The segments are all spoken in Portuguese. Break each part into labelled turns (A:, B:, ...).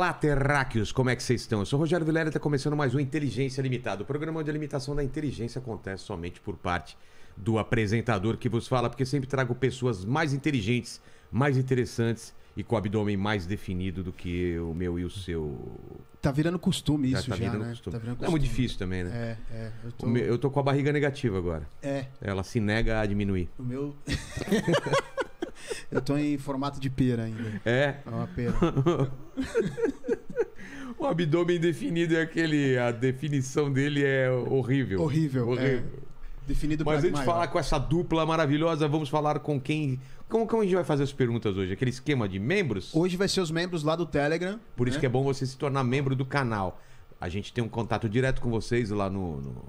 A: Olá, terráqueos, como é que vocês estão? Eu sou o Rogério Vilela e está começando mais um Inteligência Limitada, o programa onde a limitação da inteligência acontece somente por parte do apresentador que vos fala, porque sempre trago pessoas mais inteligentes, mais interessantes e com o abdômen mais definido do que o meu e o seu. Tá virando costume tá, isso já, tá já né? Costume. Tá virando costume. É muito difícil também, né? É, é. Eu tô... Meu, eu tô com a barriga negativa agora. É. Ela se nega a diminuir.
B: O meu... Eu tô em formato de pera ainda. É? É uma pera.
A: o abdômen definido é aquele. A definição dele é horrível. Horrível. É. horrível. É. Definido Mas antes de falar com essa dupla maravilhosa, vamos falar com quem. Como, como a gente vai fazer as perguntas hoje? Aquele esquema de membros? Hoje vai ser os membros lá do Telegram. Por isso né? que é bom você se tornar membro do canal. A gente tem um contato direto com vocês lá no, no,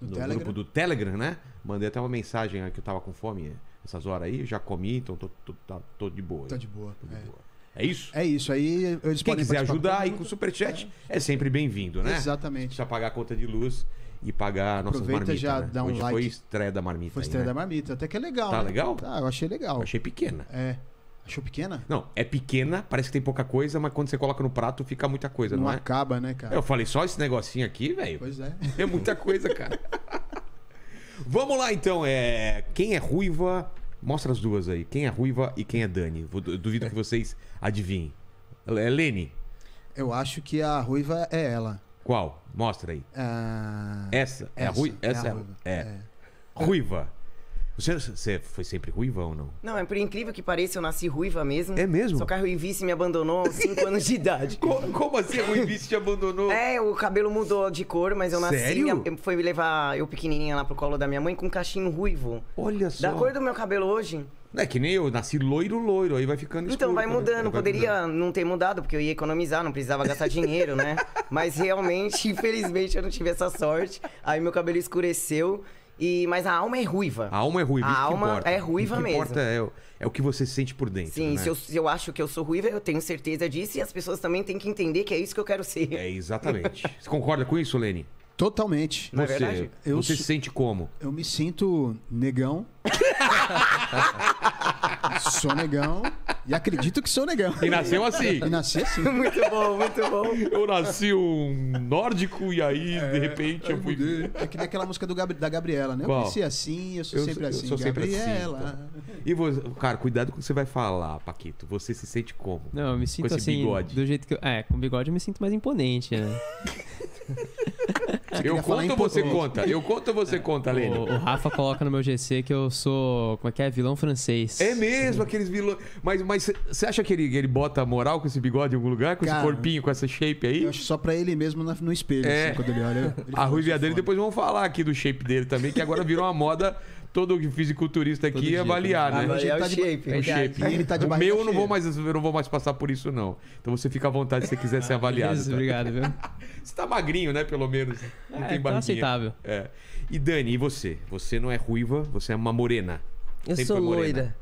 A: no, no grupo do Telegram, né? Mandei até uma mensagem né, que eu tava com fome essas horas aí, já comi, então tô, tô, tô, tá, tô de boa. Tá de boa. Tô de é. boa. É isso? É isso. Aí eles Quem quiser ajudar aí com o Superchat é, é sempre bem-vindo, né? Exatamente. Precisa pagar a conta de luz e pagar a nossa marmita. já né? dá um Hoje like. Foi estreia da marmita. Foi estreia aí, né? da
B: marmita. Até que é legal. Tá né?
A: legal? Tá, eu achei legal. Eu achei pequena. É. Achou pequena? Não, é pequena, parece que tem pouca coisa, mas quando você coloca no prato fica muita coisa, não, não é? acaba, né, cara? Eu falei, só esse negocinho aqui, velho. Pois é. É muita coisa, cara. Vamos lá então. É... Quem é ruiva? Mostra as duas aí. Quem é ruiva e quem é Dani? Duvido que vocês adivinhem. É Lene.
B: Eu acho que a ruiva é
A: ela. Qual? Mostra aí. essa. Ah, essa. É a rui... essa. É a é ruiva. É. é. Ruiva. Você, você foi sempre ruiva ou não?
C: Não, é por incrível que pareça, eu nasci ruiva mesmo. É mesmo? Só que a ruivice me abandonou aos 5 anos de idade. Como, como assim a ruivice te abandonou? É, o cabelo mudou de cor, mas eu nasci. Sério? foi me levar eu pequenininha lá pro colo da minha mãe com um cachinho ruivo. Olha só. Da cor do meu cabelo hoje.
A: É que nem eu, nasci loiro, loiro, aí vai ficando então, escuro, Então vai mudando, né? vai poderia
C: mudando. não ter mudado, porque eu ia economizar, não precisava gastar dinheiro, né? Mas realmente, infelizmente, eu não tive essa sorte. Aí meu cabelo escureceu e, mas a alma é ruiva. A
A: alma é ruiva. A alma importa. é ruiva o que mesmo. Importa é, é o que você sente por dentro. Sim, né? se, eu,
C: se eu acho que eu sou ruiva, eu tenho certeza disso. E as pessoas também têm que entender que é isso que eu quero ser. É, exatamente.
A: você concorda com isso, Lene? Totalmente. Não é você, é verdade? Eu você se sente como?
B: Eu me sinto negão. Sou negão. E acredito que sou negão. E nasceu assim. E nasci assim. muito bom, muito bom. Eu nasci um nórdico e aí, é, de repente, eu fui. É, é que aquela música do Gabri... da Gabriela, né? eu nasci assim, eu sou eu, sempre eu assim. Sou sempre assim, Gabriela. Assim,
A: então. E você, cara, cuidado com o que você vai falar, Paquito. Você se sente como? Não, eu me sinto com assim. Bigode. Do jeito que eu... É, com bigode eu me sinto mais imponente, né? eu conto ou você conta? Eu conto ou você conta, Lene? O, o, Rafa
B: coloca no meu GC que eu sou, como é que é? Vilão francês. É
A: mesmo, aqueles vilões. Mas você acha que ele, ele bota moral com esse bigode em algum lugar? Com Cara, esse corpinho, com essa shape aí? Eu acho só pra ele mesmo no espelho, é. assim, quando ele olha. Ele a ruiva é dele, depois vamos falar aqui do shape dele também, que agora virou uma moda todo fisiculturista aqui dia, avaliar, né? Avaliar tá é o shape. É o shape. Ele tá de o meu eu não vou mais, eu não vou mais passar por isso não. Então você fica à vontade se você quiser ser avaliado. Isso, tá? obrigado, viu? Você tá magrinho, né? Pelo menos. Não é, tem tá barriguinha. aceitável. É. E Dani, e você? Você não é ruiva, você é uma morena. Eu Sempre sou loira.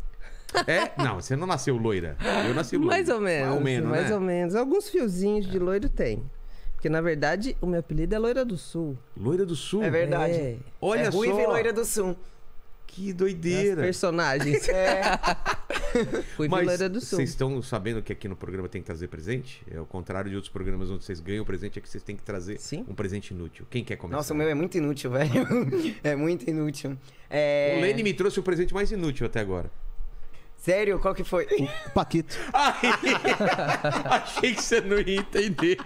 A: É? Não, você não nasceu loira.
C: Eu nasci loira. Mais ou menos. Mais ou menos, né? Mais né? ou
D: menos. Alguns fiozinhos de loiro tem. Porque, na verdade, o meu apelido é Loira do Sul. Loira do Sul? É verdade. É. Olha é só. Ruiva e Loira do Sul. Que doideira. As personagens. É. Fui Mas Vileira do Sul. Vocês
A: estão sabendo que aqui no programa tem que trazer presente? É o contrário de outros programas onde vocês ganham presente, é que vocês têm que trazer Sim. um presente inútil. Quem quer começar? Nossa, o
C: meu é muito inútil, velho. é muito inútil. É... O Lenny
A: me trouxe o presente mais inútil até agora.
C: Sério? Qual que foi? O Paquito.
A: achei que você não ia entender.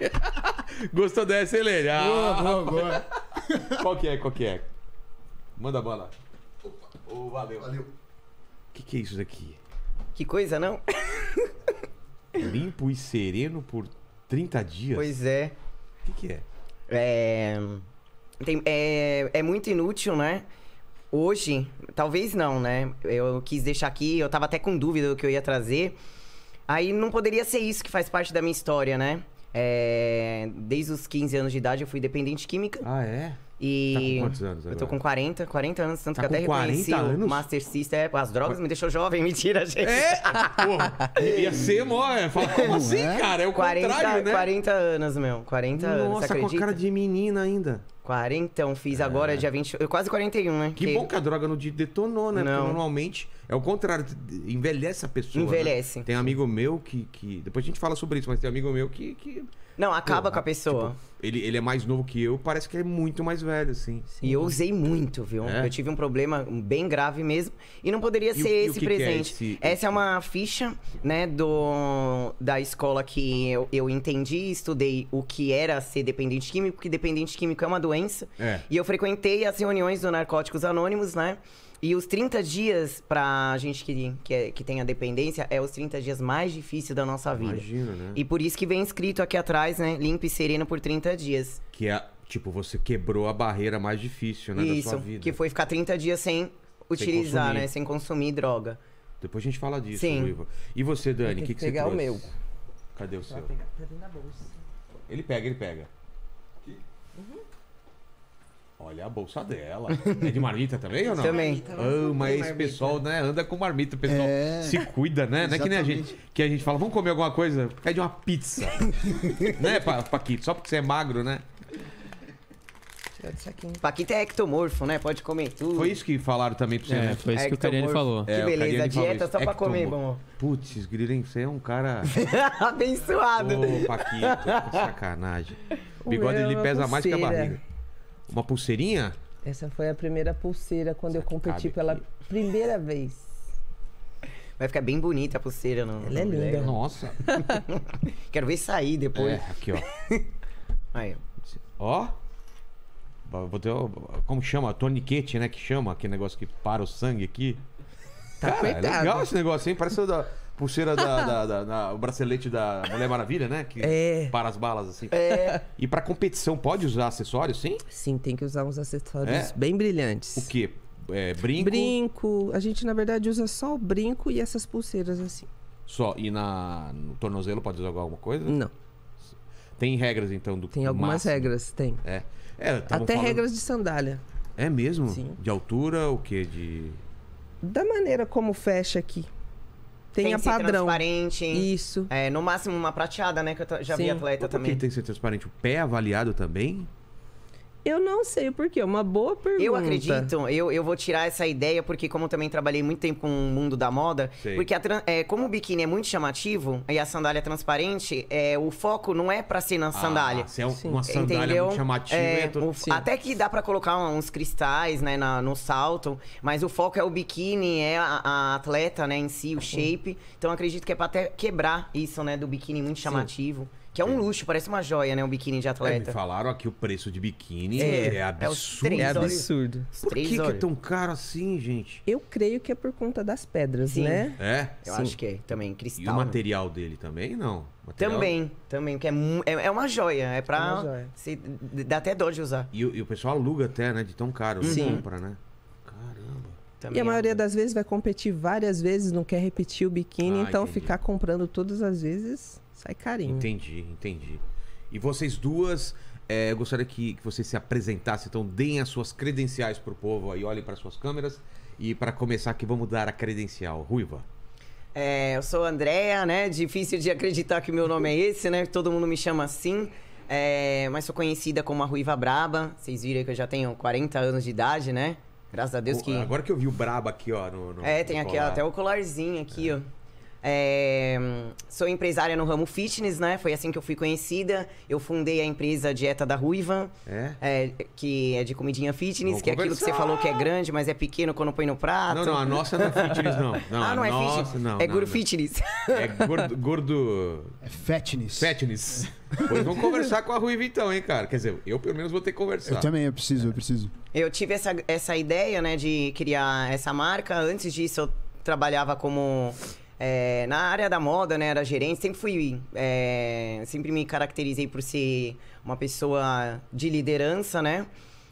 A: Gostou dessa, Helene? Ah, boa, boa, boa. Qual que é? Qual que é? Manda a bola.
C: Opa. Oh, valeu. Valeu. O
A: que, que é isso daqui?
C: Que coisa, não? Limpo e sereno por 30 dias? Pois é. O que, que é? É, tem, é? É muito inútil, né? Hoje, talvez não, né? Eu quis deixar aqui, eu tava até com dúvida do que eu ia trazer. Aí não poderia ser isso que faz parte da minha história, né? É, desde os 15 anos de idade eu fui dependente química. Ah, é? E tá com quantos anos Eu tô com 40, 40 anos, tanto tá que até reconheci anos? o Master System. É, as drogas me deixou jovem, mentira, gente. É?
A: Porra, ia ser, é mó, é, fala, como assim, é? cara? É o 40, contrário, né?
C: 40 anos, meu, 40 Nossa, anos, Nossa, com a cara de menina ainda então fiz é. agora, dia 20. Quase 41, né? Que, que bom que a
A: droga não detonou, né? Não. Porque normalmente é o contrário, envelhece a pessoa. Né? Envelhece. Né? Tem um amigo meu que, que. Depois a gente fala sobre isso, mas tem um amigo meu que. que... Não, acaba Pô, com a pessoa. Tipo, ele,
C: ele é mais novo que eu, parece que ele é muito mais velho, assim. Sim. E eu usei muito, viu? É? Eu tive um problema bem grave mesmo. E não poderia e ser esse é presente. É esse... Essa é uma ficha, né, do, da escola que eu, eu entendi, estudei o que era ser dependente químico, que dependente químico é uma doença doença. É. E eu frequentei as reuniões do Narcóticos Anônimos, né? E os 30 dias pra gente que, que, é, que tem a dependência é os 30 dias mais difíceis da nossa vida. Imagina, né? E por isso que vem escrito aqui atrás, né? Limpo e sereno por 30 dias.
A: Que é, tipo, você quebrou a barreira mais difícil, né? Isso, da sua vida. que
C: foi ficar 30 dias sem utilizar, sem né? Sem consumir droga.
A: Depois a gente fala disso, Sim. E você, Dani, o que, que, que você trouxe? pegar o meu. Cadê o seu?
D: Tá
A: ele pega, ele pega. Olha a bolsa dela. É de marmita também ou não? Também. Ah, mas esse pessoal, né? Anda com marmita, o pessoal é... se cuida, né? Não é que nem a gente. Que a gente fala, vamos comer alguma coisa? Pede uma pizza. né, pa Paquito? Só porque você é magro, né?
C: Paquito é ectomorfo, né? Pode comer tudo. Foi isso
A: que falaram também pra você, é, né? Foi isso é que o Cariani falou. que é, beleza, a dieta só pra Ectomor... comer, bom. Putz, Grilen, você é um cara...
C: Abençoado. Ô, oh, Paquito,
A: sacanagem. O bigode,
D: ele é pesa mais que a barriga.
C: Uma pulseirinha?
D: Essa foi a primeira pulseira quando eu é competi pela aqui. primeira vez.
C: Vai ficar bem bonita a pulseira, não? Ela é linda. Nossa. Quero ver sair depois. É, aqui, ó. Aí.
A: Ó. Vou ter, como chama? Toniquete, né? Que chama aquele negócio que para o sangue aqui. Tá Cara, é legal esse negócio, hein? Parece da, pulseira da, da, da, da, o bracelete da Mulher Maravilha, né? Que é. para as balas, assim. É. E para competição, pode usar acessórios, sim?
D: Sim, tem que usar uns acessórios é.
A: bem brilhantes. O quê? É, brinco?
D: Brinco. A gente, na verdade, usa só o brinco e essas pulseiras, assim.
A: Só. E na, no tornozelo pode usar alguma coisa? Não. Tem regras, então, do Tem algumas máximo.
D: regras, tem.
A: É. é Até falando... regras de sandália. É mesmo? Sim. De altura, o quê? De...
D: Da maneira como fecha aqui
C: tem tem padrão. transparente. Isso. É, no máximo uma prateada, né? Que eu já Sim. vi atleta também. por também. que tem
A: que ser transparente? O pé avaliado também?
C: Eu não sei o porquê, é uma boa pergunta. Eu acredito, eu, eu vou tirar essa ideia, porque como também trabalhei muito tempo com o mundo da moda, porque a, é, como o biquíni é muito chamativo e a sandália é transparente, é, o foco não é pra ser na ah, sandália. Ah, se é uma sandália Entendeu? muito chamativa... É, é, tudo... o, até que dá pra colocar uns cristais né, na, no salto, mas o foco é o biquíni, é a, a atleta né, em si, o uhum. shape. Então acredito que é pra até quebrar isso né, do biquíni muito chamativo. Sim. Que é um luxo, parece uma joia, né? Um biquíni de atleta. É, me falaram
A: aqui o preço de biquíni é, é, é absurdo. É, absurdo. Por que, que é tão
C: caro
D: assim, gente? Eu creio que é por conta das pedras, Sim. né? É? Eu Sim. acho que é também, cristal. E o né?
A: material né? dele também, não? Material... Também,
C: também, que é, é, é, uma joia. É pra... É uma joia. Se,
A: dá até dó de usar. E, e, o pessoal aluga até, né? De tão caro. Né, Sim. Compra, né? Caramba. Também e a maioria
D: das vezes vai competir várias vezes, não quer repetir o biquíni, ah, então entendi. ficar comprando todas as vezes... Sai carinho.
A: Entendi, entendi. E vocês duas, é, eu gostaria que, que vocês se apresentassem, então deem as suas credenciais pro povo aí, olhem para suas câmeras. E para começar aqui, vamos dar a credencial. Ruiva.
C: É, eu sou Andréa, né? Difícil de acreditar que o meu nome é esse, né? Todo mundo me chama assim. É, mas sou conhecida como a Ruiva Braba. Vocês viram que eu já tenho 40 anos de idade, né? Graças a Deus que. Agora que eu vi o Braba aqui, ó. No, no, é, tem aqui ó, até o colarzinho aqui, é. ó. É, sou empresária no ramo fitness, né? Foi assim que eu fui conhecida. Eu fundei a empresa Dieta da Ruiva, é? É, que é de comidinha fitness, Vou que conversar. é aquilo que você falou que é grande, mas é pequeno quando põe no prato. Não, não, a nossa não é fitness, não. não ah, não é nossa, fitness? Não, é não, guru não. fitness. É
A: gordo, gordo... É fitness. Fitness. Pois vamos conversar com a Ruiva então, hein, cara? Quer dizer, eu pelo
C: menos vou ter que conversar. Eu também,
B: eu preciso, eu preciso.
C: Eu tive essa, essa ideia, né, de criar essa marca. Antes disso, eu trabalhava como é, na área da moda, né, era gerente. sempre fui, é, sempre me caracterizei por ser uma pessoa de liderança, né?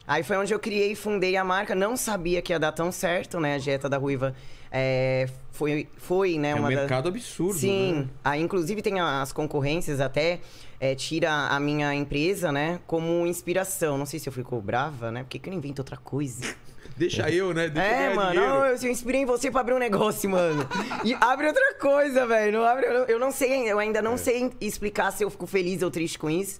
C: Aí foi onde eu criei e fundei a marca. Não sabia que ia dar tão certo, né? A dieta da Ruiva é, foi, foi, né? É um mercado da... absurdo, Sim. Né? Aí, inclusive, tem as concorrências até. É, tira a minha empresa, né? Como inspiração. Não sei se eu fico brava, né? Porque eu não invento outra coisa? Deixa é. eu, né? Deixa é, eu mano. Não, eu, eu inspirei em você pra abrir um negócio, mano. e abre outra coisa, velho. Não abre. Eu não sei, eu ainda não é. sei explicar se eu fico feliz ou triste com isso.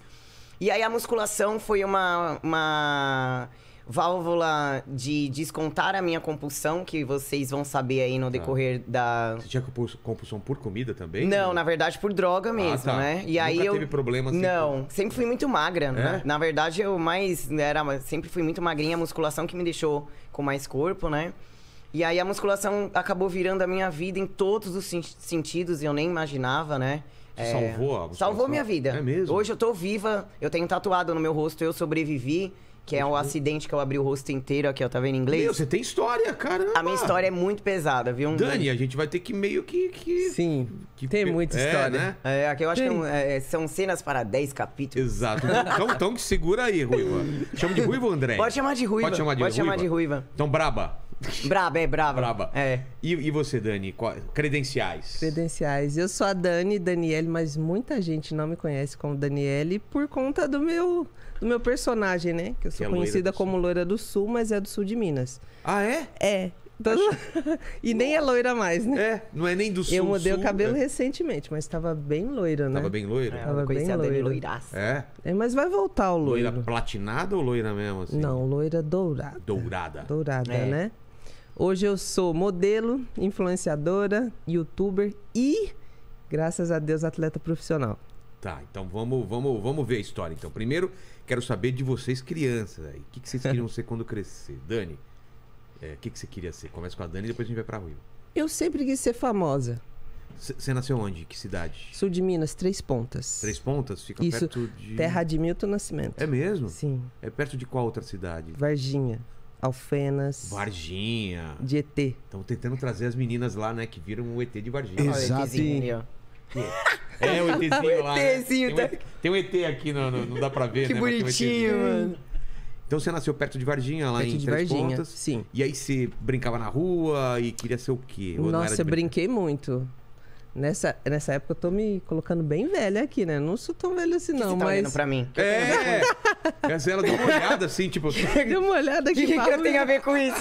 C: E aí a musculação foi uma. uma válvula de descontar a minha compulsão, que vocês vão saber aí no tá. decorrer ah. da. Você tinha compulsão por comida também? Não, né? na verdade por droga ah, mesmo, ah, tá. né? E Nunca aí teve eu. teve problema assim? Não, com... sempre fui muito magra, né? é? né? Na verdade eu mais. Era, sempre fui muito magrinha, a musculação que me deixou com mais corpo, né? E aí a musculação acabou virando a minha vida em todos os sentidos e eu nem imaginava, né? É, salvou a musculação? Salvou minha vida. É mesmo? Hoje eu tô viva, eu tenho tatuado no meu rosto, eu sobrevivi. Que é um acidente que eu abri o rosto inteiro aqui, ó, tá vendo em inglês? Meu, você
A: tem história,
D: cara. A minha história é
C: muito pesada, viu? Dani, a gente vai ter que meio
D: que. que...
C: Sim. Que tem muita é, história. É, né? é aqui é, eu acho tem. que é um, é, são cenas para 10 capítulos. Exato. Então, então que
A: segura aí, Ruiva. Chama de Ruiva, André? Pode chamar de Ruiva. Pode chamar de, Pode ruiva. Chamar de ruiva. Então, braba. Braba, é braba. Braba. É. E, e você, Dani? Qual- Credenciais.
D: Credenciais. Eu sou a Dani, Daniele, mas muita gente não me conhece como Daniele por conta do meu, do meu personagem, né? Que eu sou é conhecida como Loira do Sul, mas é do sul de Minas. Ah, é? É. Todo- e nem é loira mais, né? É, não é nem do sul. eu mudei sul, o cabelo né? recentemente, mas tava bem loira, né? Tava bem loiro? É, bem loira. Loiraça. É? É, mas vai voltar o Loira
A: Loira platinada ou loira mesmo? Assim?
D: Não, loira dourada. Dourada. Dourada, É. né? Hoje eu sou modelo, influenciadora, youtuber e, graças a Deus, atleta profissional.
A: Tá, então vamos, vamos, vamos ver a história. Então, primeiro, quero saber de vocês, crianças. Aí. O que, que vocês queriam ser quando crescer? Dani, é, o que, que você queria ser? Começa com a Dani e depois a gente vai pra Rio.
D: Eu sempre quis ser famosa.
A: Você nasceu onde? Que
D: cidade? Sul de Minas, Três Pontas. Três Pontas? Fica Isso, perto de. Terra de Milton Nascimento. É mesmo? Sim. É perto de qual outra cidade? Varginha. Alfenas.
A: Varginha. De ET. Estão tentando trazer as meninas lá, né? Que viram o ET de Varginha. Exato.
D: É, é o ETzinho lá. Né? ETzinho tem, um, tá-
A: tem, um, ET aqui, não, não dá pra ver, que né? bonitinho, um mano. Então você nasceu perto de Varginha, lá perto em de Três Varginha, Pontas. Sim. E aí você brincava na rua e queria ser o quê? Nossa, eu
D: brinquei muito. Nessa, nessa época eu tô me colocando bem velha aqui, né? Não sou tão velha assim, não, que tá mas. pra
A: mim. Que é, é. Mas ela deu uma olhada assim, tipo. deu uma olhada
D: aqui. O que, que, que eu tenho a ver com isso?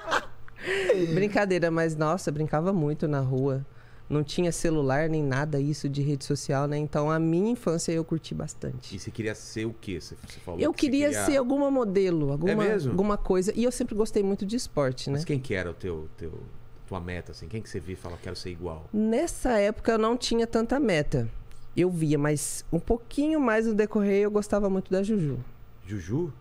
D: Brincadeira, mas nossa, brincava muito na rua. Não tinha celular nem nada isso de rede social, né? Então a minha infância eu curti bastante.
A: E você queria ser o quê? Você falou Eu que queria, queria, ser
D: alguma modelo, alguma, é alguma coisa. E eu sempre gostei muito de esporte, né? Mas quem
A: que era o teu, teu tua meta? Assim? Quem que você vê e fala, quero ser igual?
D: Nessa época eu não tinha tanta meta. Eu via, mas um pouquinho mais no decorrer eu gostava muito da Juju.
A: Juju?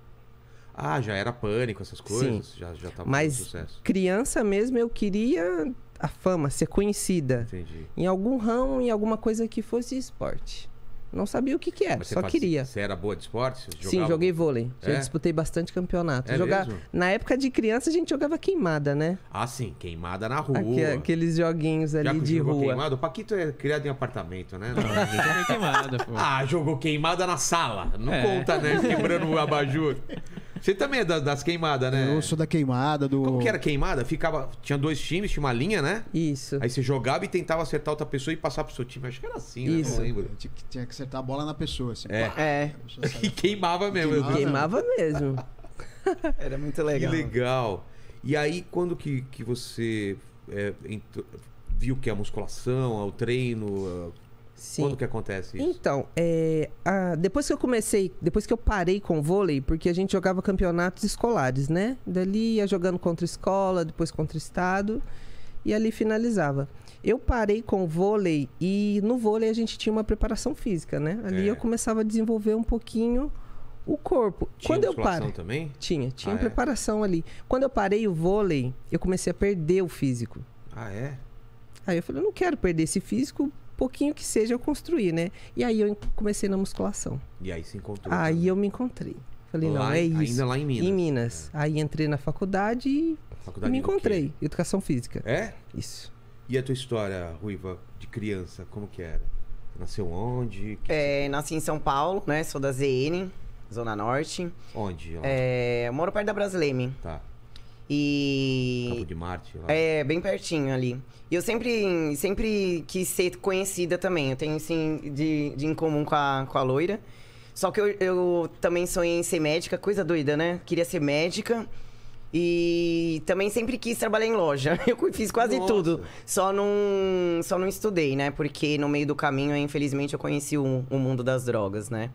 A: Ah, já era pânico, essas coisas? Sim. Já, já tava mas sucesso.
D: criança mesmo eu queria a fama, ser conhecida. Entendi. Em algum ramo, em alguma coisa que fosse esporte. Não sabia o que, que era, só queria.
A: Você era boa de esporte? Jogava... Sim, joguei vôlei. Já é?
D: disputei bastante campeonato. É jogar... Na época de criança, a gente jogava queimada, né?
A: Ah, sim, queimada na rua. Aqu
D: aqueles joguinhos ali Já que de jogou rua. Queimada?
A: O Paquito é criado em apartamento, né? Não, ah, não queimada, pô. Ah, jogou queimada na sala. Não é. conta, né? Quebrando o abajur. Você também é da- das queimadas, né? Eu
B: sou da queimada, do. Como que era
A: queimada? Ficava. Tinha dois times, tinha uma linha, né? Isso. Aí você jogava e tentava acertar outra pessoa e passar pro seu time. Acho que era assim, né? Isso. Não lembro. Tinha que-
B: Tinha que acertar a bola na pessoa,
A: assim. É. pá, É, pessoa E queimava
D: mesmo. meu queimava mesmo. era muito Que legal.
A: legal. E aí, quando que, que você é, entrou- viu que é a musculação, é o treino, a- Sim. Quando que acontece isso?
D: Então, é, a, depois que eu comecei, depois que eu parei com o vôlei, porque a gente jogava campeonatos escolares, né? Dali ia jogando contra escola, depois contra estado, e ali finalizava. Eu parei com o vôlei e no vôlei a gente tinha uma preparação física, né? Ali é. eu começava a desenvolver um pouquinho o corpo. Tinha Quando eu parei, também? Tinha, tinha ah, é? preparação é? ali. Quando eu parei o vôlei, eu comecei a perder o físico. Ah, é? Aí eu falei, eu não quero perder esse físico pouquinho que seja, eu construí, né? E aí eu comecei na musculação. E
A: aí se encontrou?
D: Aí eu me encontrei. Falei, lá, não, é isso. Ainda lá em Minas. Em Minas. É. Aí entrei na faculdade e faculdade me
C: encontrei. Educação Física.
A: É? Isso. E a tua história, Ruiva, de criança, como que era? Nasceu onde?
C: Que é, tipo nasci em São Paulo, né? Sou da ZN, Zona Norte. Onde? onde? É, moro perto da Brasleme. Tá. E. Campo de Marte, lá. É, bem pertinho ali. E eu sempre, sempre quis ser conhecida também. Eu tenho, assim, de, de em comum com a, com a loira. Só que eu, eu também sonhei em ser médica, coisa doida, né? Queria ser médica. E também sempre quis trabalhar em loja. Eu fiz quase Nossa. tudo. Só não, só não estudei, né? Porque no meio do caminho, infelizmente, eu conheci o, o mundo das drogas, né?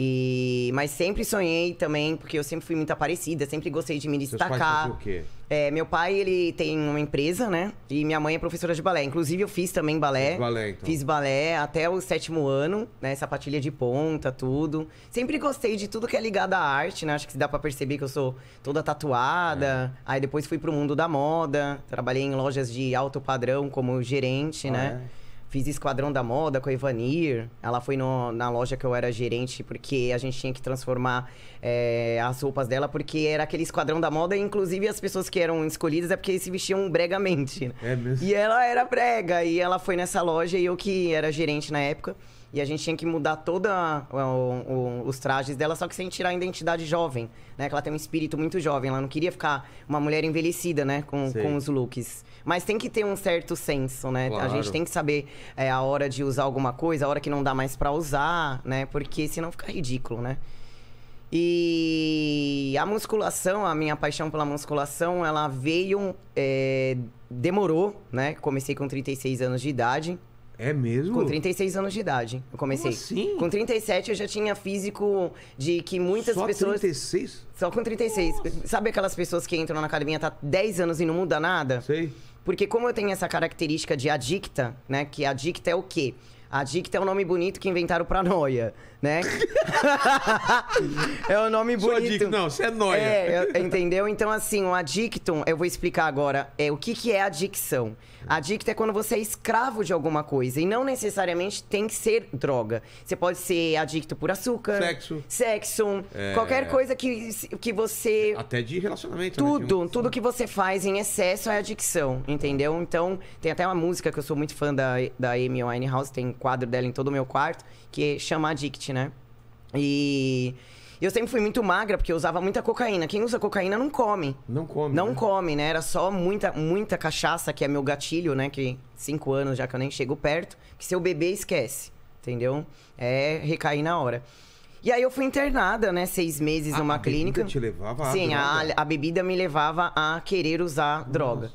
C: E, mas sempre sonhei também, porque eu sempre fui muito aparecida, sempre gostei de me destacar. Seus pais o quê? É, meu pai, ele tem uma empresa, né? E minha mãe é professora de balé. Inclusive, eu fiz também balé. Fiz balé, então. Fiz balé até o sétimo ano, né? Sapatilha de ponta, tudo. Sempre gostei de tudo que é ligado à arte, né? Acho que dá para perceber que eu sou toda tatuada. É. Aí depois fui pro mundo da moda, trabalhei em lojas de alto padrão como gerente, ah, né? É. Fiz Esquadrão da Moda com a Ivanir. Ela foi no, na loja que eu era gerente, porque a gente tinha que transformar é, as roupas dela, porque era aquele Esquadrão da Moda, e inclusive as pessoas que eram escolhidas é porque se vestiam bregamente. É mesmo. E ela era brega, e ela foi nessa loja, e eu que era gerente na época. E a gente tinha que mudar toda o, o, os trajes dela, só que sem tirar a identidade jovem, né? Que ela tem um espírito muito jovem. Ela não queria ficar uma mulher envelhecida, né? Com, com os looks. Mas tem que ter um certo senso, né? Claro. A gente tem que saber é, a hora de usar alguma coisa, a hora que não dá mais para usar, né? Porque senão fica ridículo, né? E a musculação, a minha paixão pela musculação, ela veio. É, demorou, né? Comecei com 36 anos de idade. É mesmo? Com 36 anos de idade, eu comecei. Como assim? Com 37 eu já tinha físico de que muitas Só pessoas.
A: 36?
C: Só com 36. Nossa. Sabe aquelas pessoas que entram na academia tá 10 anos e não muda nada? Sei. Porque como eu tenho essa característica de adicta, né? Que adicta é o quê? Adicta é um nome bonito que inventaram pra noia né? é um nome bonito. Sou Não, você é nóia. É, eu, entendeu? Então, assim, o adictum, eu vou explicar agora é, o que, que é adicção. Adicto é quando você é escravo de alguma coisa. E não necessariamente tem que ser droga. Você pode ser adicto por açúcar. Sexo. Sexo. É... Qualquer coisa que, que você... Até de relacionamento. Né? Tudo. Né? Um... Tudo que você faz em excesso é adicção, entendeu? Então, tem até uma música que eu sou muito fã da, da Amy Winehouse. Tem um quadro dela em todo o meu quarto. Que chama Addict né? E eu sempre fui muito magra porque eu usava muita cocaína. Quem usa cocaína não come. Não come. Não né? come, né? Era só muita, muita cachaça, que é meu gatilho, né? Que cinco anos já que eu nem chego perto, que seu bebê esquece, entendeu? É recair na hora. E aí eu fui internada, né? Seis meses a ah, numa a clínica. Bebida te levava Sim, a, a, bebida me levava a querer usar Nossa. droga.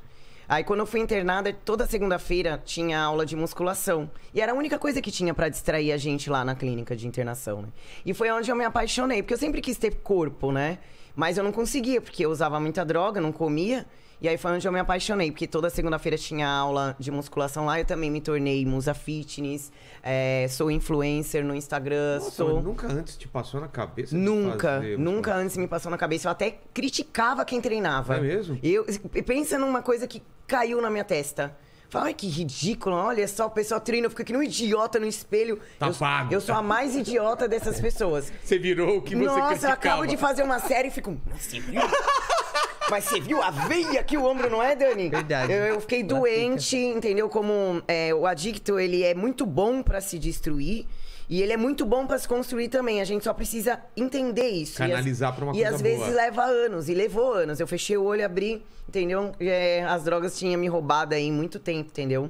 C: Aí quando eu fui internada, toda segunda-feira tinha aula de musculação. E era a única coisa que tinha para distrair a gente lá na clínica de internação, né? E foi onde eu me apaixonei, porque eu sempre quis ter corpo, né? Mas eu não conseguia, porque eu usava muita droga, não comia. E aí foi onde eu me apaixonei, porque toda segunda-feira tinha aula de musculação lá. Eu também me tornei musa fitness, é, sou influencer no Instagram. Nossa, sou... nunca antes te passou na cabeça? Nunca, nunca antes me passou na cabeça. Eu até criticava quem treinava. É mesmo? Eu, pensa numa coisa que caiu na minha testa. Fala, ai que ridículo, olha só, o pessoal treina, fica aqui um idiota no espelho. Tá eu, pago. Eu sou a mais idiota dessas pessoas. Você virou o que você Nossa, criticava. eu acabo de fazer uma série e fico. Nossa, Mas você viu a veia que o ombro não é, Dani? Verdade. Eu, eu fiquei doente, entendeu? Como é, o adicto, ele é muito bom para se destruir. E ele é muito bom para se construir também. A gente só precisa entender isso. Canalizar para uma e coisa E às boa. vezes leva anos. E levou anos. Eu fechei o olho, abri, entendeu? É, as drogas tinham me roubado aí muito tempo, entendeu?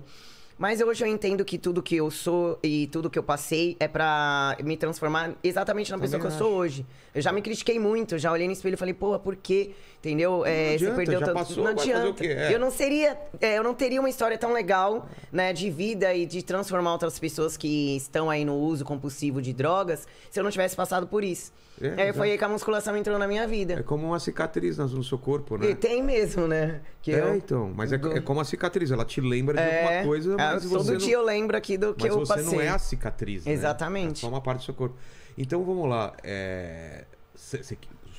C: Mas hoje eu entendo que tudo que eu sou e tudo que eu passei é para me transformar exatamente na pessoa que eu sou hoje. Eu já me critiquei muito, já olhei no espelho e falei, porra, por que Entendeu? É, não adianta, você perdeu já tanto. Passou, não adianta. É. Eu não seria. É, eu não teria uma história tão legal, né, de vida e de transformar outras pessoas que estão aí no uso compulsivo de drogas se eu não tivesse passado por isso. É, é, foi aí que a musculação entrou na minha vida. É como uma cicatriz
A: no seu corpo,
C: né? E tem mesmo, né? Que é, eu... então.
A: Mas é, é, como a cicatriz, ela te lembra de alguma é, coisa, é, mas todo você. Todo dia não...
C: eu lembro aqui do que mas eu passei. Mas você não é a
A: cicatriz, né? Exatamente. É só uma parte do seu corpo. Então vamos lá. Você é,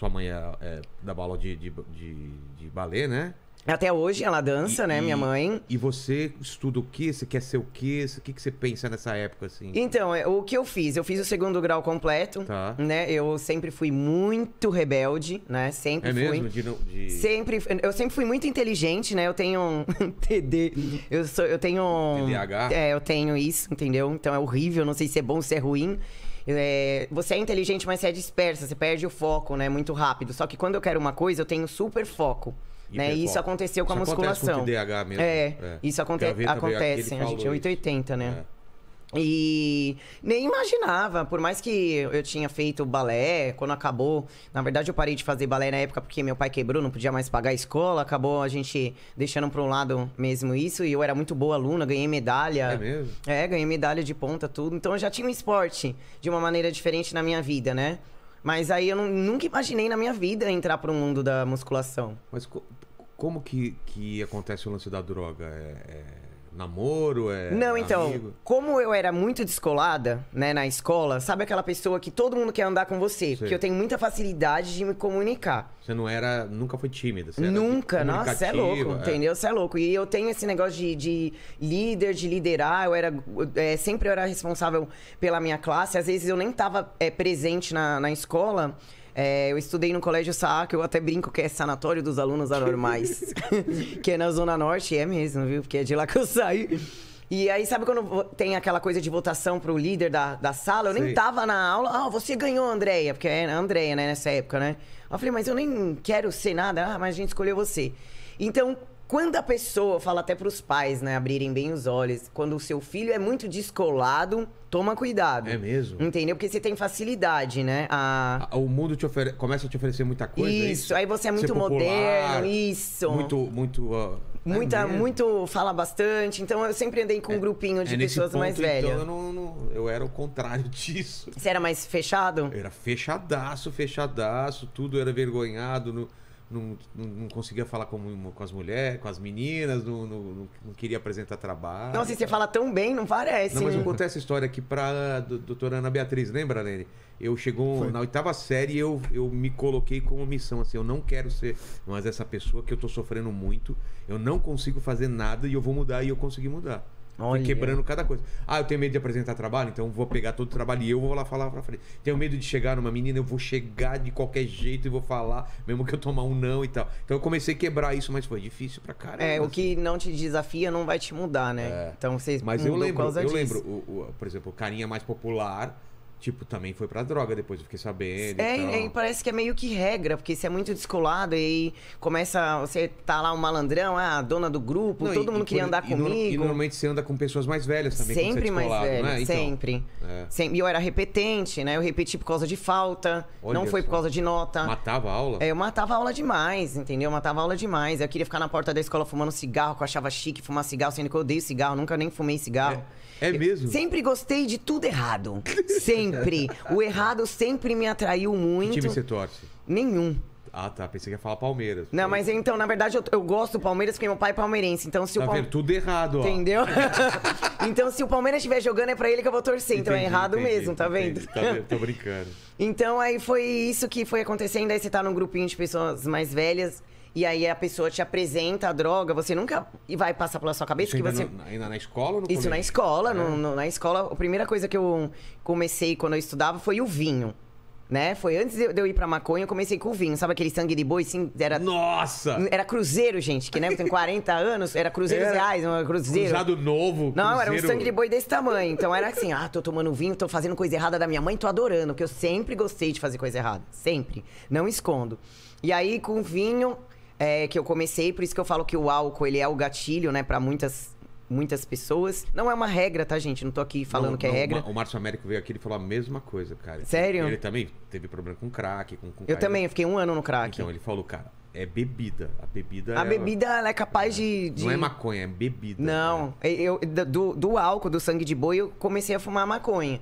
A: sua mãe é, é dava de, de, de, de balé, né? Até
C: hoje ela dança, e, né, minha mãe?
A: E você estuda o que? Você quer ser o que? O que, que você pensa nessa época, assim?
C: Então, é, o que eu fiz? Eu fiz o segundo grau completo, tá. né? Eu sempre fui muito rebelde, né? Sempre é fui. Mesmo? De, de... Sempre, eu sempre fui muito inteligente, né? Eu tenho um TD, eu, sou, eu tenho... Um... TDAH? É, eu tenho isso, entendeu? Então é horrível, não sei se é bom ou se é ruim. É, você é inteligente, mas você é dispersa, você perde o foco, né? Muito rápido. Só que quando eu quero uma coisa, eu tenho super foco. Né? Isso aconteceu com isso a musculação. Acontece com o TDAH mesmo. É, é. isso aconte acontece, a gente? 880, é né? É. E nem imaginava, por mais que eu tinha feito balé, quando acabou, na verdade eu parei de fazer balé na época porque meu pai quebrou, não podia mais pagar a escola, acabou a gente deixando para um lado mesmo isso, e eu era muito boa aluna, ganhei medalha. É mesmo? É, ganhei medalha de ponta, tudo. Então eu já tinha um esporte de uma maneira diferente na minha vida, né? Mas aí eu nunca imaginei na minha vida entrar para o mundo da musculação. Mas co como que,
A: que acontece o lance da droga? é... é... Namoro, é. Não, então, amigo.
C: como eu era muito descolada, né, na escola, sabe aquela pessoa que todo mundo quer andar com você? Sei. Porque eu tenho muita facilidade de me comunicar.
A: Você não era. Nunca foi tímida. Você nunca, nossa, você é louco, é. entendeu?
C: Você é louco. E eu tenho esse negócio de, de líder, de liderar. Eu era. É, sempre eu era responsável pela minha classe. Às vezes eu nem estava é, presente na, na escola. É, eu estudei no Colégio que eu até brinco que é sanatório dos alunos anormais. que é na Zona Norte, é mesmo, viu? Porque é de lá que eu saí. E aí, sabe quando tem aquela coisa de votação pro líder da, da sala? Eu Sim. nem tava na aula. Ah, você ganhou, Andréia. Porque é a Andréia, né, nessa época, né? Eu falei, mas eu nem quero ser nada. Ah, mas a gente escolheu você. Então, quando a pessoa, fala até para os pais, né, abrirem bem os olhos, quando o seu filho é muito descolado, toma cuidado. É mesmo. Entendeu? Porque você tem facilidade, né? A... O mundo te ofere... começa a te oferecer muita coisa. É isso, isso? aí você é muito popular, moderno, isso. Muito,
A: muito. Uh... Muita,
C: é muito fala bastante. Então eu sempre andei com um é, grupinho de pessoas ponto, mais então, velhas. Então eu, não, não,
A: eu era o contrário disso.
C: Você era mais fechado? Eu era
A: fechadaço, fechadaço, tudo era vergonhado. No não, não, não, conseguia falar com, com as mulheres, com as meninas, não, não, não queria apresentar trabalho. Não e
C: você fala tão bem, não parece. Não, mas eu contei
A: essa história aqui pra doutora Ana Beatriz, lembra, Lene? Eu chegou Foi. na oitava série eu, eu me coloquei como missão, assim, eu não quero ser mais essa pessoa que eu tô sofrendo muito, eu não consigo fazer nada e eu vou mudar e eu consegui mudar. Olha. quebrando cada coisa. Ah, eu tenho medo de apresentar trabalho, então vou pegar todo o trabalho e eu vou lá falar pra frente. Tenho medo de chegar numa menina, eu vou chegar de qualquer jeito e vou falar, mesmo que eu tomar um não e tal. Então eu comecei a quebrar isso, mas foi difícil
C: pra caramba. É, o que não te desafia não vai te mudar, né? É. Então vocês Mas eu lembro, eu lembro, o,
A: o, por exemplo, o carinha mais popular tipo, também foi pra droga, depois eu fiquei sabendo. É, é, e,
C: parece que é meio que regra, porque você é muito descolado e começa. Você tá lá um malandrão, a ah, dona do grupo, não, todo e, mundo e, queria andar comigo. e normalmente você anda com pessoas mais velhas também. É sempre mais velho, né? então, sempre. É. sempre. E eu era repetente, né? Eu repeti por causa de falta, Olha não foi só. por causa de nota.
A: Matava a aula? É,
C: eu matava aula demais, entendeu? Eu matava aula demais. Eu queria ficar na porta da escola fumando cigarro, que eu achava chique fumar cigarro, sendo que eu odeio cigarro, nunca nem fumei cigarro. É. É mesmo? Eu sempre gostei de tudo errado. Sempre. o errado sempre me atraiu muito. Que time você torce? Nenhum.
A: Ah, tá. Pensei que ia falar Palmeiras.
C: Não, mas então, na verdade, eu, eu gosto do Palmeiras porque meu pai é palmeirense. Então, se tá o Palmeiras. tudo
A: errado, ó. Entendeu?
C: então, se o Palmeiras estiver jogando, é pra ele que eu vou torcer. Entendi, então é errado entendi, mesmo, tá entendi, vendo? Tá vendo?
A: Tô brincando.
C: Então aí foi isso que foi acontecendo. Aí você tá num grupinho de pessoas mais velhas. E aí a pessoa te apresenta a droga, você nunca vai passar pela sua cabeça isso que você. No, ainda na escola ou no Isso na escola, é. no, no, na escola. A primeira coisa que eu comecei quando eu estudava foi o vinho. Né? Foi antes de eu ir pra maconha, eu comecei com o vinho. Sabe aquele sangue de boi? Sim, era... Nossa! Era cruzeiro, gente, que né? tem 40 anos, era cruzeiro era... reais, não era cruzeiro. Cruzado
A: novo. Cruzeiro... Não, era um sangue de
C: boi desse tamanho. Então era assim, ah, tô tomando vinho, tô fazendo coisa errada da minha mãe, tô adorando. Porque eu sempre gostei de fazer coisa errada. Sempre. Não escondo. E aí, com vinho, é, que eu comecei, por isso que eu falo que o álcool ele é o gatilho, né, para muitas muitas pessoas. Não é uma regra, tá, gente? Não tô aqui falando não, que é regra. O
A: Márcio Américo veio aqui e falou a mesma coisa, cara. Sério? Ele também teve problema com crack,
C: com, com Eu também, eu fiquei um ano no crack. Então, ele falou, cara, é bebida. A bebida. A é, bebida ela é capaz é, de, de, Não é maconha, é bebida. Não. Né? Eu, do, do álcool, do sangue de boi, eu comecei a fumar maconha.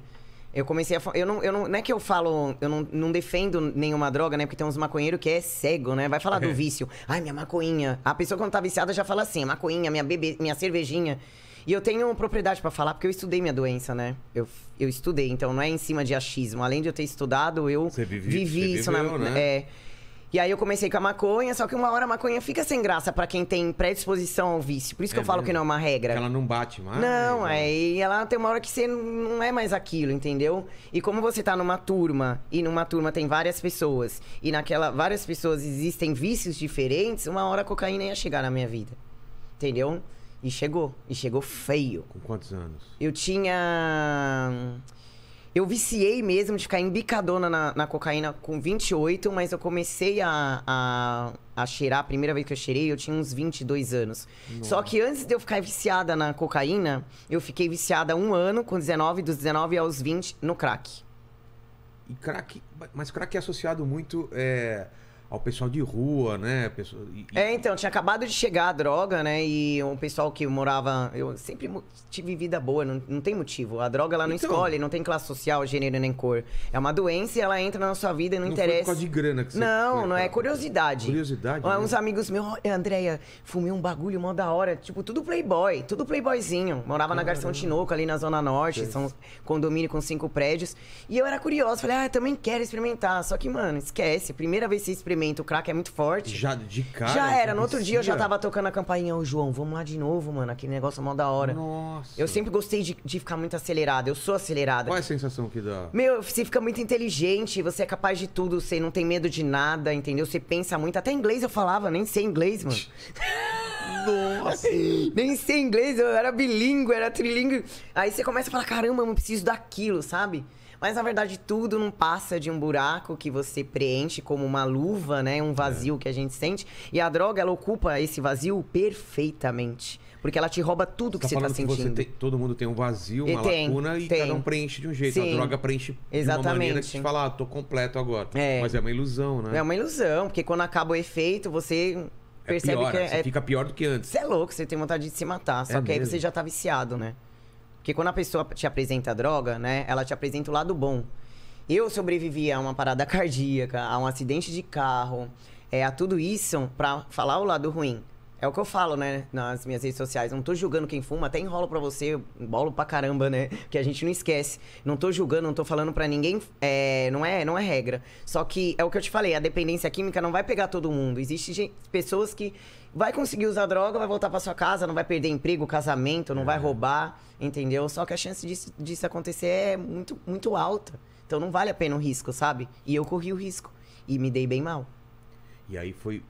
C: Eu comecei a. Eu não, eu não, não é que eu falo. Eu não, não defendo nenhuma droga, né? Porque tem uns maconheiros que é cego, né? Vai falar do é. vício. Ai, minha maconhinha. A pessoa quando tá viciada já fala assim: maconhinha, minha, bebê, minha cervejinha. E eu tenho propriedade para falar, porque eu estudei minha doença, né? Eu, eu estudei, então não é em cima de achismo. Além de eu ter estudado, eu vive, vivi isso viveu, na. Né? É, e aí eu comecei com a maconha, só que uma hora a maconha fica sem graça para quem tem predisposição ao vício. Por isso é que é eu falo que não é uma regra. Porque ela não bate mais. Não, aí né? é, ela tem uma hora que você não é mais aquilo, entendeu? E como você tá numa turma e numa turma tem várias pessoas e naquela várias pessoas existem vícios diferentes, uma hora a cocaína ia chegar na minha vida. Entendeu? E chegou, e chegou feio. Com
A: quantos anos?
C: Eu tinha eu viciei mesmo de ficar embicadona na, na cocaína com 28, mas eu comecei a, a, a, cheirar, a primeira vez que eu cheirei, eu tinha uns 22 anos. Nossa. Só que antes de eu ficar viciada na cocaína, eu fiquei viciada um ano, com 19, dos 19 aos 20, no crack. E crack,
A: mas crack é associado muito.
C: É ao pessoal de rua,
A: né? Pessoa... E...
C: É, então, tinha acabado de chegar a droga, né? E o pessoal que morava. Eu sempre tive vida boa, não, não tem motivo. A droga ela não então... escolhe, não tem classe social, gênero nem cor. É uma doença e ela entra na sua vida e não, não interessa. Não por causa de grana que você Não, foi, não é curiosidade. Curiosidade. Né? Uns amigos meus, Andréia, fumei um bagulho mó da hora. Tipo, tudo playboy, tudo playboyzinho. Morava na Garção Tinoco, ali na Zona Norte, são condomínio com cinco prédios. E eu era curiosa, falei, ah, também quero experimentar. Só que, mano, esquece. Primeira vez que você experimenta, movimento, o crack é muito forte.
A: Já de cara? Já era. No outro dia eu já tava
C: tocando a campainha. Ô, João, vamos lá de novo, mano. Aquele negócio é mó da hora. Nossa. Eu sempre gostei de, de ficar muito acelerada. Eu sou acelerada. Qual é a sensação que dá? Meu, você fica muito inteligente, você é capaz de tudo, você não tem medo de nada, entendeu? Você pensa muito. Até inglês eu falava, nem sei inglês, mano. Nossa! nem sei inglês, eu era bilíngue, era trilingue. Aí você começa a falar, caramba, eu não preciso daquilo, sabe? Mas na verdade tudo não passa de um buraco que você preenche como uma luva, né? Um vazio é. que a gente sente. E a droga, ela ocupa esse vazio perfeitamente. Porque ela te rouba tudo você que tá você está sentindo. Você tem,
A: todo mundo tem um vazio, uma tem, lacuna e tem. cada um preenche
C: de um jeito. Sim. A droga preenche Exatamente. de uma maneira que te
A: fala, ah, tô completo agora. É. Mas é uma ilusão, né? É uma
C: ilusão, porque quando acaba o efeito, você é percebe pior, que é, é fica pior do que antes. Você é louco, você tem vontade de se matar. Só é que mesmo? aí você já tá viciado, né? Porque quando a pessoa te apresenta a droga, né, ela te apresenta o lado bom. Eu sobrevivi a uma parada cardíaca, a um acidente de carro, é, a tudo isso pra falar o lado ruim. É o que eu falo, né, nas minhas redes sociais. Não tô julgando quem fuma, até enrolo pra você, bolo pra caramba, né? Que a gente não esquece. Não tô julgando, não tô falando pra ninguém. É, não, é, não é regra. Só que é o que eu te falei, a dependência química não vai pegar todo mundo. Existem pessoas que vai conseguir usar droga, vai voltar para sua casa, não vai perder emprego, casamento, não é. vai roubar, entendeu? Só que a chance disso, disso acontecer é muito, muito alta. Então não vale a pena o risco, sabe? E eu corri o risco. E me dei bem mal.
A: E aí foi,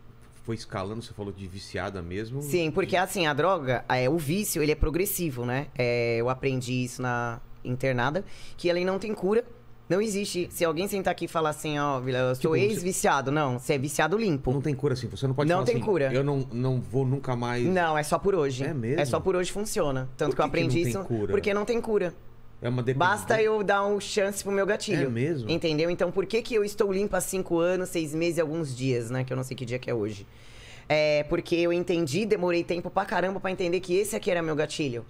A: foi escalando, você falou de viciada mesmo?
C: Sim, porque assim, a droga, é, o vício, ele é progressivo, né? É, eu aprendi isso na internada, que ele não tem cura. Não existe. Se alguém sentar aqui e falar assim, ó, eu sou tipo, ex-viciado. Não, você é viciado limpo. Não tem cura assim. Você não pode não tem assim, cura. Eu não, não vou nunca mais. Não, é só por hoje. É mesmo? É só por hoje funciona. Tanto que, que, eu aprendi que isso. Porque não tem cura. É uma dependência. Basta eu dar um chance pro meu gatilho. É mesmo? Entendeu? Então por que, que eu estou limpo há cinco anos, seis meses e alguns dias, né? Que eu não sei que dia que é hoje. É porque eu entendi, demorei tempo pra caramba pra entender que esse aqui era meu gatilho.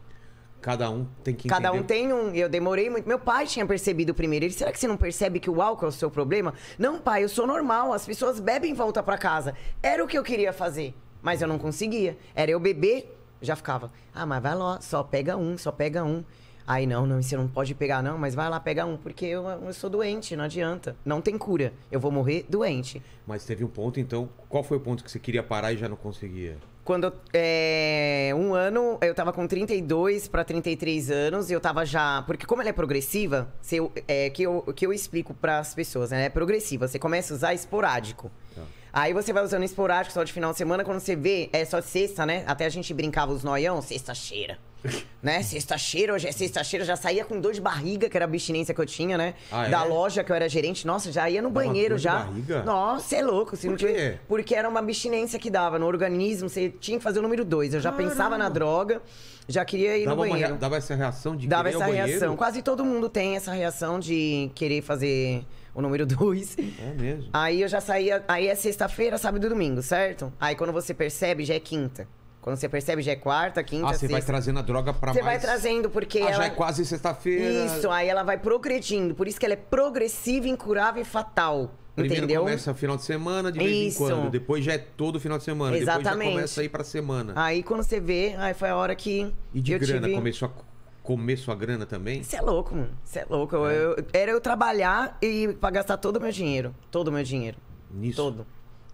C: Cada um tem que Cada um tem um. Eu demorei muito. Meu pai tinha percebido primeiro. Ele, será que você não percebe que o álcool é o seu problema? Não, pai, eu sou normal. As pessoas bebem e voltam para casa. Era o que eu queria fazer, mas eu não conseguia. Era eu beber, já ficava. Ah, mas vai lá, só pega um, só pega um. Aí, não, não, você não pode pegar, não, mas vai lá pegar um, porque eu, eu sou doente, não adianta. Não tem cura. Eu vou morrer doente. Mas teve um ponto, então. Qual foi o ponto que você queria parar e já não conseguia? Quando é, um ano, eu tava com 32 para 33 anos e eu tava já. Porque, como ela é progressiva, se eu, é, que, eu, que eu explico para as pessoas, né? é progressiva. Você começa a usar esporádico. Tá. Aí você vai usando esporádico só de final de semana. Quando você vê, é só sexta, né? Até a gente brincava os noião, sexta-cheira. né? Sexta-feira, hoje é sexta-feira, já saía com dor de barriga, que era a abstinência que eu tinha, né? Ah, é? Da loja que eu era gerente. Nossa, já ia no dava banheiro já. barriga? Nossa, é louco. Assim, Por quê? Porque era uma abstinência que dava no organismo, você tinha que fazer o número dois. Eu já Caramba. pensava na droga, já queria ir dava no banheiro. Uma, dava essa reação de Dava essa reação. Banheiro? Quase todo mundo tem essa reação de querer fazer o número dois É mesmo. Aí eu já saía. Aí é sexta-feira, sábado e domingo, certo? Aí quando você percebe, já é quinta. Quando você percebe, já é quarta, quinta, ah, você vai trazendo a droga pra Você mais... vai trazendo, porque ah, ela... já é quase sexta-feira. Isso, aí ela vai progredindo. Por isso que ela é progressiva, incurável e fatal. Primeiro entendeu? começa
A: final de semana, de vez isso. em quando. Depois já é todo final de semana. Exatamente. Depois já começa a ir pra semana.
C: Aí quando você vê, aí foi a hora que E de grana, tive... começou
A: a... comer sua grana também? Você é
C: louco, mano. Você é louco. É. eu, era eu trabalhar e pra gastar todo o meu dinheiro. Todo o meu dinheiro. Nisso? Todo.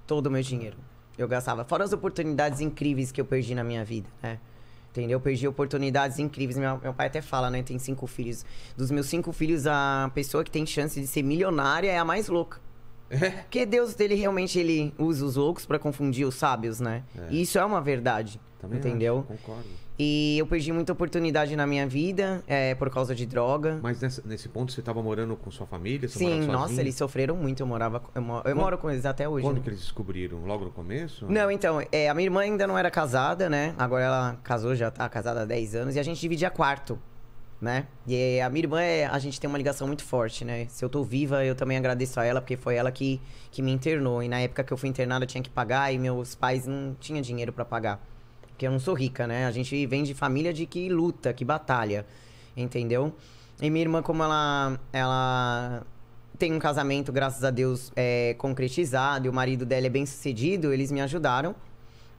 C: Todo o meu dinheiro eu gastava. Fora as oportunidades incríveis que eu perdi na minha vida, né? Entendeu? Eu perdi oportunidades incríveis. Meu, meu, pai até fala, né? Tem cinco filhos. Dos meus cinco filhos, a pessoa que tem chance de ser milionária é a mais louca. É. Porque Deus, ele realmente ele usa os loucos para confundir os sábios, né? É. E isso é uma verdade. Também entendeu? Acho, concordo. E eu perdi muita oportunidade na minha vida é, por causa de droga. Mas nessa, nesse ponto você estava morando com sua família? Sim, nossa, eles sofreram muito. Eu morava, eu, moro, eu moro com eles até hoje. Quando né? que
A: eles descobriram? Logo no começo? Não,
C: então, é, a minha irmã ainda não era casada, né? Agora ela casou, já tá casada há 10 anos. E a gente dividia quarto, né? E a minha irmã, é, a gente tem uma ligação muito forte, né? Se eu tô viva, eu também agradeço a ela, porque foi ela que, que me internou. E na época que eu fui internada, eu tinha que pagar e meus pais não tinham dinheiro para pagar. Porque eu não sou rica, né? A gente vem de família de que luta, que batalha, entendeu? E minha irmã, como ela, ela tem um casamento, graças a Deus, é, concretizado, e o marido dela é bem sucedido, eles me ajudaram,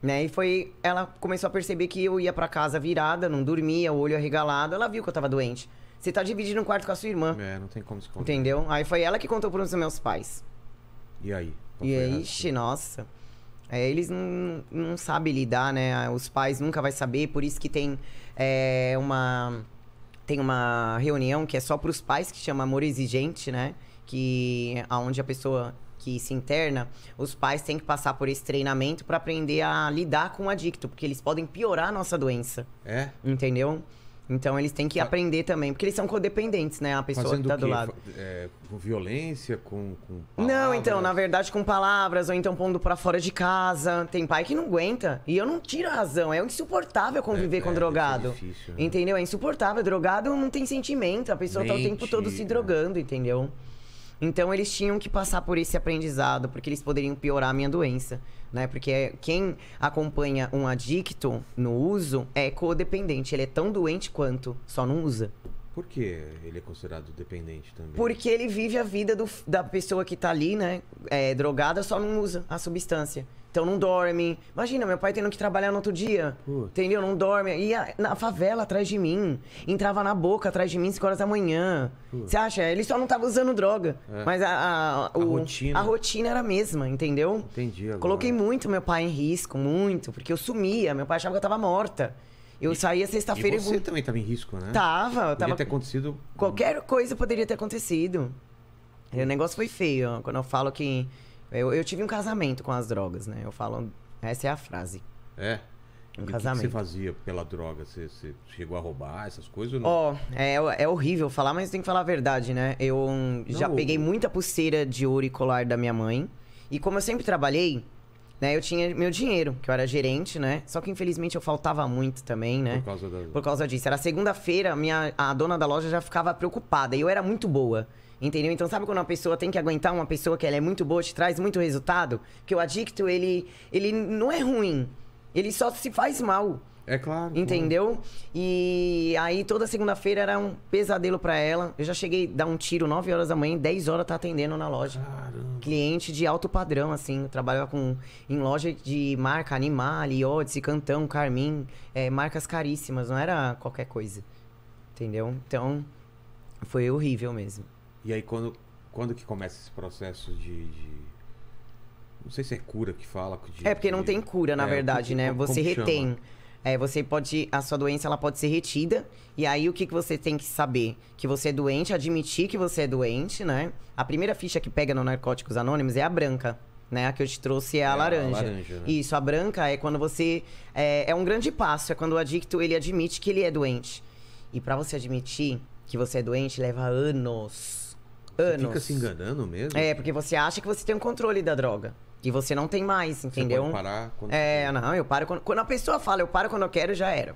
C: né? E foi. Ela começou a perceber que eu ia para casa virada, não dormia, o olho arregalado. Ela viu que eu tava doente. Você tá dividindo um quarto com a sua irmã. É, não tem como esconder. Entendeu? Aí foi ela que contou os meus pais. E aí? e aí, ixi, nossa. É, eles não, não sabem lidar, né? Os pais nunca vai saber, por isso que tem é, uma tem uma reunião que é só para os pais que chama amor exigente, né? Que é aonde a pessoa que se interna, os pais têm que passar por esse treinamento para aprender a lidar com o adicto, porque eles podem piorar a nossa doença. É. Entendeu? Então eles têm que aprender também, porque eles são codependentes, né? A pessoa Fazendo que tá do lado.
A: É, com violência, com, com
C: Não, então, na verdade, com palavras, ou então pondo para fora de casa. Tem pai que não aguenta. E eu não tiro a razão. É insuportável conviver é, com é, drogado. É difícil, né? Entendeu? É insuportável. Drogado não tem sentimento. A pessoa Mente. tá o tempo todo se né? drogando, entendeu? Então eles tinham que passar por esse aprendizado, porque eles poderiam piorar a minha doença, né? Porque eh, quem acompanha um adicto no uso é codependente, ele é tão doente quanto, só não usa. Por que
A: ele é considerado
C: dependente também? Porque ele vive a vida do, da pessoa que tá ali, né? É, drogada, só não usa a substância. Então não dorme. Imagina, meu pai tendo que trabalhar no outro dia. Entendeu? Não dorme. Ia na favela atrás de mim. Entrava na boca atrás de mim 5 horas da manhã. Você acha? Ele só não tava usando droga. É. Mas a, a, o, a, rotina. a rotina era a mesma, entendeu? Entendi. Agora. Coloquei muito meu pai em risco, muito, porque eu sumia. Meu pai achava que eu tava morta. Eu saía sexta-feira e. Você e...
A: também estava em risco, né? Tava, podia tava. ter
C: acontecido. Qualquer coisa poderia ter acontecido. O negócio foi feio. Quando eu falo que. Eu, eu tive um casamento com as drogas, né? Eu falo. Essa é a frase.
A: É. Um e casamento. O que, você fazia pela droga? Você, você chegou a roubar essas coisas ou não? Ó, oh, é,
C: é horrível falar, mas tem que falar a verdade, né? Eu não, já peguei muita pulseira de ouro e colar da minha mãe. E como eu sempre trabalhei, né, eu tinha meu dinheiro, que eu era gerente, né? Só que infelizmente eu faltava muito também, né? Por causa, da... Por causa disso. Era segunda-feira, minha a dona da loja já ficava preocupada. E eu era muito boa. Entendeu? Então, sabe quando uma pessoa tem que aguentar uma pessoa que ela é muito boa, te traz muito resultado? Que o adicto, ele, ele não é ruim. Ele só se faz mal. É claro. Entendeu? Claro. E aí toda segunda-feira era um pesadelo para ela. Eu já cheguei a dar um tiro 9 horas da manhã, 10 horas tá atendendo na loja. Caramba. Cliente de alto padrão, assim. trabalhava com, em loja de marca Animali, Odyssey, Cantão, Carmin. É, marcas caríssimas, não era qualquer coisa. Entendeu? Então, foi horrível
A: mesmo. E aí quando, quando que começa esse processo de... de... Não sei se é cura que fala. De, é, porque de... não tem cura, na é, verdade, né? Como, Você como retém. Chama?
C: É, você pode, a sua doença ela pode ser retida. E aí o que, que você tem que saber? Que você é doente, admitir que você é doente, né? A primeira ficha que pega no Narcóticos Anônimos é a branca. Né? A que eu te trouxe é a é, laranja. A laranja né? Isso, a branca é quando você. É, é um grande passo, é quando o adicto ele admite que ele é doente. E para você admitir que você é doente, leva anos. Anos. fica se enganando mesmo? É, porque você acha que você tem o um controle da droga. E você não tem mais, entendeu? Você pode parar quando É, não, eu paro quando. Quando a pessoa fala, eu paro quando eu quero, já era.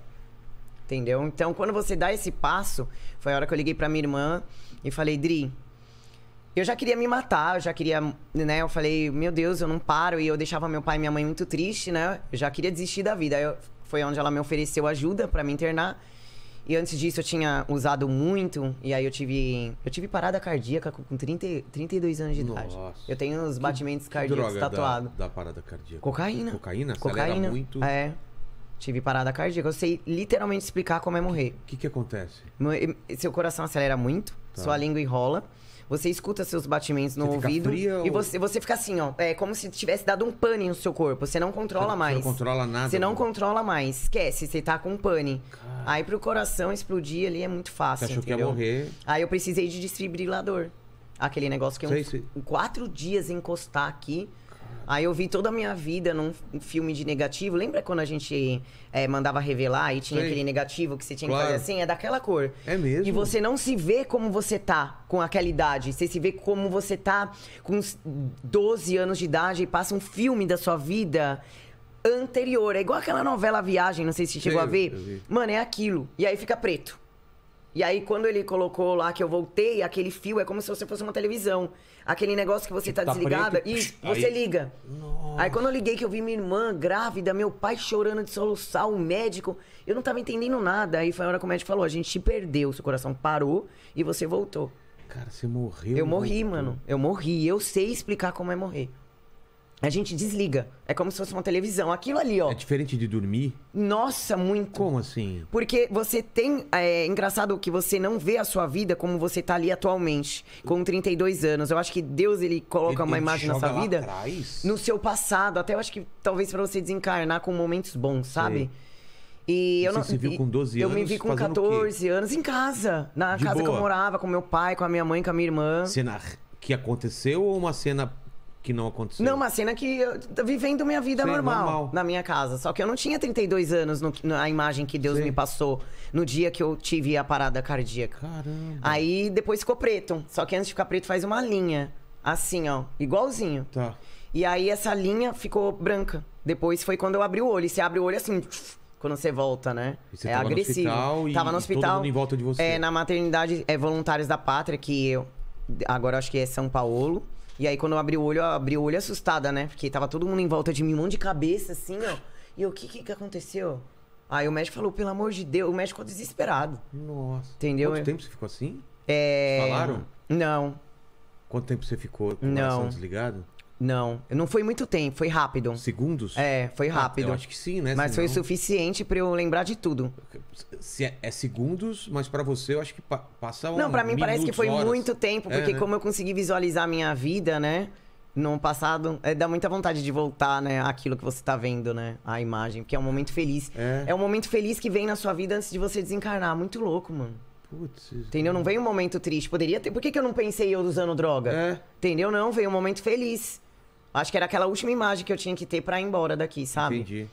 C: Entendeu? Então, quando você dá esse passo, foi a hora que eu liguei pra minha irmã e falei, Dri, eu já queria me matar, eu já queria, né? Eu falei, meu Deus, eu não paro. E eu deixava meu pai e minha mãe muito triste, né? Eu já queria desistir da vida. Eu, foi onde ela me ofereceu ajuda para me internar. E antes disso eu tinha usado muito, e aí eu tive. Eu tive parada cardíaca com 30, 32 anos de idade. Nossa. Eu tenho os batimentos que, cardíacos tatuados.
A: Da, da, parada cardíaca. Cocaína.
C: Cocaína? Cocaína. muito. É. Tive parada cardíaca. Eu sei literalmente explicar como é morrer. O que, que acontece? Seu coração acelera muito, tá. sua língua enrola. Você escuta seus batimentos no você ouvido e você, você fica assim, ó. É como se tivesse dado um pane no seu corpo. Você não controla você mais. Você não controla nada. Você não mano. controla mais. Esquece, você tá com pane. Caramba. Aí pro coração explodir ali é muito fácil. Você achou entendeu? que ia morrer. Aí eu precisei de desfibrilador. Aquele negócio que eu. uns sei. quatro dias encostar aqui. Aí eu vi toda a minha vida num filme de negativo. Lembra quando a gente é, mandava revelar e tinha Sim. aquele negativo que você tinha claro. que fazer assim? É daquela cor. É mesmo. E você não se vê como você tá com aquela idade. Você se vê como você tá com 12 anos de idade e passa um filme da sua vida anterior. É igual aquela novela Viagem, não sei se chegou Sim, a ver. Mano, é aquilo. E aí fica preto. E aí, quando ele colocou lá que eu voltei, aquele fio é como se você fosse uma televisão aquele negócio que você tá, tá desligada. Preto. E você liga. Nossa. Aí quando eu liguei que eu vi minha irmã grávida, meu pai chorando de soluçar, o médico. Eu não tava entendendo nada. Aí foi a hora que o médico falou: a gente te perdeu, seu coração parou e você voltou. Cara, você morreu. Eu morri, voltou. mano. Eu morri. Eu sei explicar como é morrer. A gente desliga. É como se fosse uma televisão. Aquilo ali, ó. É diferente de dormir? Nossa, muito. Como assim? Porque você tem. É engraçado que você não vê a sua vida como você tá ali atualmente, com 32 anos. Eu acho que Deus, ele coloca ele, uma ele imagem na sua vida. Atrás. No seu passado. Até eu acho que talvez para você desencarnar com momentos bons, sabe? E, e eu não. Você se viu com 12 anos? Eu me vi com 14 anos em casa. Na de casa boa. que eu morava, com meu pai, com a minha mãe, com a minha irmã. Cena
A: que aconteceu ou uma cena que não
C: aconteceu? Não, uma cena que eu tô vivendo minha vida Sim, normal, normal, na minha casa. Só que eu não tinha 32 anos no, na imagem que Deus Sim. me passou no dia que eu tive a parada cardíaca. Caramba. Aí depois ficou preto. Só que antes de ficar preto faz uma linha. Assim, ó. Igualzinho. Tá. E aí essa linha ficou branca. Depois foi quando eu abri o olho. E você abre o olho assim quando você volta, né? Você é tava agressivo. No hospital e tava no hospital. Todo mundo em volta de você. É, na maternidade é Voluntários da Pátria, que eu agora acho que é São Paulo. E aí, quando eu abri o olho, eu abri o olho assustada, né? Porque tava todo mundo em volta de mim, um monte de cabeça, assim, ó. E o que, que aconteceu? Aí o médico falou, pelo amor de Deus, o médico ficou desesperado. Nossa. Entendeu? Quanto tempo você ficou assim? É... Falaram? Não. Quanto tempo você ficou com o desligado? Não, não foi muito tempo, foi rápido. Segundos? É, foi rápido. Ah, eu acho que sim, né? Mas Senão... foi
A: suficiente para eu lembrar de tudo. Se é, é segundos, mas para você eu acho que pa passa Não, para mim minutos, parece que foi horas. muito
C: tempo, porque é, né? como eu consegui visualizar a minha vida, né? No passado, é, dá muita vontade de voltar, né? Aquilo que você tá vendo, né? A imagem, porque é um momento feliz. É, é um momento feliz que vem na sua vida antes de você desencarnar. Muito louco, mano. Putz, Entendeu? Não veio um momento triste. Poderia ter. Por que, que eu não pensei eu usando droga? É. Entendeu? Não, veio um momento feliz. Acho que era aquela última imagem que eu tinha que ter para ir embora daqui, sabe? Entendi.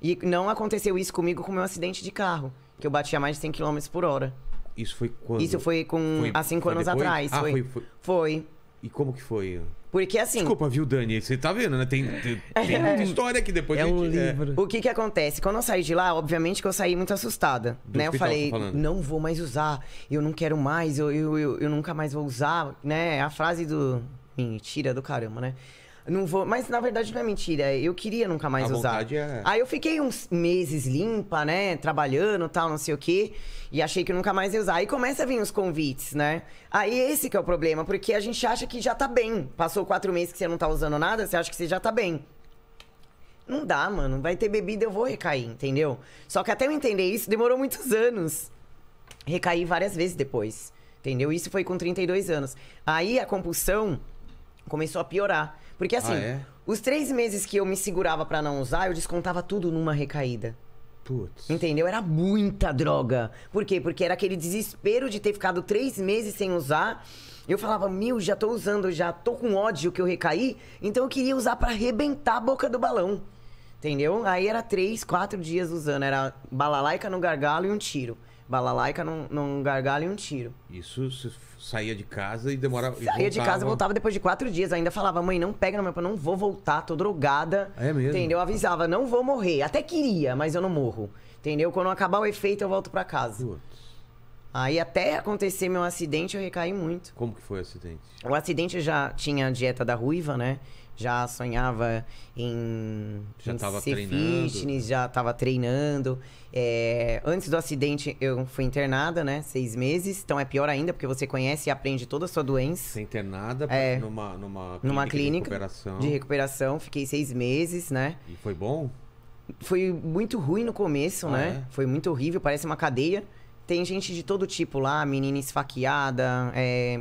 C: E não aconteceu isso comigo com meu acidente de carro, que eu bati a mais de 100 km por hora. Isso foi quando? Isso foi com foi, há cinco anos depois? atrás. Ah, foi. Foi, foi. foi. E como que foi? Porque assim. Desculpa, viu, Dani?
A: Você tá vendo, né? Tem, tem, é. tem muita história que depois é gente, um é. livro.
C: É. O que que acontece? Quando eu saí de lá, obviamente que eu saí muito assustada. Do né? Eu falei, tá não vou mais usar, eu não quero mais, eu, eu, eu, eu nunca mais vou usar, né? A frase do. Mentira do caramba, né? Não vou. Mas na verdade não é mentira. Eu queria nunca mais a usar. É... Aí eu fiquei uns meses limpa, né? Trabalhando tal, não sei o quê. E achei que nunca mais ia usar. Aí começa a vir os convites, né? Aí esse que é o problema, porque a gente acha que já tá bem. Passou quatro meses que você não tá usando nada, você acha que você já tá bem. Não dá, mano. Vai ter bebida, eu vou recair, entendeu? Só que até eu entender isso, demorou muitos anos. Recaí várias vezes depois, entendeu? Isso foi com 32 anos. Aí a compulsão começou a piorar. Porque assim, ah, é? os três meses que eu me segurava para não usar, eu descontava tudo numa recaída. Putz. Entendeu? Era muita droga. Por quê? Porque era aquele desespero de ter ficado três meses sem usar. Eu falava, meu, já tô usando, já tô com ódio que eu recaí. Então eu queria usar para arrebentar a boca do balão. Entendeu? Aí era três, quatro dias usando. Era balalaica no gargalo e um tiro. Balalaica num, gargalo e um tiro. Isso saía de casa e demorava. Saía voltava. de casa e voltava depois de quatro dias. Ainda falava, mãe, não pega no meu pé, não vou voltar, tô drogada. É mesmo? Entendeu? Eu avisava, não vou morrer. Até queria, mas eu não morro. Entendeu? Quando acabar o efeito, eu volto para casa. Putz. Aí até acontecer meu acidente, eu recaí muito. Como que foi o acidente? O acidente eu já tinha a dieta da ruiva, né? já sonhava em, já em ser treinando. fitness, já estava treinando. É, antes do acidente, eu fui internada, né? Seis meses. Então é pior ainda, porque você conhece e aprende toda a sua doença. Você é internada é, numa, numa clínica, numa clínica de, recuperação. de recuperação. Fiquei seis meses, né? E foi bom? Foi muito ruim no começo, ah, né? É? Foi muito horrível, parece uma cadeia. Tem gente de todo tipo lá, menina esfaqueada, é,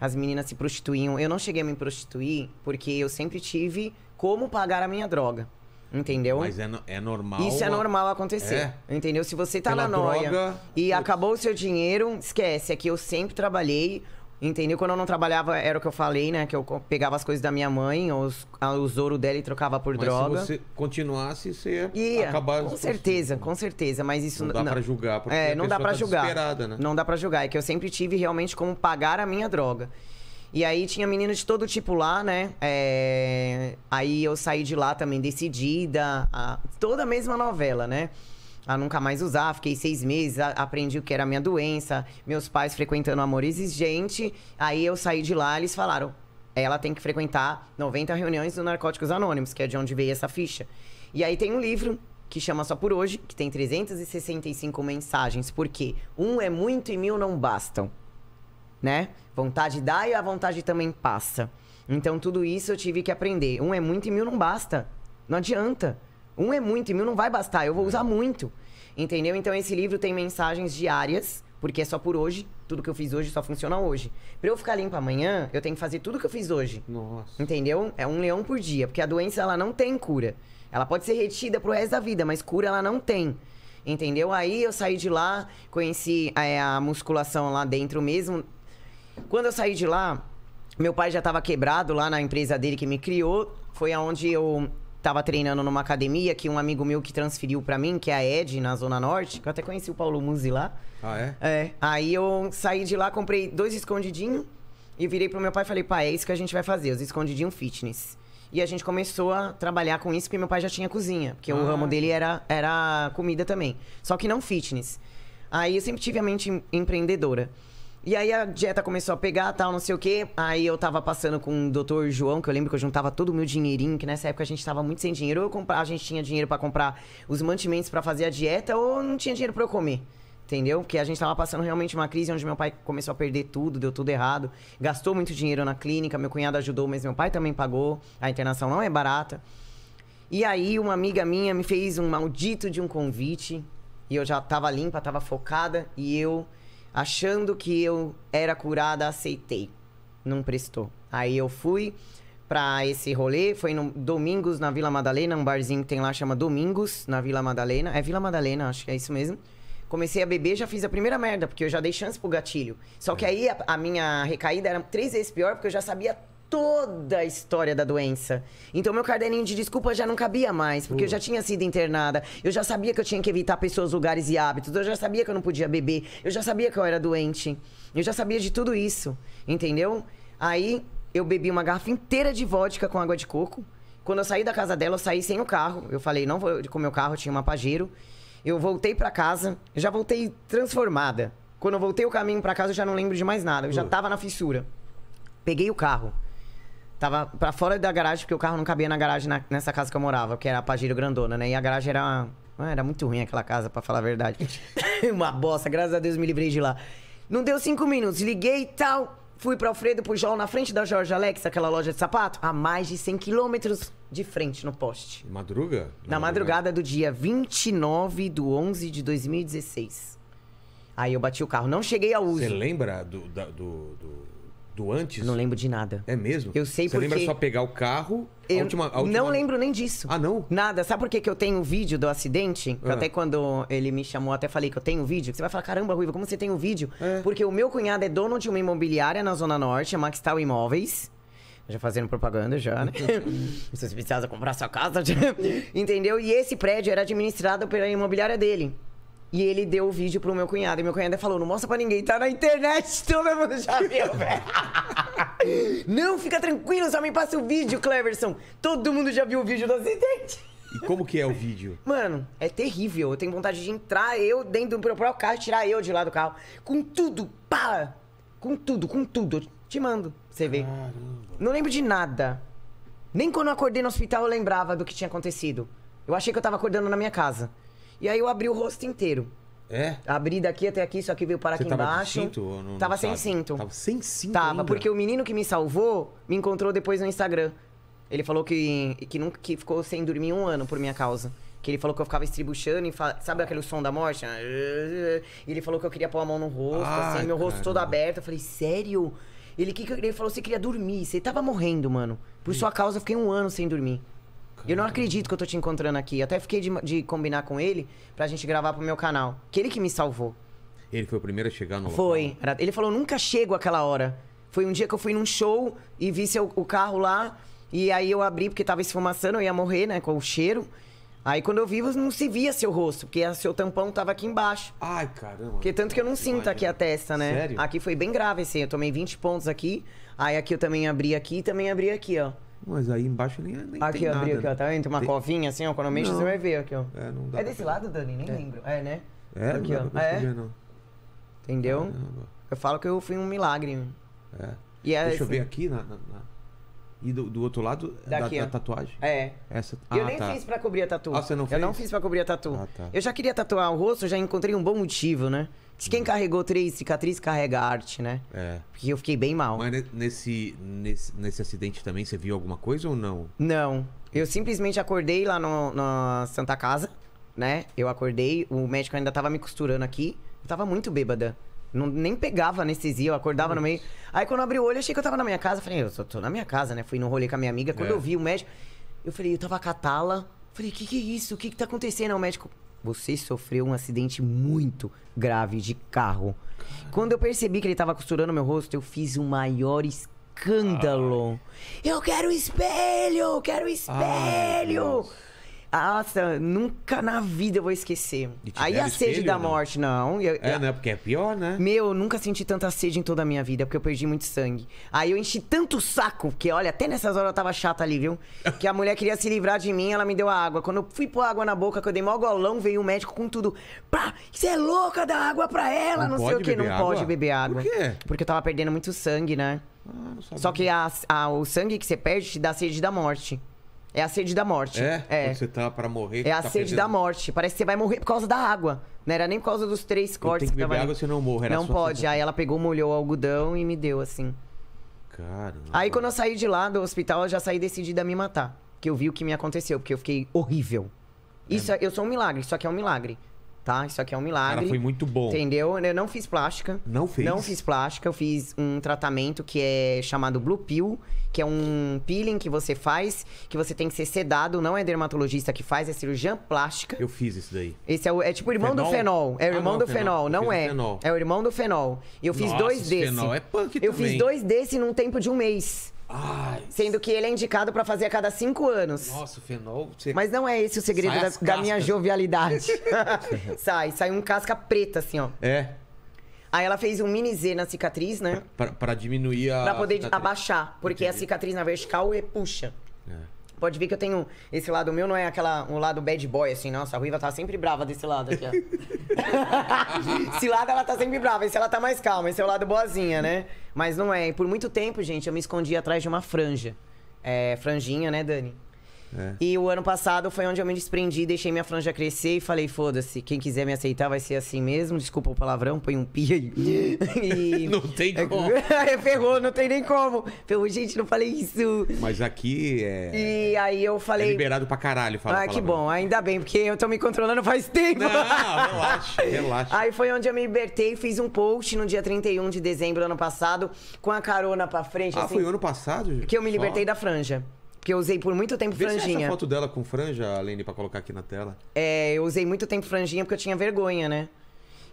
C: as meninas se prostituíam. Eu não cheguei a me prostituir porque eu sempre tive como pagar a minha droga. Entendeu? Mas
A: é, é normal. Isso é normal acontecer.
C: É? Entendeu? Se você tá Pela na noia droga... e acabou o seu dinheiro, esquece. É que eu sempre trabalhei Entendeu? Quando eu não trabalhava, era o que eu falei, né? Que eu pegava as coisas da minha mãe, os, os ouro dela e trocava por Mas droga. Se você continuasse, você ia, ia acabar. Com certeza, com certeza. Mas isso não. Dá não pra julgar, porque é, não dá pra tá julgar. Né? Não dá pra julgar. É que eu sempre tive realmente como pagar a minha droga. E aí tinha meninas de todo tipo lá, né? É... Aí eu saí de lá também decidida. A... Toda a mesma novela, né? a nunca mais usar. Fiquei seis meses, a, aprendi o que era a minha doença. Meus pais frequentando amor exigente. Aí eu saí de lá, eles falaram: ela tem que frequentar 90 reuniões do Narcóticos Anônimos, que é de onde veio essa ficha. E aí tem um livro que chama Só por Hoje, que tem 365 mensagens. Por quê? Um é muito e mil não bastam. Né? Vontade dá e a vontade também passa. Então, tudo isso eu tive que aprender. Um é muito e mil não basta. Não adianta. Um é muito e mil não vai bastar, eu vou usar é. muito. Entendeu? Então esse livro tem mensagens diárias, porque é só por hoje, tudo que eu fiz hoje só funciona hoje. Pra eu ficar limpo amanhã, eu tenho que fazer tudo que eu fiz hoje. Nossa. Entendeu? É um leão por dia, porque a doença ela não tem cura. Ela pode ser retida pro resto da vida, mas cura ela não tem. Entendeu? Aí eu saí de lá, conheci é, a musculação lá dentro mesmo. Quando eu saí de lá, meu pai já estava quebrado lá na empresa dele que me criou. Foi aonde eu tava treinando numa academia que um amigo meu que transferiu para mim, que é a Ed, na Zona Norte, que eu até conheci o Paulo Musi lá. Ah, é? É. Aí eu saí de lá, comprei dois escondidinhos e virei pro meu pai e falei, pai, é isso que a gente vai fazer, os escondidinhos fitness. E a gente começou a trabalhar com isso, porque meu pai já tinha cozinha, porque ah. o ramo dele era, era comida também. Só que não fitness. Aí eu sempre tive a mente empreendedora. E aí a dieta começou a pegar, tal, não sei o quê. Aí eu tava passando com o doutor João, que eu lembro que eu juntava todo o meu dinheirinho, que nessa época a gente tava muito sem dinheiro. Ou a gente tinha dinheiro para comprar os mantimentos para fazer a dieta, ou não tinha dinheiro para eu comer entendeu? Porque a gente tava passando realmente uma crise onde meu pai começou a perder tudo, deu tudo errado, gastou muito dinheiro na clínica, meu cunhado ajudou, mas meu pai também pagou, a internação não é barata. E aí uma amiga minha me fez um maldito de um convite, e eu já tava limpa, tava focada, e eu achando que eu era curada, aceitei. Não prestou. Aí eu fui pra esse rolê, foi no Domingos na Vila Madalena, um barzinho que tem lá chama Domingos na Vila Madalena. É Vila Madalena, acho que é isso mesmo. Comecei a beber, já fiz a primeira merda, porque eu já dei chance pro gatilho. Só que hum. aí a, a minha recaída era três vezes pior, porque eu já sabia toda a história da doença. Então, meu caderninho de desculpa já não cabia mais, porque uh. eu já tinha sido internada, eu já sabia que eu tinha que evitar pessoas, lugares e hábitos, eu já sabia que eu não podia beber, eu já sabia que eu era doente, eu já sabia de tudo isso, entendeu? Aí, eu bebi uma garrafa inteira de vodka com água de coco. Quando eu saí da casa dela, eu saí sem o carro. Eu falei, não vou com o meu carro, tinha uma Pajero. Eu voltei para casa, eu já voltei transformada. Quando eu voltei o caminho para casa, eu já não lembro de mais nada, eu já tava na fissura. Peguei o carro Tava pra fora da garagem, porque o carro não cabia na garagem na, nessa casa que eu morava, que era a Pajiro Grandona, né? E a garagem era. era muito ruim aquela casa, para falar a verdade. Uma bosta, graças a Deus me livrei de lá. Não deu cinco minutos, liguei e tal. Fui pra Alfredo Pujol, na frente da Jorge Alex, aquela loja de sapato, a mais de 100 quilômetros de frente no poste. Madruga? Na, madrugada. do dia 29 do 11 de 2016. Aí eu bati o carro, não cheguei a uso. Você
A: lembra do, da, do, do do antes? Não lembro de nada. É mesmo? Eu sei Você porque... lembra só pegar o carro? Eu a última, a última...
C: não lembro nem disso. Ah, não? Nada. Sabe por que, que eu tenho um vídeo do acidente? Ah. Até quando ele me chamou, até falei que eu tenho um vídeo. Você vai falar, caramba, Ruiva, como você tem um vídeo? É. Porque o meu cunhado é dono de uma imobiliária na Zona Norte, a Maxtal Imóveis. Já fazendo propaganda, já, né? se você precisa comprar sua casa, já... entendeu? E esse prédio era administrado pela imobiliária dele. E ele deu o vídeo pro meu cunhado. E meu cunhado falou: não mostra pra ninguém, tá na internet, todo mundo já viu, velho. não, fica tranquilo, só me passa o vídeo, Cleverson. Todo mundo já viu o vídeo do acidente.
A: E como que é o vídeo?
C: Mano, é terrível. Eu tenho vontade de entrar eu dentro do meu próprio carro, tirar eu de lá do carro. Com tudo, pá! Com tudo, com tudo. Eu te mando, você vê. Não lembro de nada. Nem quando eu acordei no hospital eu lembrava do que tinha acontecido. Eu achei que eu tava acordando na minha casa. E aí eu abri o rosto inteiro. É? Abri daqui até aqui, só que veio parar Você aqui tava embaixo. Cinto, ou não, tava sem cinto. Tava sem cinto. Tava, ainda? porque o menino que me salvou me encontrou depois no Instagram. Ele falou que, que, nunca, que ficou sem dormir um ano por minha causa. Que ele falou que eu ficava estribuchando e sabe aquele som da morte? E ele falou que eu queria pôr a mão no rosto, Ai, ah, assim, meu rosto todo aberto. Eu falei, sério? Ele, que, que... ele falou, você queria dormir, você tava morrendo, mano. Por Sim. sua causa, eu fiquei um ano sem dormir. Eu não acredito que eu tô te encontrando aqui. Até fiquei de, de, combinar com ele pra gente gravar pro meu canal. Que ele que me salvou. Ele foi o primeiro a chegar no Foi. Local. Ele falou, nunca chego aquela hora. Foi um dia que eu fui num show e vi seu, o carro lá. E aí eu abri, porque tava esfumaçando, eu ia morrer, né, com o cheiro. Aí quando eu vi, não se via seu rosto, porque seu tampão tava aqui embaixo. Ai, caramba. Porque tanto que eu não sinto imagina. aqui a testa, né? Sério? Aqui foi bem grave, assim. Eu tomei 20 pontos aqui. Aí aqui eu também abri aqui e também abri aqui, ó. Mas aí embaixo nem aqui, tem ó, nada. Aqui, ó, tá? Entre uma tem... covinha assim, ó. Quando mexe, você vai ver aqui, ó. É, não dá é desse pra... lado, Dani? Nem é. lembro. É, né? É, aqui, não dá ó. Pra é? não. Entendeu? Caramba. Eu falo que eu fui um milagre. É.
A: E é Deixa assim... eu ver aqui na, na, na... E do, do outro lado, Daqui, da, da, tatuagem? É. Essa... Ah, eu nem tá. fiz pra
C: cobrir a tatu. Ah, você não fez? Eu não fiz pra cobrir a tatu. Ah, tá. Eu já queria tatuar o rosto, já encontrei um bom motivo, né? Diz quem hum. carregou três cicatrizes carrega arte, né? É. Porque eu fiquei
A: bem mal. Mas nesse, nesse, nesse acidente também você viu alguma coisa ou não?
C: Não. Eu simplesmente acordei lá no, na Santa Casa, né? Eu acordei, o médico ainda tava me costurando aqui. Eu tava muito bêbada. Não, nem pegava anestesia, eu acordava no meio. Aí quando eu abri o olho, achei que eu tava na minha casa. Falei, eu tô, tô na minha casa, né? Fui no rolê com a minha amiga. Quando É. eu vi o médico, eu falei, eu tava catala. Falei, o que que é isso? O que que tá acontecendo? Aí o médico, você sofreu um acidente muito grave de carro. Quando eu percebi que ele tava costurando meu rosto, eu fiz o maior escândalo. Eu quero espelho! Eu quero espelho! Nossa, nunca na vida eu vou esquecer. Aí a sede da né? morte, não. Eu, é, eu, né? Porque é pior, né? Meu, eu nunca senti tanta sede em toda a minha vida, porque eu perdi muito sangue. Aí eu enchi tanto saco, que olha, até nessas horas eu tava chata ali, viu? Que a mulher queria se livrar de mim, ela me deu a água. Quando eu fui pôr água na boca, que eu dei mó golão, veio o um médico com tudo. Pá, você é louca, dá água pra ela, não, não sei o quê. Não água? pode beber água. Por quê? Porque eu tava perdendo muito sangue, né? Ah, Só que a, a, o sangue que você perde te dá sede da morte. É a sede da morte. É? é. Quando você
A: tá pra morrer. É a tá sede perdendo... da
C: morte. Parece que você vai morrer por causa da água. Não era nem por causa dos três cortes que, que beber água, se Você não morre, Não pode. Sensação. Aí ela pegou, molhou o algodão e me deu, assim. Cara. Aí quando eu saí de lá do hospital, eu já saí decidida a me matar. Que eu vi o que me aconteceu, porque eu fiquei horrível. É. Isso, é. eu sou um milagre, isso aqui é um milagre tá? Isso aqui é um milagre. Cara, foi muito bom. Entendeu? Eu não fiz plástica. Não fiz Não fiz plástica. Eu fiz um tratamento que é chamado Blue Pill, que é um peeling que você faz, que você tem que ser sedado. Não é dermatologista que faz, é cirurgiã plástica. Eu
A: fiz isso daí.
C: Esse é, o, é tipo o irmão fenol? do fenol. É o ah, irmão ah, não, do fenol, fenol. não é. Fenol. É o irmão do fenol. Eu fiz Nossa, dois desse. Fenol é punk eu também. Eu fiz dois desse num tempo de um mês. Ai, Sendo que ele é indicado pra fazer a cada cinco anos. Nossa, o fenol. Você... Mas não é esse o segredo da, da, minha jovialidade. sai, sai um casca preta, assim, ó. É. Aí ela fez um mini Z na cicatriz, né?
A: Pra, pra diminuir a. Pra poder cicatriz.
C: abaixar. Porque Entendi. a cicatriz na vertical é puxa. É. Pode ver que eu tenho. Esse lado meu não é aquela, um lado bad boy, assim, nossa, a Ruiva tá sempre brava desse lado aqui, ó. esse lado ela tá sempre brava, esse ela tá mais calma, esse é o lado boazinha, né? Mas não é. E por muito tempo, gente, eu me escondi atrás de uma franja. É, franjinha, né, Dani? É. E o ano passado foi onde eu me desprendi, deixei minha franja crescer e falei: foda-se, quem quiser me aceitar vai ser assim mesmo. Desculpa o palavrão, põe um pi aí. E... não tem é, como. Ferrou, não tem nem como. Ferrou, gente, não falei isso. Mas aqui é. E aí eu é falei. É liberado
A: pra caralho falar. Ah, que
C: bom, ainda bem, porque eu tô me controlando faz tempo. Não, relaxa, relaxa. Aí foi onde eu me libertei, fiz um post no dia 31 de dezembro do ano passado, com a carona pra frente. Ah, assim, foi ano passado? Que eu me libertei Só? da franja. Porque eu usei por muito tempo Vê é franjinha. Você essa foto
A: dela com franja, Aline, pra colocar aqui na tela?
C: É, eu usei muito tempo franjinha porque eu tinha vergonha, né?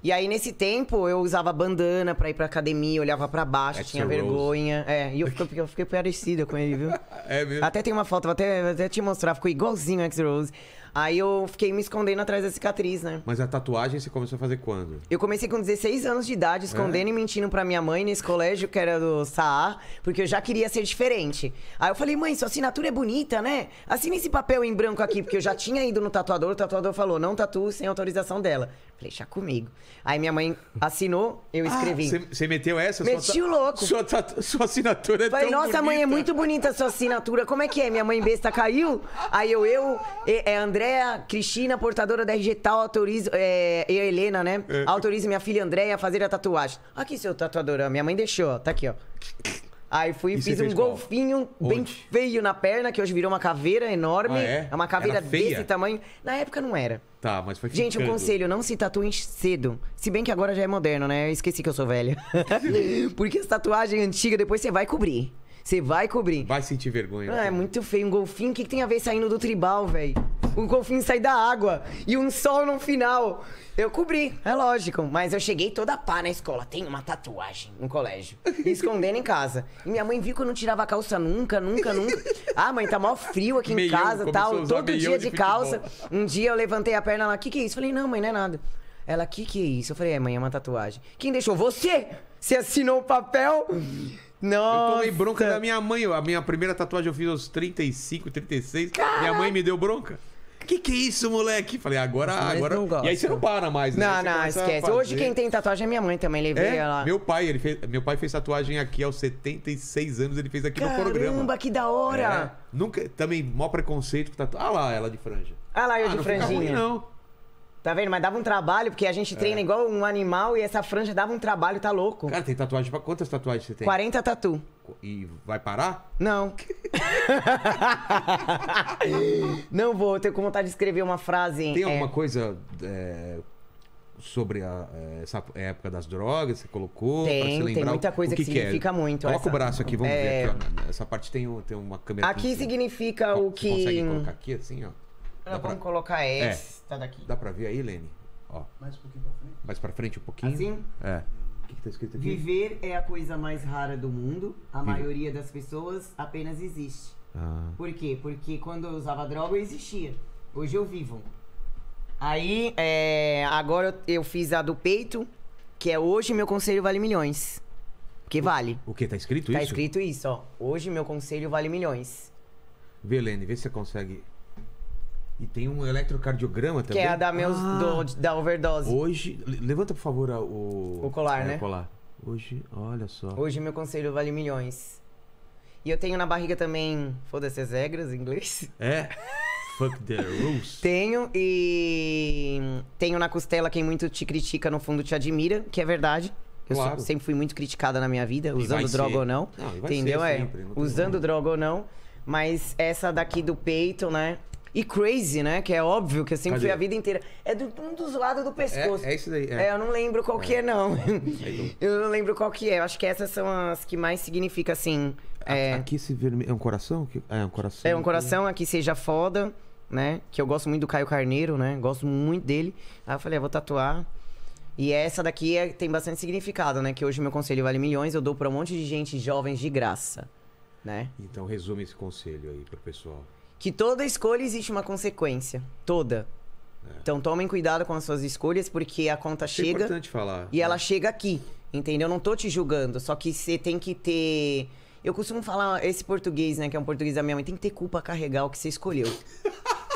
C: E aí, nesse tempo, eu usava bandana pra ir pra academia, olhava pra baixo, That's tinha vergonha. É, e eu fiquei, eu fiquei parecida com ele, viu? é mesmo? Até tem uma foto, vou até, vou até te mostrar, ficou igualzinho o X-Rose. Aí eu fiquei me escondendo atrás da cicatriz, né?
A: Mas a tatuagem você começou a fazer quando?
C: Eu comecei com 16 anos de idade, é? escondendo é? e mentindo pra minha mãe nesse colégio que era do Saar, porque eu já queria ser diferente. Aí eu falei, mãe, sua assinatura é bonita, né? Assina esse papel em branco aqui, porque eu já tinha ido no tatuador, o tatuador falou, não tatu sem autorização dela. Falei, já comigo. Aí minha mãe assinou, eu ah, escrevi. Você ah, meteu essa? Meti sua, o louco. Sua, sua assinatura é Falei, nossa, bonita. mãe, é muito bonita a sua assinatura. Como é que é? Minha mãe besta caiu? Aí eu, eu, é André Andréa Cristina, portadora da RG Tal, autoriza. É, eu, Helena, né? É. Autoriza minha filha Andréa a fazer a tatuagem. Aqui, seu tatuador, minha mãe deixou, ó, tá aqui, ó. Aí fui e fiz um golfinho qual? bem Onde? feio na perna, que hoje virou uma caveira enorme. Ah, é? é uma caveira desse tamanho. Na época não era.
A: Tá, mas foi Gente, um conselho,
C: não se tatuem cedo. Se bem que agora já é moderno, né? Eu esqueci que eu sou velha. Porque essa tatuagem antiga, depois você vai cobrir. Você vai cobrir. Vai sentir vergonha. Ah, é né? muito feio. Um golfinho, o que, que tem a ver saindo do tribal, velho? um golfinho sair da água e um sol no final. Eu cobri, é lógico. Mas eu cheguei toda pá na escola. Tem uma tatuagem no colégio. Me escondendo em casa. E minha mãe viu que eu não tirava a calça nunca, nunca, nunca. Ah, mãe, tá mó frio aqui em meião, casa tal. Todo dia de, de calça. Um dia eu levantei a perna lá. Que que é isso? Falei, não, mãe, não é nada. Ela, que que é isso? Eu falei, é, mãe, é uma tatuagem. Quem deixou? Você! Você assinou o papel?
A: não Eu tomei bronca da minha mãe. A minha primeira tatuagem eu fiz aos 35, 36. Caraca. Minha mãe me deu bronca que que é isso, moleque? Falei, agora, Mas agora. não E aí você não para mais, né? Não, não, esquece. Hoje quem
C: tem tatuagem é minha mãe também, levei é? ela. É,
A: meu pai, ele fez, meu pai fez tatuagem aqui aos 76 anos, ele fez aqui Caramba, no programa. Caramba que da hora! É, nunca, também, maior preconceito com tatuagem. Ah lá, ela de franja. Ah lá, eu ah, de não fica franjinha. ruim, não.
C: Tá vendo? Mas dava um trabalho, porque a gente é. treina é. igual um animal e essa franja dava um trabalho, tá louco. Cara,
A: tem tatuagem pra quantas tatuagens você tem?
C: 40 tatu.
A: E vai parar?
C: Não. Não vou, eu tenho vontade de escrever uma frase. Tem é... alguma
A: coisa é, sobre a, é, essa época das drogas? Você colocou? Tem, pra se tem muita coisa que, que, é? significa muito. Coloca essa... o braço aqui, vamos ver. Aqui, essa parte tem, tem uma câmera. Aqui, aqui
C: significa o que. Você consegue colocar aqui assim, ó? vamos pra... colocar S é. daqui.
A: Dá pra ver aí, Lene? Ó.
C: Mais um pouquinho pra frente.
A: Mais pra frente um pouquinho. Assim? É. O que, que tá escrito aqui?
C: Viver é a coisa mais rara do mundo. A maioria das pessoas apenas existe. Ah. Por quê? Porque quando eu usava droga, eu existia. Hoje eu vivo. Aí, é, agora eu fiz a do peito, que é hoje meu conselho vale milhões. Que o, vale.
A: O que? Tá escrito tá isso? Tá escrito
C: isso, ó. Hoje meu conselho vale milhões.
A: Vê, Lene, vê se você consegue e tem um eletrocardiograma também. Que é a da, meus, ah. do, da overdose. Hoje. Levanta, por favor, o. O colar, é, né? O colar. Hoje, olha só. Hoje
C: meu conselho vale milhões. E eu tenho na barriga também. Foda-se as regras em inglês.
A: É. Fuck the rules.
C: Tenho e. Tenho na costela quem muito te critica, no fundo te admira, que é verdade. Eu claro. sempre fui muito criticada na minha vida, usando droga ser. ou não. não entendeu? é. não usando droga ou não. Mas essa daqui do peito, né? e crazy, né? Que é óbvio, que eu assim, sempre Cadê? fui a vida inteira. É do, um dos lados do é, pescoço. É, é isso daí. É. é. eu não lembro qual que é, é. não. É eu não lembro qual que é. Eu acho que essas são as que mais significa, assim.
A: aqui esse vermelho. É um coração? É um coração. É um
C: coração, aqui seja foda, né? Que eu gosto muito do Caio Carneiro, né? Gosto muito dele. Aí eu falei, ah, vou tatuar. E essa daqui é, tem bastante significado, né? Que hoje meu conselho vale milhões, eu dou para um monte de gente jovens de graça, né?
A: Então resume esse conselho aí pro pessoal
C: que toda escolha existe uma consequência. Toda. É. Então tomem cuidado com as suas escolhas, porque a conta é chega. É importante falar. E ela né? chega aqui, entendeu? Eu não tô te julgando, só que você tem que ter. Eu costumo falar esse português, né? Que é um português da minha mãe. Tem que ter culpa a carregar o que você escolheu.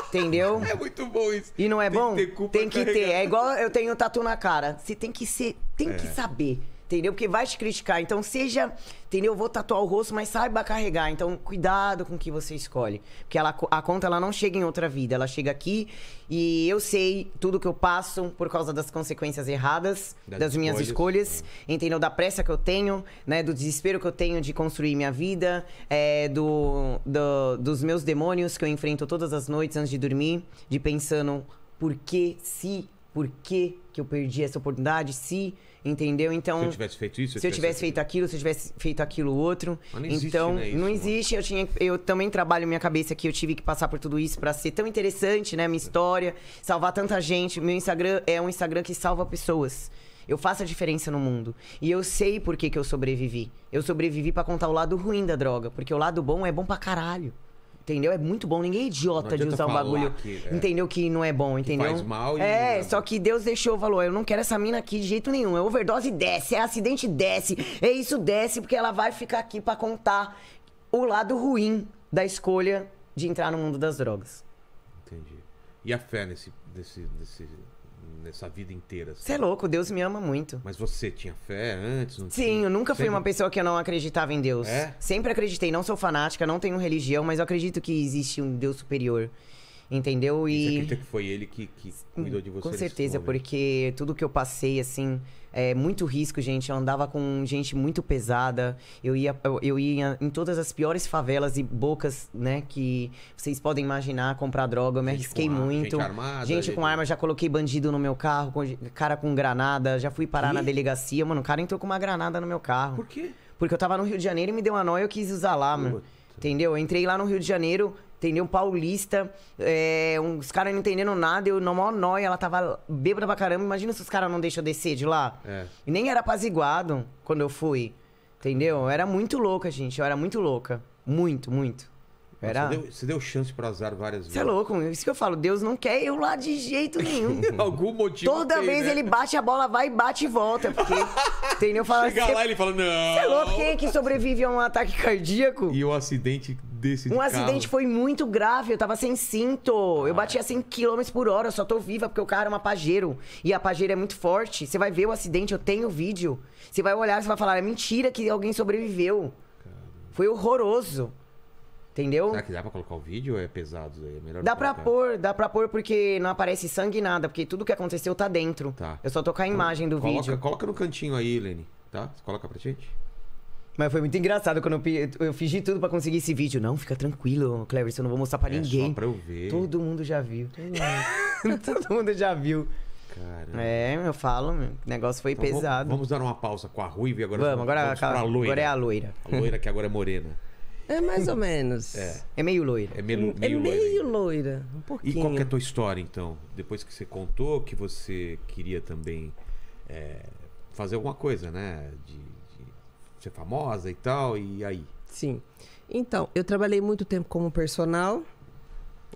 C: Entendeu? É muito bom isso. E não é tem bom? Que tem que ter. É igual eu tenho tatu na cara. Você tem que ser. Tem é. que saber. Entendeu? Porque vai te criticar. Então, seja. Entendeu? Vou tatuar o rosto, mas saiba carregar. Então, cuidado com o que você escolhe. Porque ela, a conta ela não chega em outra vida. Ela chega aqui e eu sei tudo que eu passo por causa das consequências erradas, das, das minhas escolhas. É. Entendeu? Da pressa que eu tenho, né? Do desespero que eu tenho de construir minha vida, é, do, do, dos meus demônios que eu enfrento todas as noites antes de dormir, de pensando por que se por que, que eu perdi essa oportunidade, se, entendeu? Então. Se eu tivesse feito isso, se eu tivesse feito aquilo, se eu tivesse feito aquilo outro. Mas não existe, então, né, isso, não existe. Eu, tinha, eu também trabalho minha cabeça que eu tive que passar por tudo isso para ser tão interessante, né? Minha história, salvar tanta gente. Meu Instagram é um Instagram que salva pessoas. Eu faço a diferença no mundo. E eu sei por que, que eu sobrevivi. Eu sobrevivi para contar o lado ruim da droga, porque o lado bom é bom pra caralho. Entendeu? É muito bom. Ninguém é idiota de usar um bagulho. Que, é, entendeu? Que não é bom, entendeu? faz mal e. É, é só que Deus deixou o valor. Eu não quero essa mina aqui de jeito nenhum. É overdose desce, é acidente desce. É isso desce, porque ela vai ficar aqui para contar o lado ruim da escolha de entrar no mundo das drogas.
A: Entendi. E a fé nesse, nesse, nesse nessa vida inteira? Você assim. é louco, Deus me ama muito. Mas você tinha fé antes? Sim, tinha... eu nunca fui Sempre... uma pessoa
C: que eu não acreditava em Deus. É? Sempre acreditei, não sou fanática, não tenho religião, mas eu acredito que existe um Deus superior. Entendeu? E. e você acredita que
A: foi ele que, que cuidou de você? Com certeza,
C: porque tudo que eu passei, assim é, muito risco, gente. Eu andava com gente muito pesada. Eu ia, eu, eu ia em todas as piores favelas e bocas, né? Que vocês podem imaginar comprar droga. Eu me gente arrisquei com, muito. Gente, armada, gente, gente, com arma, já coloquei bandido no meu carro, com, cara com granada. Já fui parar na delegacia. Mano, o cara entrou com uma granada no meu carro. Por quê? Porque eu tava no Rio de Janeiro e me deu uma noia e eu quis usar lá, mano. Entendeu? Eu entrei lá no Rio de Janeiro, entendeu? Um paulista, é, uns caras não entendendo nada, eu na maior nóia, ela tava bêbada pra caramba. Imagina se os caras não deixam eu descer de lá. É. E nem era apaziguado quando eu fui, entendeu? era muito louca, gente, eu era muito louca. Muito, muito. Era... Você, deu, você deu chance pro azar várias é vezes. Você é louco, isso que eu falo. Deus não quer eu lá de jeito nenhum. Algum motivo. Toda tem, vez né? ele bate a bola, vai, bate e volta. Porque. entendeu? Fala, Chega você... lá ele fala, não. Você é louco, quem é que sobrevive a um ataque
A: cardíaco? E o acidente desse Um de acidente
C: foi muito grave, eu tava sem cinto. Ah. Eu batia 100 km por hora, eu só tô viva porque o cara era é uma pajeiro. E a pajeira é muito forte. Você vai ver o acidente, eu tenho vídeo. Você vai olhar, e vai falar, é mentira que alguém sobreviveu. Foi horroroso. Entendeu?
A: Será que dá pra colocar o vídeo ou é pesado? É melhor dá pra
C: pôr, dá pra pôr porque não aparece sangue nada, porque tudo que aconteceu tá dentro. Tá. Eu só tô com a então, imagem do coloca, vídeo.
A: Coloca no cantinho aí, Lene, tá? Você coloca pra gente.
C: Mas foi muito engraçado quando eu, eu fiz de tudo pra conseguir esse vídeo. Não, fica tranquilo, Cleverson, eu não vou mostrar pra é ninguém. Só pra eu ver. Todo mundo já viu. Todo mundo já viu. Caramba. É, eu falo, meu, o negócio foi então, pesado. Vamos, vamos, dar uma pausa com a Ruiva e agora vamos, vamos agora, a, loira. agora é a loira. A loira que agora é morena.
D: É mais ou menos. É,
C: é meio loira. É meio, meio, é
D: meio loira. loira. Um pouquinho.
A: E qual é a tua história, então? Depois que você contou que você queria também é, fazer alguma coisa, né? De, de, ser famosa e tal, e aí? Sim.
D: Então, eu trabalhei muito tempo como personal.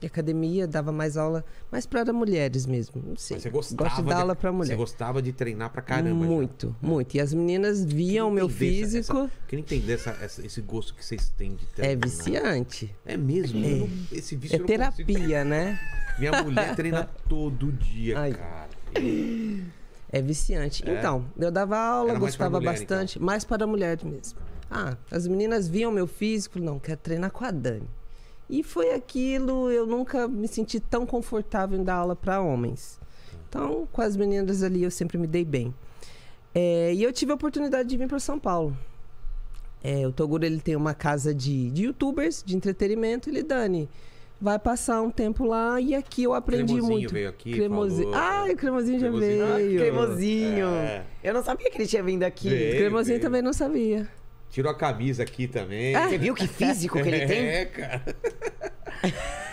D: E academia, dava mais aula, mas para mulheres mesmo. Não sei. Mas você gostava Gosto de dar aula para mulher. Você
A: gostava de treinar para caramba. Muito, já.
D: É. muito. E as meninas viam o meu físico. Essa,
A: queria entender essa, essa, esse gosto que vocês têm de é treinar. É viciante.
D: É mesmo? É. Não, esse vício é terapia, consigo. né? Minha mulher treina todo dia, Ai. cara. É viciante. É. Então, eu dava aula, gostava mulher, bastante, então. mais para mulher mesmo. Ah, as meninas viam meu físico, não, quer treinar com a Dani. E foi aquilo, eu nunca me senti tão confortável em dar aula para homens. Então, com as meninas ali, eu sempre me dei bem. É, e eu tive a oportunidade de vir para São Paulo. É, o Toguro ele tem uma casa de, de youtubers, de entretenimento. Ele, Dani, vai passar um tempo lá e aqui eu aprendi cremosinho muito. Veio aqui, Ah, o cremosinho, já veio. Ah, cremosinho.
C: É. Eu não sabia que ele tinha vindo aqui. Veio, cremosinho veio. também não sabia.
D: Tirou a camisa aqui também. Ah, você viu que físico que ele é, tem? É, cara.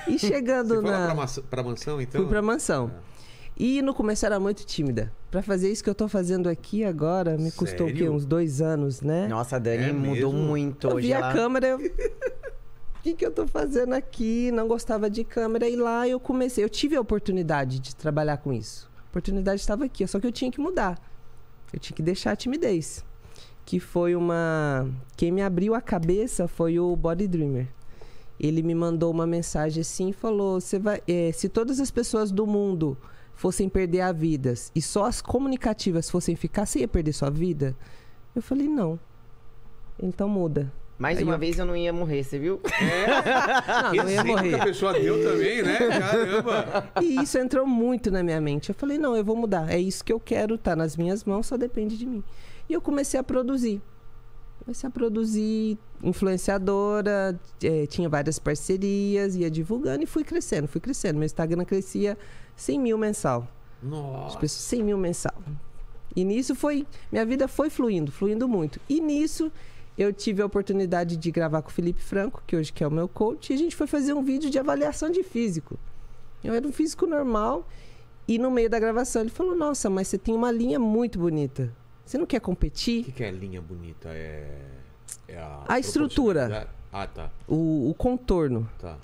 D: E chegando você na. Foi lá pra, pra mansão, então? Fui pra mansão. Ah. E no começo era muito tímida. Para fazer isso que eu tô fazendo aqui agora, me Sério? custou o quê? Uns dois anos, né?
C: Nossa, a Dani é mudou mesmo? muito eu Vi a câmera,
D: eu... o que, que eu tô fazendo aqui? Não gostava de câmera. E lá eu comecei. Eu tive a oportunidade de trabalhar com isso. A oportunidade estava aqui, só que eu tinha que mudar. Eu tinha que deixar a timidez que foi uma. Quem me abriu a cabeça foi o Body Dreamer. Ele me mandou uma mensagem assim e falou: Você vai, é, se todas as pessoas do mundo fossem perder a vida e só as comunicativas fossem ficar, você ia perder sua vida? Eu falei: Não. Então muda.
C: Mais Aí uma eu... vez eu não ia morrer, você viu? É. Não, não ia morrer. a pessoa deu também, né? Caramba!
D: E isso entrou muito na minha mente. Eu falei, não, eu vou mudar. É isso que eu quero, tá nas minhas mãos, só depende de mim. E eu comecei a produzir. Comecei a produzir influenciadora, é, tinha várias parcerias, ia divulgando e fui crescendo, fui crescendo. Meu Instagram crescia 100 mil mensal. Nossa! As pessoas, 100 mil mensal. E nisso foi... Minha vida foi fluindo, fluindo muito. E nisso eu tive a oportunidade de gravar com o Felipe Franco, que hoje que é o meu coach, e a gente foi fazer um vídeo de avaliação de físico. Eu era um físico normal e no meio da gravação ele falou: "Nossa, mas você tem uma linha muito bonita". Você não quer competir? O que, que é linha bonita? É, é a, a estrutura. Ah, tá. O, o contorno. Tá.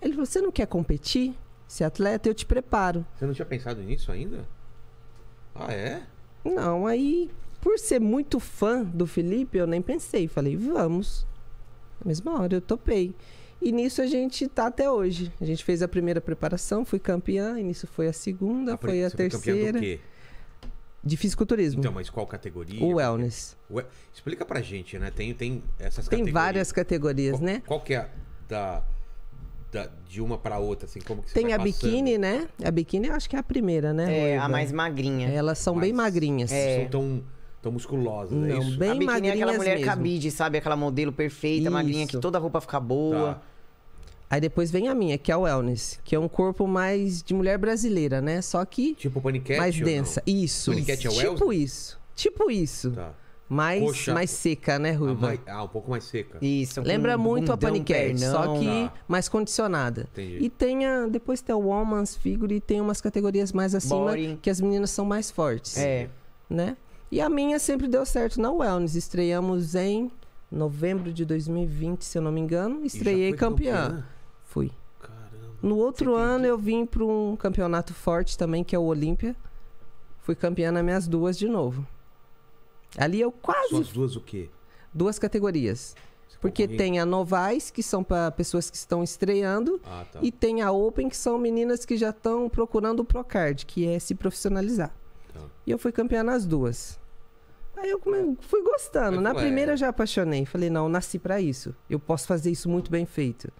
D: Ele falou: você não quer competir? Se é atleta, eu te preparo. Você não tinha pensado nisso ainda? Ah, é? Não, aí, por ser muito fã do Felipe, eu nem pensei. Falei, vamos. Na mesma hora, eu topei. E nisso a gente tá até hoje. A gente fez a primeira preparação, fui campeã, e nisso foi a segunda, ah, a foi a terceira. Foi campeã do quê?
A: de fisiculturismo. Então, mas qual categoria? O wellness. Explica pra gente, né? Tem, tem essas tem categorias. Tem
D: várias categorias, qual, né?
A: Qual que é a da, da, de uma para outra, assim, como que você Tem a passando? biquíni,
D: né? A biquíni eu acho que é a primeira, né? É, a mais magrinha. Elas são bem magrinhas. É. São tão, tão musculosas, é Não, é isso? bem a é aquela mulher mesmo. cabide,
C: sabe? Aquela modelo perfeita, isso. magrinha, que toda a roupa fica boa. Tá.
D: Aí depois vem a minha, que é o Wellness, que é um corpo mais de mulher brasileira, né? Só que. Tipo paniquete? Mais densa. Isso. Paniquete é o tipo Wellness? Tipo isso. Tipo isso. Tá. Mais, mais seca, né, ah, Ruiva? Mais... Ah, um pouco mais seca. Isso. Tá Lembra um, muito um a paniquete, só que tá. mais condicionada. Entendi. E tem a, depois tem o Woman's Figure e tem umas categorias mais acima que as meninas são mais fortes. É. Né? E a minha sempre deu certo na Wellness. Estreamos em novembro de 2020, se eu não me engano. Estreiei campeã. campeã. Né? Fui. Caramba. No outro ano que... eu vim para um campeonato forte também, que é o Olímpia. Fui campeã nas minhas duas de novo. Ali eu quase.
A: Suas duas o quê?
D: Duas categorias. Porque tem a Novais, que são para pessoas que estão estreando, ah, tá. e tem a Open, que são meninas que já estão procurando o Procard, que é se profissionalizar. Tá. E eu fui campeã nas duas. Aí eu fui gostando. Aí, na primeira eu já apaixonei. Falei, não, nasci para isso. Eu posso fazer isso muito bem feito.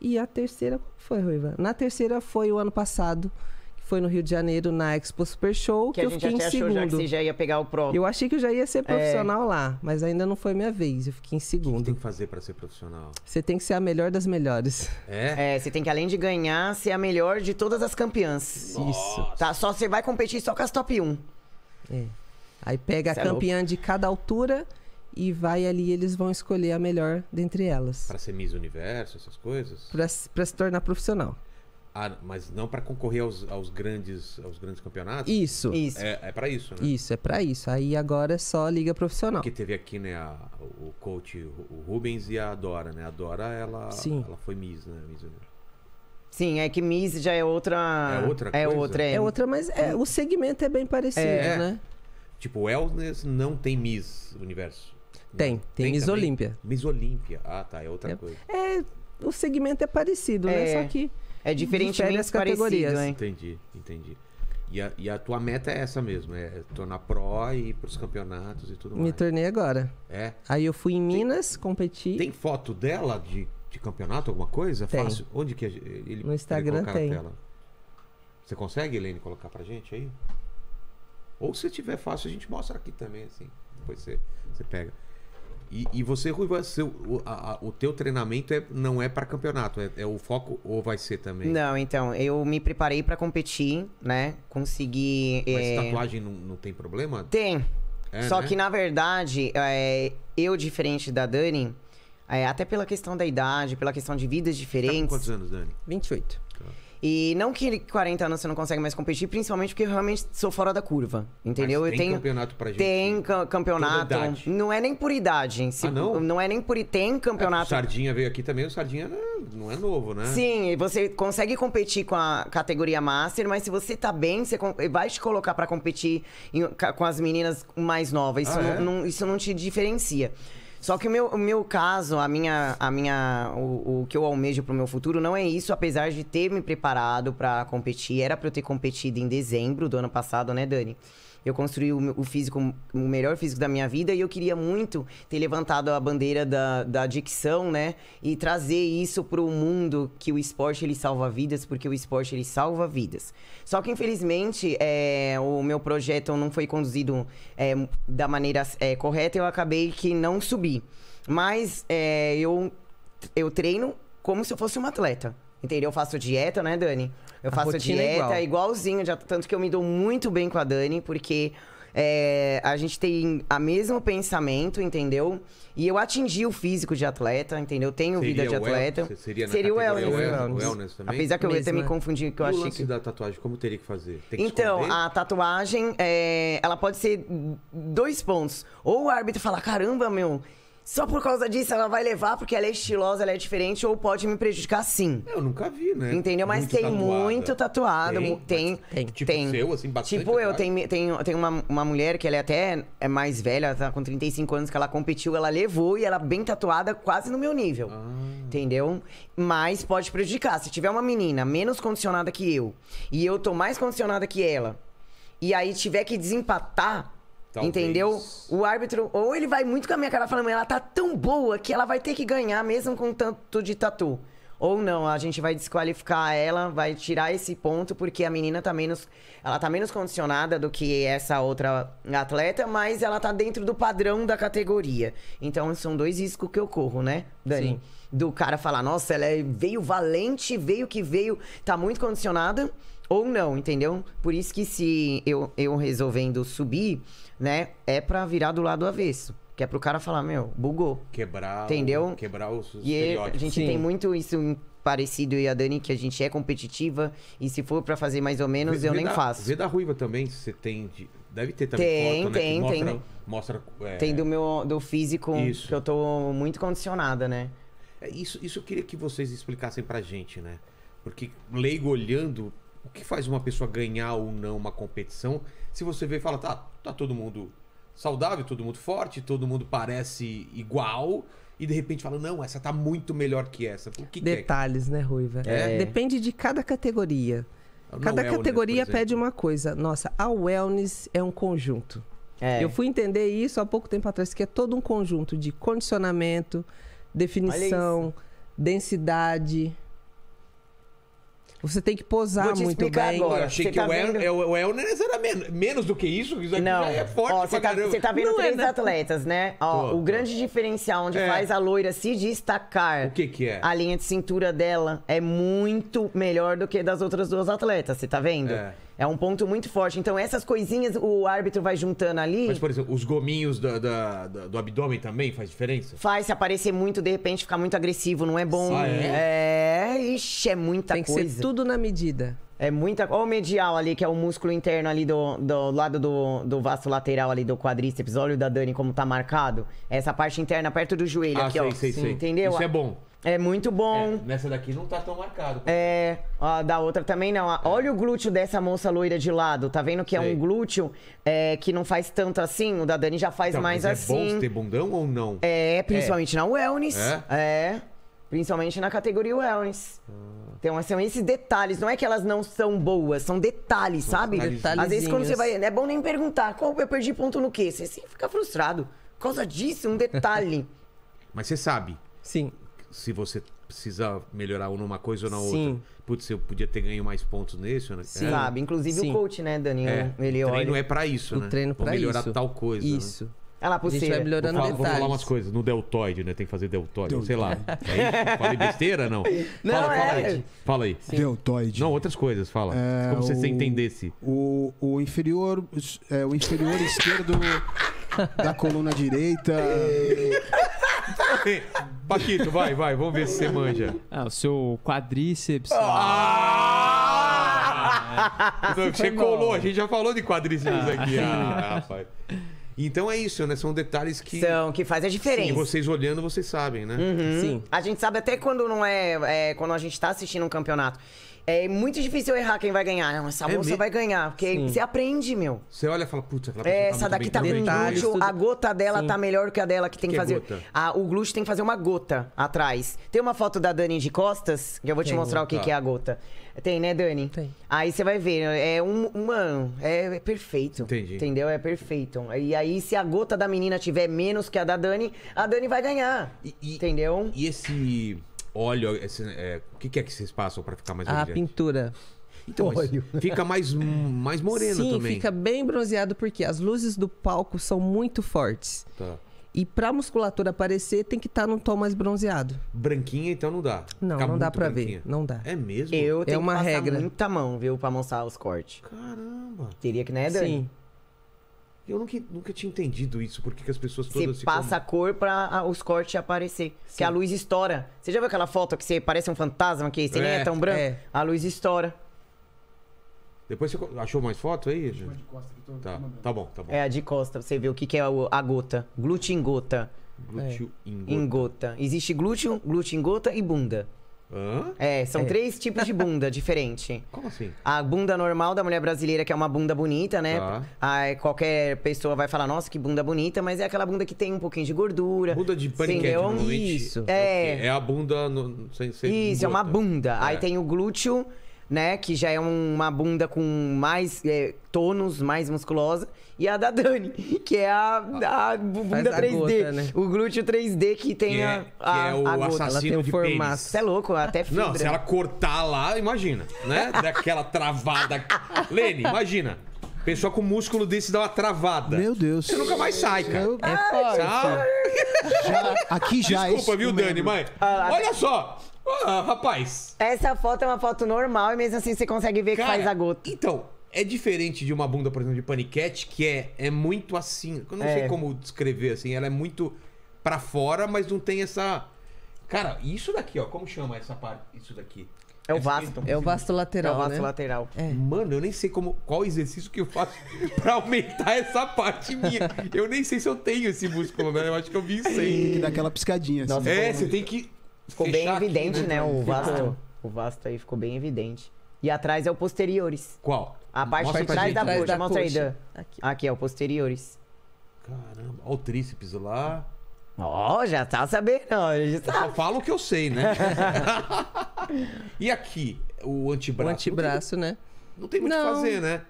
D: E a terceira foi, Ruiva? Na terceira foi o ano passado, que foi no Rio de Janeiro, na Expo Super Show, que, que eu fiquei em segundo. Já que você já
C: ia pegar o próprio. Eu achei que eu já ia ser é. profissional
D: é. lá, mas ainda não foi minha vez, eu fiquei em segundo. O que, tem que fazer para ser profissional? Você tem que ser a melhor das melhores.
C: É? É, você tem que além de ganhar, ser a melhor de todas as campeãs. Isso. Tá, só você vai competir só com as top 1.
D: É. Aí pega a é campeã é de cada altura e vai ali eles vão escolher a melhor dentre elas.
A: Para ser Miss Universo, essas coisas?
D: Para se tornar profissional.
A: Ah, mas não para concorrer aos, aos, grandes, aos grandes campeonatos? Isso. isso. É, é para isso, né? Isso, é
D: para isso. Aí agora é só liga profissional. Porque teve
A: aqui, né, a, o coach, o Rubens e a Dora, né? A Dora, ela, Sim. ela foi Miss, né? Miss Universo.
C: Sim, é que Miss já é outra. É outra é Outra, é... é outra, mas é, o segmento é bem parecido, é. né?
A: Tipo, o Elnes não tem Miss Universo. Tem, tem, tem Miss Olímpia. Miss Olímpia, ah tá, é outra é, coisa.
D: É, o segmento é parecido, né? é, né? Só que é diferente as categorias. né?
A: entendi, entendi. E a, e a, tua meta é essa mesmo, é tornar pró e ir pros campeonatos e tudo Me mais. Me tornei agora. É.
D: Aí eu fui em Minas, competi. Tem
A: foto dela de, de campeonato, alguma coisa? Tem. Fácil. Onde que ele
D: No Instagram tem.
A: Você consegue, Helene, colocar pra gente aí? Ou se tiver fácil, a gente mostra aqui também, assim. Depois você, você pega. E, e você, Rui, o, a, o teu treinamento é, não é para campeonato, é, é, o foco ou vai ser também? Não,
C: então, eu me preparei para competir, né? Consegui. Mas é... tatuagem
A: não, não tem problema?
C: Tem. É, Só né? que, na verdade, é, eu, diferente da Dani, é, até pela questão da idade, pela questão de vidas diferentes. Tá com quantos anos, Dani? 28. E não que 40 anos você não consegue mais competir, principalmente porque eu realmente sou fora da curva, entendeu? Mas tem eu tenho, campeonato pra gente. Tem campeonato. Não é nem por idade. Se, ah, não? Não é nem por... Tem campeonato. É,
A: Sardinha veio aqui também, o Sardinha não é, é novo, né? Sim,
C: você consegue competir com a categoria Master, mas se você tá bem, você vai te colocar para competir em, com as meninas mais novas. Isso, ah, não, é? não, isso não te diferencia. Só que o meu, o meu caso, a minha, a minha, o, o que eu almejo para o meu futuro não é isso, apesar de ter me preparado para competir. Era para eu ter competido em dezembro do ano passado, né, Dani? Eu construí o, o físico, o melhor físico da minha vida e eu queria muito ter levantado a bandeira da, da né? E trazer isso pro mundo que o esporte ele salva vidas, porque o esporte ele salva vidas. Só que infelizmente é, o meu projeto não foi conduzido é, da maneira é, correta, eu acabei que não subi. Mas é, eu, eu treino como se eu fosse uma atleta. Entendeu? Eu faço dieta, né, Dani? Eu faço é dieta é igual. igualzinho, já, tanto que eu me dou muito bem com a Dani, porque é, a gente tem a mesmo pensamento, entendeu? E eu atingi o físico de atleta, entendeu? Tenho seria vida de atleta. El, seria, seria o wellness. wellness. wellness também? Apesar que eu até me né? confundir, que eu achei. O lance que... da
A: tatuagem, como teria que fazer? Que
C: então, esconder? a tatuagem, é, ela pode ser dois pontos. Ou o árbitro falar, caramba, meu só por causa disso ela vai levar porque ela é estilosa, ela é diferente, ou pode me prejudicar sim. Eu nunca vi, né? Entendeu? Mas muito tem tatuada. muito tatuado. Tem, tem. tem, tipo tem. seu, assim, bastante. Tipo eu, tem, tem, tem uma, uma mulher que ela é até é mais velha, tá com 35 anos, que ela competiu, ela levou e ela é bem tatuada, quase no meu nível. Ah. Entendeu? Mas pode prejudicar. Se tiver uma menina menos condicionada que eu, e eu tô mais condicionada que ela, e aí tiver que desempatar Talvez. Entendeu? O árbitro, ou ele vai muito com a minha cara falando, ela tá tão boa que ela vai ter que ganhar mesmo com tanto de tatu. Ou não, a gente vai desqualificar ela, vai tirar esse ponto, porque a menina tá menos. Ela tá menos condicionada do que essa outra atleta, mas ela tá dentro do padrão da categoria. Então são dois riscos que eu corro, né, Dani? Sim. Do cara falar, nossa, ela é, veio valente, veio que veio, tá muito condicionada ou não, entendeu? Por isso que se eu, eu resolvendo subir, né, é pra virar do lado avesso. Que é pro cara falar, meu, bugou. Quebrar. Entendeu?
A: Quebrar os e é, estereótipos. A gente Sim. tem
C: muito isso em parecido e a Dani, que a gente é competitiva. E se for para fazer mais ou menos, vê, eu vê nem da, faço. Vê da
A: Ruiva também, você tem. De, deve ter também tem, foto, tem, né? Tem, mostra, tem. Mostra, é... tem
C: do meu do físico, isso. que eu tô muito condicionada, né? É, isso, isso eu queria que vocês explicassem pra gente, né?
A: Porque leigo olhando, o que faz uma pessoa ganhar ou não uma competição se você vê e fala, tá, tá todo mundo saudável, todo mundo forte, todo mundo parece igual. E de repente fala, não, essa tá muito melhor que essa. Por que
D: Detalhes, que é? né, Ruiva? É. Depende de cada categoria. No cada wellness, é né, categoria pede uma coisa. Nossa, a wellness é um conjunto. É. Eu fui entender isso há pouco tempo atrás, que é todo um conjunto de condicionamento, definição, densidade você tem que posar Vou te muito bem. agora. Eu achei Você que tá o, vendo? É o Elner era menos, menos do que isso. Isso aqui Não. já é forte Ó, você tá, você tá vendo Não é, três né? atletas,
C: né? Ó, Tô, o grande diferencial onde É. faz a loira se destacar. O que que é? A linha de cintura dela é muito melhor do que das outras duas atletas, você tá vendo? É. É um ponto muito forte. Então, essas coisinhas o árbitro vai juntando ali. Mas, por exemplo, os gominhos do, do, do abdômen também faz diferença? Faz, se aparecer muito, de repente ficar muito agressivo, não é bom. Ah, é? é, ixi, é muita coisa. Tem que ser tudo na medida. É muita. Olha o medial ali, que é o músculo interno ali do, do lado do, do vasto lateral ali do quadríceps. Olha o da Dani como tá marcado. Essa parte interna perto do joelho ah, aqui, sei, ó. Sei, sei. Entendeu? Isso é bom. É muito bom. É, nessa daqui
A: não tá tão marcado.
C: É, a da outra também não. É. Olha o glúteo dessa moça loira de lado. Tá vendo que é um glúteo é, que não faz tanto assim? O da Dani já faz então, mais mas assim. É bom assim. ter bundão ou não? É, principalmente é. na wellness. É? é. Principalmente na categoria wellness. Ah. Então, assim esses detalhes. Não é que elas não são boas, são detalhes, Nossa, sabe? Às vezes, quando você vai. É bom nem perguntar qual eu perdi ponto no quê. Você fica frustrado. Por causa disso, um detalhe.
A: mas você sabe. Sim se você precisa melhorar ou numa coisa ou na Sim. outra. Putz, eu podia ter ganho mais pontos nesse ou naquele. Sim. É. Sabe, inclusive Sim. o coach, né, Daniel? É. Ele o treino olha... é para isso, né? o treino para melhorar isso. tal coisa. Né? Isso. Né? Ah lá, pulseira. A gente vai melhorando vou falar, detalhes. Vou falar umas coisas. No deltoide, né? Tem que fazer deltoide. Deltoide. Sei lá. É Falei besteira, não? Não, fala, é... fala aí. Fala aí. Deltoide. Não, outras coisas. Fala. É, Como o... você entendesse. O, o inferior...
B: É, o inferior esquerdo da coluna direita...
A: Tem... Paquito, vai, vai, vamos ver se você manja. Ah, o seu quadríceps. Ah!
C: ah! Então, você colou, a gente
A: já falou de quadríceps ah. aqui. Ah, rapaz. Então é isso, né? São detalhes que. São, que fazem a diferença. Sim, vocês olhando, vocês sabem, né? Uhum. Sim.
C: A gente sabe até quando não é, é, Quando a gente tá assistindo um campeonato é muito difícil eu errar quem vai ganhar. Não, né? essa É moça me- vai ganhar. Porque Sim. você aprende, meu.
A: Você olha e fala, puta, aquela pessoa É, essa daqui tá muito bem. a
C: gota dela tá melhor que a dela que tem que, Que fazer. gota? Ah, o glúteo tem que fazer uma gota atrás. Tem uma foto da Dani de costas, que eu vou te mostrar o que, tá. que é a gota. Tem, né, Dani? Tem. Aí você vai ver, é um. Mano, é, é perfeito. Entendi. Entendeu? É perfeito. E aí, se a gota da menina tiver menos que a da Dani, a Dani vai ganhar. E- e- entendeu?
A: E esse óleo? Esse, é, o que, que é que vocês passam para ficar mais
D: A ah, brilhante? pintura. Então, óleo. fica mais, mais moreno Sim, também. fica
C: bem bronzeado
D: porque as luzes do palco são muito fortes. Tá. E pra musculatura aparecer, tem que estar tá num tom mais bronzeado.
C: Branquinha, então não dá. Não, Fica não dá pra branquinha. ver. Não dá. É mesmo? Eu é tenho uma que passar regra. muita mão, viu? Pra mostrar os cortes. Caramba. Teria que, né, Dani? Sim. Eu nunca, nunca tinha entendido isso, porque que as pessoas todas. Você passa a cor para os cortes aparecer. Sim. Que a luz estoura. Você já viu aquela foto que você parece um fantasma, que você é, nem é tão branco? É. A luz estoura. Depois você achou mais foto aí? De costa, que tô tá. tá bom, tá bom. É a de costa, você vê o que, que é a gota. Glúteo em gota. Glúteo é. em gota. Existe glúteo, glúteo em gota e bunda. Hã? É, são é. três tipos de bunda diferente. Como assim? A bunda normal da mulher brasileira, que é uma bunda bonita, né? Tá. Aí é, qualquer pessoa vai falar, nossa, que bunda bonita, mas é aquela bunda que tem um pouquinho de gordura. Bunda de paniquete, Isso. É.
A: É a bunda no- sem ser Isso, é uma
C: bunda. Aí é. tem o glúteo né? Que já é uma bunda com mais é, tônus, mais musculosa. E a da Dani, que é a, a bunda a 3D. Gota, né? O glúteo 3D que tem que é, a, que é o a gota. assassino ela tem de formato. Você é louco, até fibra. Não, se ela
A: cortar lá, imagina, né? Daquela travada. Lene, imagina. Pessoa com músculo desse dá uma travada. Meu Deus. Você nunca mais sai, cara.
C: É foda.
A: Aqui já Desculpa, viu, Dani, mãe? Ah, Olha só. Ah, rapaz.
C: Essa foto é uma foto normal e mesmo assim você consegue ver Cara, que faz a gota. Então, é diferente de uma bunda, por exemplo, de paniquete,
A: que é, é muito assim. Eu não é. sei como descrever, assim. Ela é muito para fora, mas não tem essa. Cara, isso daqui, ó. Como chama essa parte? Isso daqui. É o vasto.
D: é o vasto lateral. É o vasto né?
A: lateral. É. Mano, eu nem sei como, qual exercício que eu faço pra aumentar essa parte minha. Eu nem sei se eu tenho esse músculo, né? Eu acho que eu vi sem. Tem que dar aquela
C: piscadinha. Nossa, assim. é, você tem que Ficou bem evidente, aqui, né? né? O vasto. O vasto aí ficou bem evidente. E atrás é o posteriores. Qual? A parte Mostra de trás da Atrás coxa. da Mostra aí, coxa. Dan. Aqui. Aqui é o posteriores. Caramba, olha o tríceps lá. Ó, já tá sabendo. Já Eu só falo o que eu sei, né? e aqui,
D: o antebraço. O antebraço, né? Não tem muito o que fazer, né?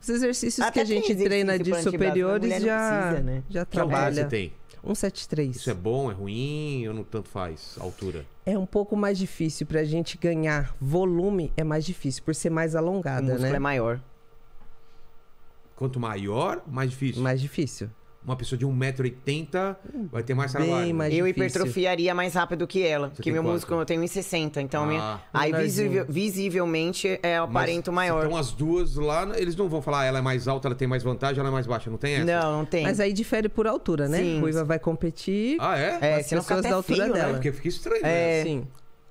D: Os exercícios Até que a gente treina de né? superiores não já, precisa, né? já Que alcance é trabalha. tem? 173. Isso é bom, é
A: ruim ou não tanto faz a altura?
D: É um pouco mais difícil pra gente ganhar volume, é mais difícil, por ser mais alongada, o né? é
A: maior. Quanto maior, mais difícil. Mais difícil. Uma pessoa de 1,80m vai ter mais trabalho. Bem mais eu hipertrofiaria
C: mais rápido que ela. Você porque meu músico eu tenho 1,60. Então, ah, minha... aí visivelmente é o aparento maior.
A: Então, as duas lá, eles não vão falar ah, ela é mais alta, ela tem mais vantagem, ela é mais baixa. Não tem essa? Não, não tem. Mas
D: aí difere por altura, né? Sim. Ruiva vai competir. Ah, é? É,
A: as pessoas da altura né? dela. Né? Porque fica estranho, né? é... né? Sim.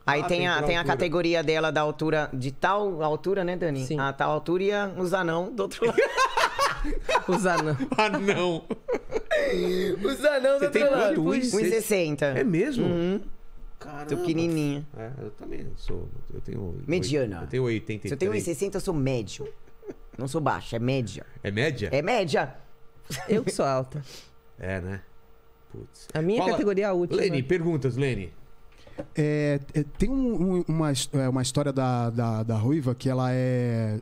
C: Aí ah, tem, a, tem a categoria dela da altura, de tal altura, né, Dani? Sim. A tal altura e os anão do outro lado. Os ah Anão. Os anão você tem quanto? 1,60.
D: É mesmo? Uhum.
C: Caramba. Tô pequenininho. É, eu também sou. Eu tenho. Mediana. Eu tenho 83. Se eu tenho 1,60, eu sou médio. Não sou baixa, é média. É média? É média. Eu que sou alta. É, né? Putz. A minha Fala, categoria é a
D: última. Lene, perguntas, Lene.
B: É, é, tem um, um, uma, é, uma história da, da, da Ruiva que ela é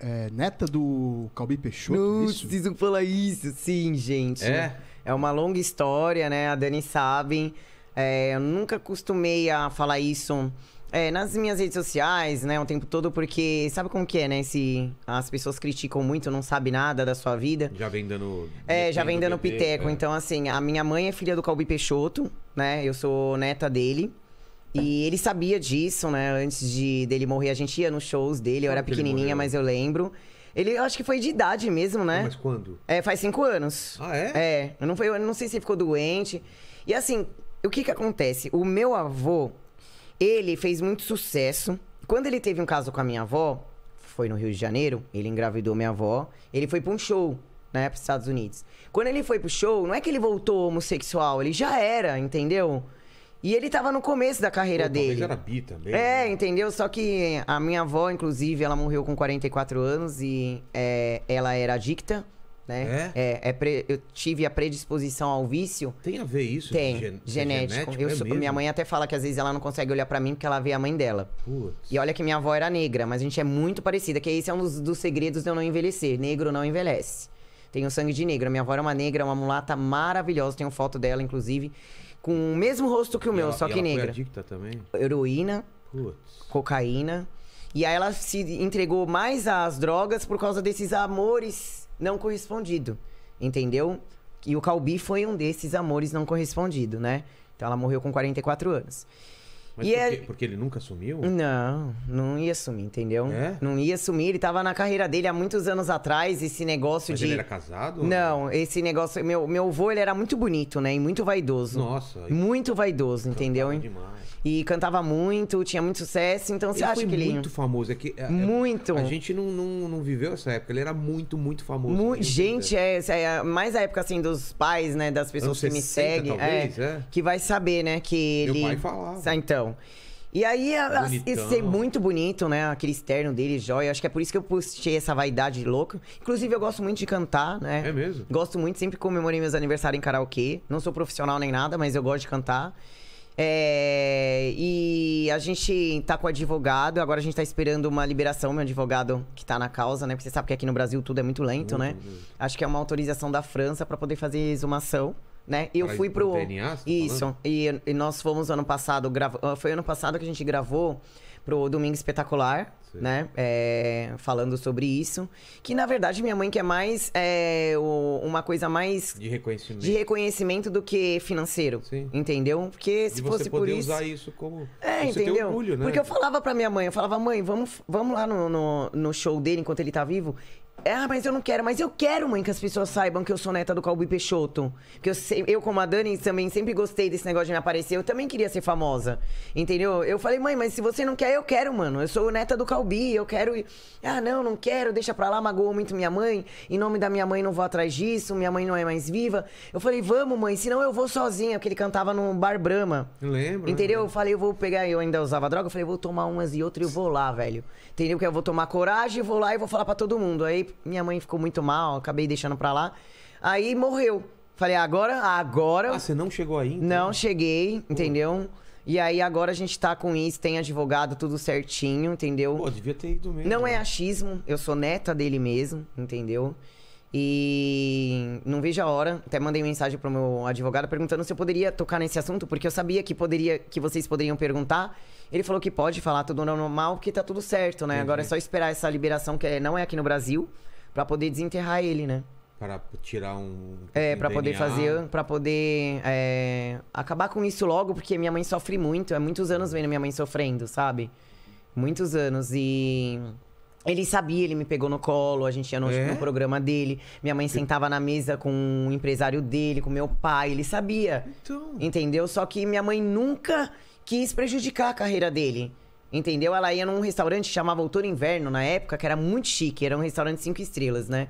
B: é, neta do Calbi Peixoto. Não, é isso?
C: preciso falar isso, sim, gente. É? é uma longa história, né? A Dani sabe. É, eu nunca costumei a falar isso é, nas minhas redes sociais, né, o tempo todo, porque sabe como que é, né? Se as pessoas criticam muito, não sabe nada da sua vida. Já
A: vem dando. É, já vem dando piteco. É. Então,
C: assim, a minha mãe é filha do Calbi Peixoto, né? Eu sou neta dele. E ele sabia disso, né? Antes de dele morrer, a gente ia nos shows dele. Eu era pequenininha, mas eu lembro. Ele, eu acho que foi de idade mesmo, né? Mas quando? É, faz cinco anos. Ah, é? É. Eu não, foi, eu não sei se ele ficou doente. E assim, o que que acontece? O meu avô, ele fez muito sucesso. Quando ele teve um caso com a minha avó, foi no Rio de Janeiro, ele engravidou minha avó. Ele foi pra um show, né, pros Estados Unidos. Quando ele foi pro show, não é que ele voltou homossexual, ele já era, entendeu? Entendeu? E ele tava no começo da carreira Pô, dele. era bi também. É, né? entendeu? Só que a minha avó, inclusive, ela morreu com 44 anos e é, ela era adicta, né? É? É, é pre... Eu tive a predisposição ao vício. Tem a ver isso? Tem, gen... É genético. eu né sou... Minha mãe até fala que às vezes ela não consegue olhar para mim porque ela vê a mãe dela. Putz. E olha que minha avó era negra, mas a gente é muito parecida, que esse é um dos, dos segredos de eu não envelhecer. Negro não envelhece. Tenho sangue de negra. Minha avó era uma negra, uma mulata maravilhosa. Tenho foto dela, inclusive com o mesmo rosto que o meu, ela, só que negra. adicta também? Heroína, Putz. cocaína. E aí ela se entregou mais às drogas por causa desses amores não correspondidos, entendeu? E o Calbi foi um desses amores não correspondidos, né? Então ela morreu com 44 anos. Mas e é...
A: porque ele nunca sumiu?
C: Não, não ia sumir, entendeu? É? Não ia sumir. Ele tava na carreira dele há muitos anos atrás, esse negócio Mas de. Ele era casado? Não, esse negócio. Meu, meu avô ele era muito bonito, né? E muito vaidoso. Nossa. Muito vaidoso, entendeu? Demais. E cantava muito, tinha muito sucesso. Então ele você acha que ele. muito
A: famoso. É que, é, é, muito. A gente não, não, não, viveu essa época. Ele era muito, muito famoso. Mu
C: gente, é, é, mais a época assim dos pais, né? Das pessoas que me seguem. É, talvez, é, Que vai saber, né? Que ele. Meu pai falava. Então. Então. E aí, é ser muito bonito, né? Aquele externo dele, joia. Acho que é por isso que eu puxei essa vaidade louca. Inclusive, eu gosto muito de cantar, né? É mesmo? Gosto muito, sempre comemorei meus aniversários em karaokê. Não sou profissional nem nada, mas eu gosto de cantar. É... E a gente tá com o advogado, agora a gente tá esperando uma liberação, meu advogado que tá na causa, né? Porque você sabe que aqui no Brasil tudo é muito lento, né? Acho que é uma autorização da França para poder fazer exumação né? Eu pra fui pro. DNA, tá Isso. E, e, nós fomos ano passado. Grava... Ah, foi ano passado que a gente gravou pro Domingo Espetacular, né? É, falando sobre isso. Que na verdade minha mãe quer mais é, o, uma coisa mais. De
A: reconhecimento. De
C: reconhecimento do que financeiro. Sim. Entendeu? Porque se fosse por isso. usar isso como. É, você entendeu? Tem orgulho, né? Porque eu falava pra minha mãe, eu falava, mãe, vamos, vamos lá no, no, no show dele enquanto ele tá vivo ah, mas eu não quero. Mas eu quero, mãe, que as pessoas saibam que eu sou neta do Calbi Peixoto. Porque eu, eu, como a Dani, também sempre gostei desse negócio de me aparecer. Eu também queria ser famosa, entendeu? Eu falei, mãe, mas se você não quer, eu quero, mano. Eu sou neta do Calbi, eu quero... Ah, não, não quero, deixa pra lá, magoou muito minha mãe. Em nome da minha mãe, não vou atrás disso, minha mãe não é mais viva. Eu falei, vamos, mãe, senão eu vou sozinha. Porque ele cantava no Bar Brahma.
B: Lembra? lembro. Entendeu?
C: Eu falei, eu vou pegar... Eu ainda usava droga, eu falei, vou tomar umas e outras e eu vou lá, velho. Entendeu? Que eu vou tomar coragem, vou lá e vou falar para todo mundo. Aí minha mãe ficou muito mal, acabei deixando pra lá. Aí morreu. Falei, agora, agora. Ah, você não chegou aí? Então. Não, cheguei, Pô. entendeu? E aí agora a gente tá com isso, tem advogado, tudo certinho, entendeu? Pô, devia ter ido mesmo. Não né? é achismo, eu sou neta dele mesmo, entendeu? E não vejo a hora, até mandei mensagem pro meu advogado perguntando se eu poderia tocar nesse assunto, porque eu sabia que poderia que vocês poderiam perguntar. Ele falou que pode falar tudo normal, que tá tudo certo, né? Entendi. Agora é só esperar essa liberação, que é, não é aqui no Brasil, para poder desenterrar ele, né?
A: Para tirar um. É, para poder fazer.
C: para poder é, acabar com isso logo, porque minha mãe sofre muito. É muitos anos vendo minha mãe sofrendo, sabe? Muitos anos. E. Ele sabia, ele me pegou no colo, a gente ia no, é? no, programa dele. Minha mãe sentava na mesa com o empresário dele, com meu pai, ele sabia. Então... Entendeu? Só que minha mãe nunca quis prejudicar a carreira dele. Entendeu? Ela ia num restaurante que chamava Outono Inverno na época, que era muito chique, era um restaurante cinco estrelas, né?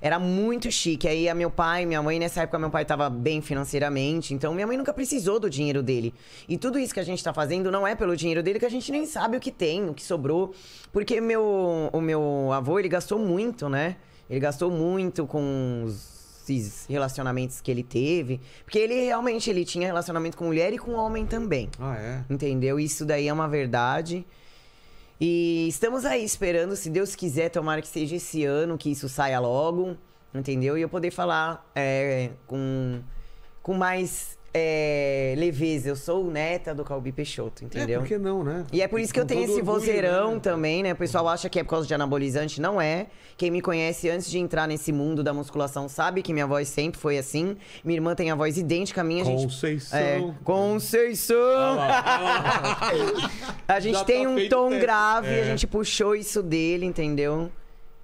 C: Era muito chique. Aí meu pai, minha mãe, nessa época meu pai estava bem financeiramente, então minha mãe nunca precisou do dinheiro dele. E tudo isso que a gente está fazendo não é pelo dinheiro dele, que a gente nem sabe o que tem, o que sobrou, porque meu o meu avô, ele gastou muito, né? Ele gastou muito com os esses relacionamentos que ele teve. Porque ele realmente ele tinha relacionamento com mulher e com homem também. Ah, é? Entendeu? Isso daí é uma verdade. E estamos aí esperando, se Deus quiser, tomara que seja esse ano, que isso saia logo, entendeu? E eu poder falar é, com, com mais é, leveza. Eu sou neta do Calbi Peixoto, é, entendeu? É, por que não, né? E é por isso que Com eu tenho esse vozeirão né? também, né? O pessoal acha que é por causa de anabolizante. Não é. Quem me conhece antes de entrar nesse mundo da musculação sabe que minha voz sempre foi assim. Minha irmã tem a voz idêntica à minha. Conceição. Gente, é, Conceição! a gente Já tá tem tá um tom tempo. grave, é. a gente puxou isso dele, entendeu?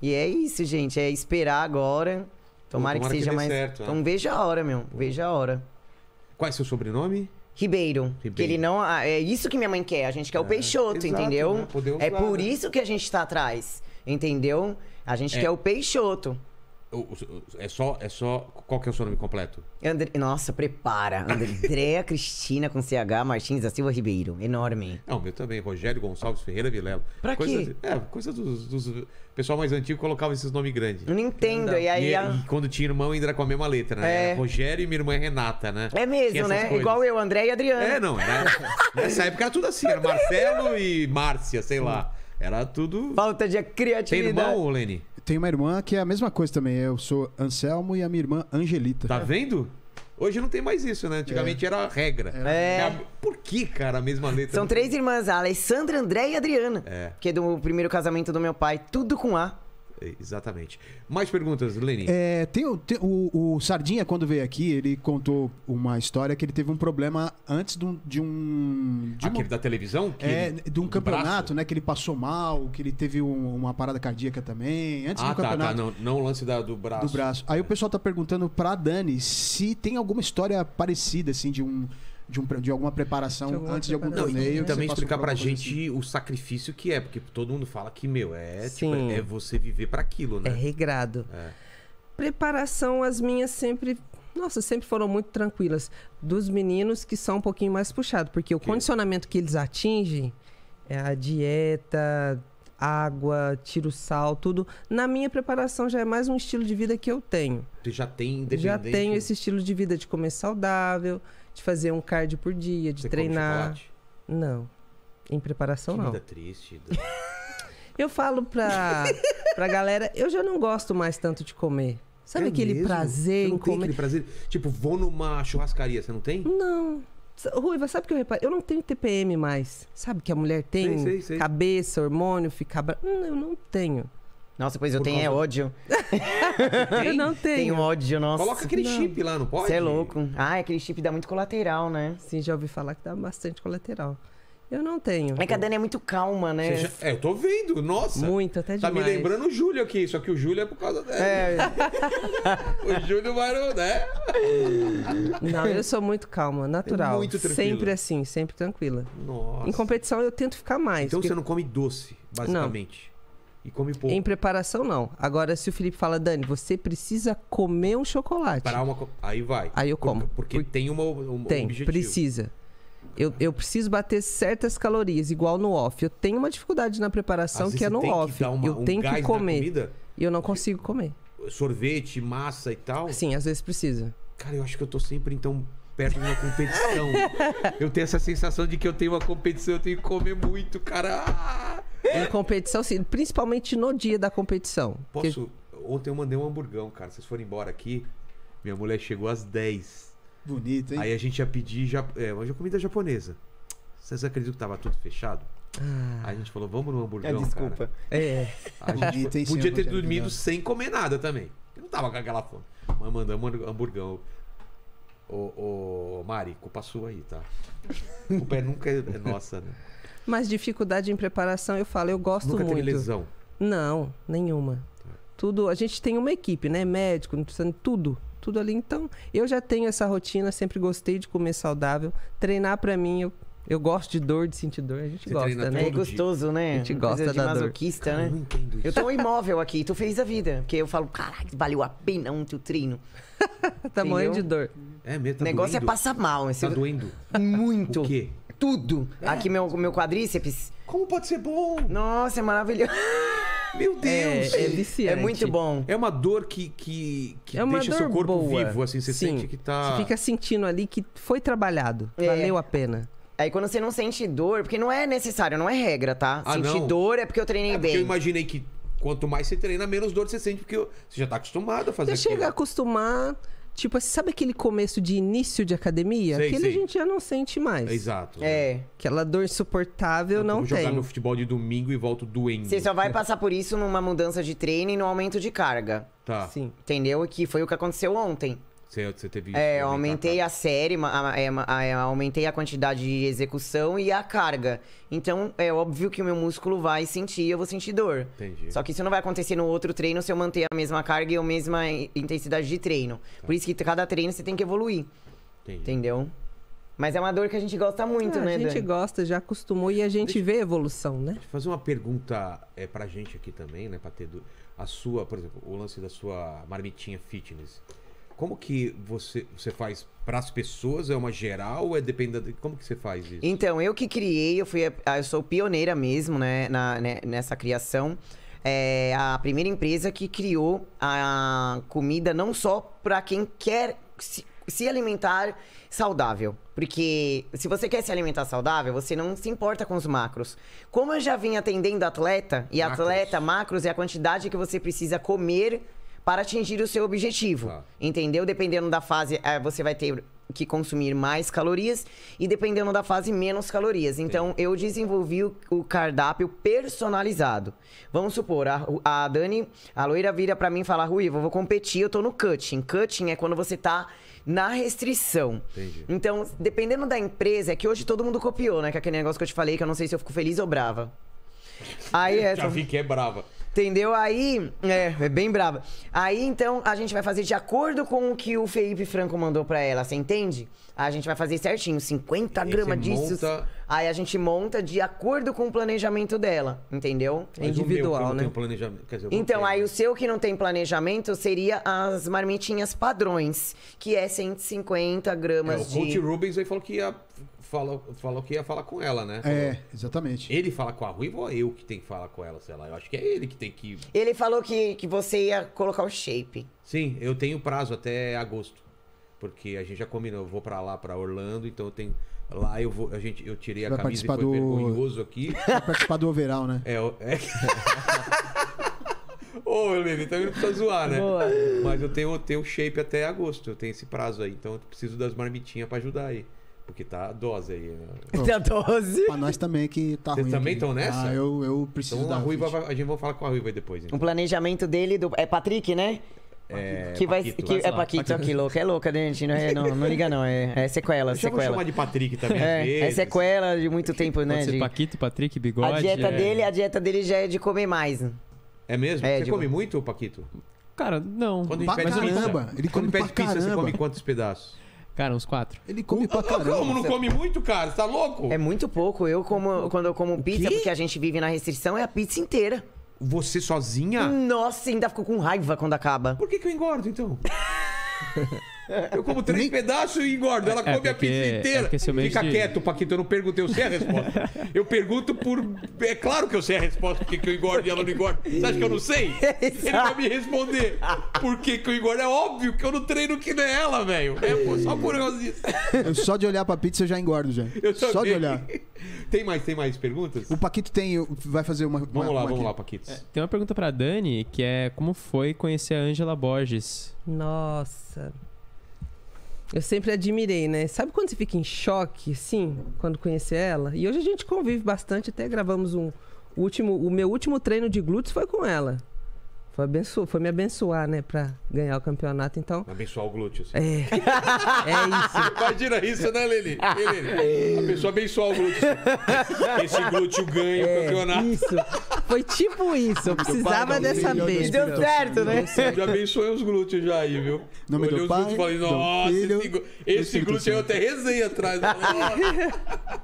C: E é isso, gente. É esperar agora. Tomara, Tomara que seja que mais. Certo, né? Então veja a hora, meu. Veja a hora. Qual é seu sobrenome? Ribeiro, Ribeiro. Que ele não. Ah, é isso que minha mãe quer. A gente quer é, o ah, Peixoto, exato, entendeu? Né? Usar, é por né? isso que a gente está atrás. Entendeu? A gente é. quer o Peixoto. É só, é só. Qual que é o seu nome completo? André. Nossa, prepara. Andréa Cristina com CH Martins da Silva Ribeiro. Enorme.
A: Não, meu também. Rogério Gonçalves Ferreira Vilela. Pra coisa, quê? É, coisa dos, dos. pessoal mais antigo colocava esses nomes grandes. Não entendo. E aí. E, a... e quando tinha irmão, ainda era com a mesma letra, né? É. Rogério e minha irmã é Renata, né? É mesmo, né? Coisas. Igual
C: eu, André e Adriana. É, não. Era...
A: nessa época era tudo assim. Era Marcelo e Márcia, sei lá. Era tudo. Falta de criatividade. Tem irmão, Leni?
B: tenho uma irmã que é a mesma coisa também. Eu sou Anselmo e a minha irmã Angelita. Tá vendo?
A: Hoje não tem mais isso, né? Antigamente é. era regra. É.
C: Por que, cara, a mesma letra? São três irmãs, a Alessandra, André e Adriana. É. Que é do primeiro casamento do meu pai, tudo com A. Exatamente. Mais perguntas, Lenin? É,
B: tem, tem o, o, Sardinha, quando veio aqui, ele contou uma história que ele teve um problema
A: antes de um. De um de Aquele uma, da televisão? é, ele, de
B: um campeonato, braço? né? Que ele passou mal, que ele teve um, uma parada cardíaca também. Antes ah, do tá, tá. campeonato. Tá,
A: não, não o lance da, do braço. Do braço.
B: Aí é. o pessoal tá perguntando pra Dani se tem alguma história parecida, assim, de um de, um, de alguma preparação de antes de algum torneio. E também explicar pra gente
A: assim. o sacrifício que é, porque todo mundo fala que, meu, é, tipo, é, você viver para aquilo, né? É regrado. É.
D: Preparação, as minhas sempre. Nossa, sempre foram muito tranquilas. Dos meninos que são um pouquinho mais puxados, porque o que? condicionamento que eles atingem é a dieta, água, tiro sal, tudo. Na minha preparação já é mais um estilo de vida que eu tenho.
A: Você já tem independente? Já tenho esse
D: estilo de vida de comer saudável, de fazer um cardio por dia, de Você treinar. Come não. Em preparação que não. Vida triste. eu falo pra, pra galera, eu já não gosto mais tanto de comer. Sabe é aquele mesmo? prazer em comer? Aquele prazer, tipo, vou numa churrascaria, você não tem? Não. Ruiva, sabe o que eu reparo? Eu não tenho TPM mais. Sabe que a mulher tem sei, sei, sei. cabeça, hormônio, fica. Hum, eu não tenho.
C: Nossa, pois eu tenho é ódio.
D: Eu não tenho. Tenho ódio, nossa. Coloca aquele chip lá, não pode? Você é louco.
C: Ah, aquele chip dá muito colateral, né? Sim, já ouvi falar que dá bastante colateral. Eu não tenho. É que a Dani é muito calma, né? já-
A: É, eu tô vendo, nossa. Muito, até Tá me lembrando o Júlio aqui, só que o Júlio é por causa dela. É. O Júlio vai, no- né? Não, eu
D: sou muito calma, natural. Muito tranquila. sempre assim, sempre tranquila. Nossa. Em competição eu tento ficar mais. Então porque- você não come doce, basicamente. E come pouco. Em preparação, não. Agora, se o Felipe fala, Dani, você precisa comer um chocolate. Parar uma. Aí vai. Aí eu como. Porque, porque tem uma, tem, objetivo. precisa. Eu, eu preciso bater certas calorias, igual no off. Eu tenho uma dificuldade na preparação que é no off. Uma, eu um tenho que comer. E eu não consigo comer.
A: Sorvete, massa e tal? Sim, às vezes precisa.
D: Cara, eu acho que eu tô sempre,
A: então, perto de uma competição. eu tenho essa sensação de que eu tenho uma competição, eu tenho que comer muito, cara. Ah!
D: em competição, sim, principalmente no dia da competição. Posso?
A: Que... Ontem eu mandei um hamburgão, cara. Vocês foram embora aqui, minha mulher chegou às 10. Bonito, hein? Aí a gente ia pedir ja... é, uma é comida japonesa. Vocês acreditam que tava tudo fechado? Ah. Aí a gente falou, vamos no hamburgão, ah, é, desculpa. Cara. É. A gente podia ter dormido sem comer nada também. Eu não tava com aquela fome. Mas mandamos hamburgão. Ô, ô Mari, culpa sua aí, tá? culpa é nunca é nossa, né?
D: Mas dificuldade em preparação, eu falo, eu gosto nunca muito. Nunca teve lesão? Não, nenhuma. Tudo, a gente tem uma equipe, né? Médico, nutricionista, tudo tudo ali. Então, eu já tenho essa rotina, sempre gostei de comer saudável. Treinar para mim, eu eu gosto de dor, de sentir dor. A gente Você gosta, né? É gostoso, dia. né? A gente gosta de da masoquista, dor. né? Eu
C: não entendo isso. Eu tô imóvel aqui, tu fez a vida. Porque eu falo, caralho, valeu a pena um teu trino. Tamanho de dor. É mesmo, tá O negócio é doendo. é passar mal. Tá esse... Tá doendo? Muito. O quê? Tudo. É. Aqui meu, meu quadríceps. Como pode ser bom? Nossa, é maravilhoso. Meu é, é Deus! É, é viciante. É muito bom. É uma dor que, que, que é deixa seu corpo boa. vivo, assim. Você Sim. sente
D: que tá... Você fica sentindo ali que foi trabalhado. É. Valeu a pena.
C: Aí quando você não sente dor, porque não é necessário, não é regra, tá? Ah, sentir não? dor é porque eu treinei é porque bem. Eu
A: imaginei que quanto mais você treina, menos dor você sente, porque você já tá acostumado a fazer isso. Você
D: chega a acostumar. Tipo, assim, sabe aquele começo de início de academia? Sei, Aquele sei. a gente já não sente mais.
A: Exato.
C: É. é. Aquela dor insuportável não, não tem. jogar no
A: futebol de domingo e volto doendo. Você só vai passar
C: por isso numa mudança de treino e no aumento de carga. Tá. Sim. Entendeu? Que foi o que aconteceu ontem.
A: Você, você teve. É, eu né, aumentei
C: a série, a, é, a, a, é, aumentei a quantidade de execução e a carga. Então, é óbvio que o meu músculo vai sentir eu vou sentir dor. Entendi. Só que isso não vai acontecer no outro treino se eu manter a mesma carga e a mesma intensidade de treino. Tá. Por isso que cada treino você tem que evoluir. Entendi. Entendeu? Mas é uma dor que a gente gosta muito, ah, né? A gente Dani?
D: gosta, já acostumou e a gente deixa, vê evolução, né? Deixa eu fazer uma pergunta
A: é, pra gente aqui também, né? Pra ter do, a sua, por exemplo, o lance da sua marmitinha fitness como que você, você faz para as pessoas? É uma geral ou é dependendo? Como que você faz isso?
C: Então, eu que criei, eu fui, eu sou pioneira mesmo, né, na, né nessa criação. É a primeira empresa que criou a comida não só para quem quer se, se alimentar saudável. Porque se você quer se alimentar saudável, você não se importa com os macros. Como eu já vim atendendo atleta, e macros. atleta, macros é a quantidade que você precisa comer para atingir o seu objetivo. Ah. Entendeu? Dependendo da fase, eh, você vai ter que consumir mais calorias e dependendo da fase menos calorias. Então Sim. eu desenvolvi o, cardápio personalizado. Vamos supor, a, a Dani, a loira vira para mim e fala: Rui, eu vou competir, eu tô no cutting". Cutting é quando você tá na restrição. Entendi. Então, dependendo da empresa, é que hoje todo mundo copiou, né? Que é aquele negócio que eu te falei, que eu não sei se eu fico feliz ou brava. Aí é. Já vi que é brava. Entendeu? Aí, é, é bem brava. Aí, então, a gente vai fazer de acordo com o que o Felipe Franco mandou pra ela, você entende? A gente vai fazer certinho, 50 gramas disso. Monta... Aí a gente monta de acordo com o planejamento dela, entendeu? Mas Individual, o meu, que né? Não tem
A: planejamento, quer dizer,
C: então, aí né? o seu que não tem planejamento seria as marmitinhas padrões, que é 150 gramas é, o de... O
A: Rubens aí falou que ia fala, falou que ia falar com ela, né? É, exatamente. Ele fala com a Ruiva ou eu que tenho que falar com ela, sei lá? Eu acho que é ele que tem que.
C: Ele falou que, que você ia colocar o shape. Sim, eu tenho
A: prazo até agosto. Porque a gente já combinou, eu vou para lá, para Orlando, então eu tenho. Lá eu vou. A gente, eu tirei a camisa e foi do... vergonhoso aqui.
B: Vai participar do overall, né?
A: É. é... Ô, Helena, então não precisa zoar, né? Boa. Mas eu tenho, o tenho shape até agosto, eu tenho esse prazo aí. Então eu preciso das marmitinhas para ajudar aí. Porque tá dose aí.
B: Pô,
C: né? tá dose Pra nós também que tá Vocês ruim. Vocês também estão nessa? Ah, eu, eu preciso então, da a Ruiva.
A: a gente vai falar com a Ruiva depois. Então.
C: O planejamento dele do, é Patrick, né?
A: É, que vai, Paquito, que, vai é Paquito, Paquito. que louco,
C: é louca, né, gente? Não, é, não, não liga, não. É, é sequela. Deixa sequela. chamar de Patrick também. É, é sequela de muito tempo, né? De... Paquito, Patrick, bigode. A dieta, é. dele, a dieta dele já é de comer mais.
A: É mesmo? É, você come muito, Paquito?
C: Cara, não. Quando ele gente pede caramba, pizza, ele come quando pede pizza, você come
A: quantos pedaços? Cara, uns quatro. Ele come pra caramba. Como? Não come muito,
C: cara? Você tá louco? É muito pouco. Eu como, quando eu como pizza, porque a gente vive na restrição, é a pizza inteira. Você sozinha? Nossa, ainda ficou com raiva quando acaba. Por que, que eu engordo, então?
A: Eu como três Nem... pedaços e engordo. Ela é, é come porque, a pizza é inteira. É Fica de... quieto, Paquito. Eu não perguntei, eu sei a resposta. Eu pergunto por. É claro que eu sei a resposta, porque eu engordo e ela não engorda. Você acha que eu não sei? Ele vai me responder. Por que, que eu engordo? É óbvio que eu não treino que nem é ela, velho. É, pô, só por causa disso.
B: Eu só de olhar pra pizza eu já engordo, já. Eu só de olhar.
A: Tem mais, tem mais perguntas? O
B: Paquito tem, vai fazer uma. Vamos uma, lá, uma vamos aqui. lá, Paquito. É, tem uma pergunta pra Dani, que é como foi conhecer a Angela Borges?
D: Nossa. Eu sempre admirei, né? Sabe quando você fica em choque, sim, quando conhece ela? E hoje a gente convive bastante, até gravamos um último, o meu último treino de glúteos foi com ela. Foi, abenço... foi me abençoar, né? Pra ganhar o campeonato, então... Abençoar o glúteo. Assim. É.
A: é isso. Imagina isso, né, Lili? Lili. pessoa abençoar o glúteo. Assim. Esse glúteo ganha é, o campeonato. Isso. Foi
D: tipo isso. Eu precisava pai, dessa vez. deu certo, né? Eu
A: já abençoei os glúteos já aí,
B: viu? Nome Olhei do os pai, glúteos e falei, nossa, filho, esse, glúteo aí eu até rezei atrás. Né?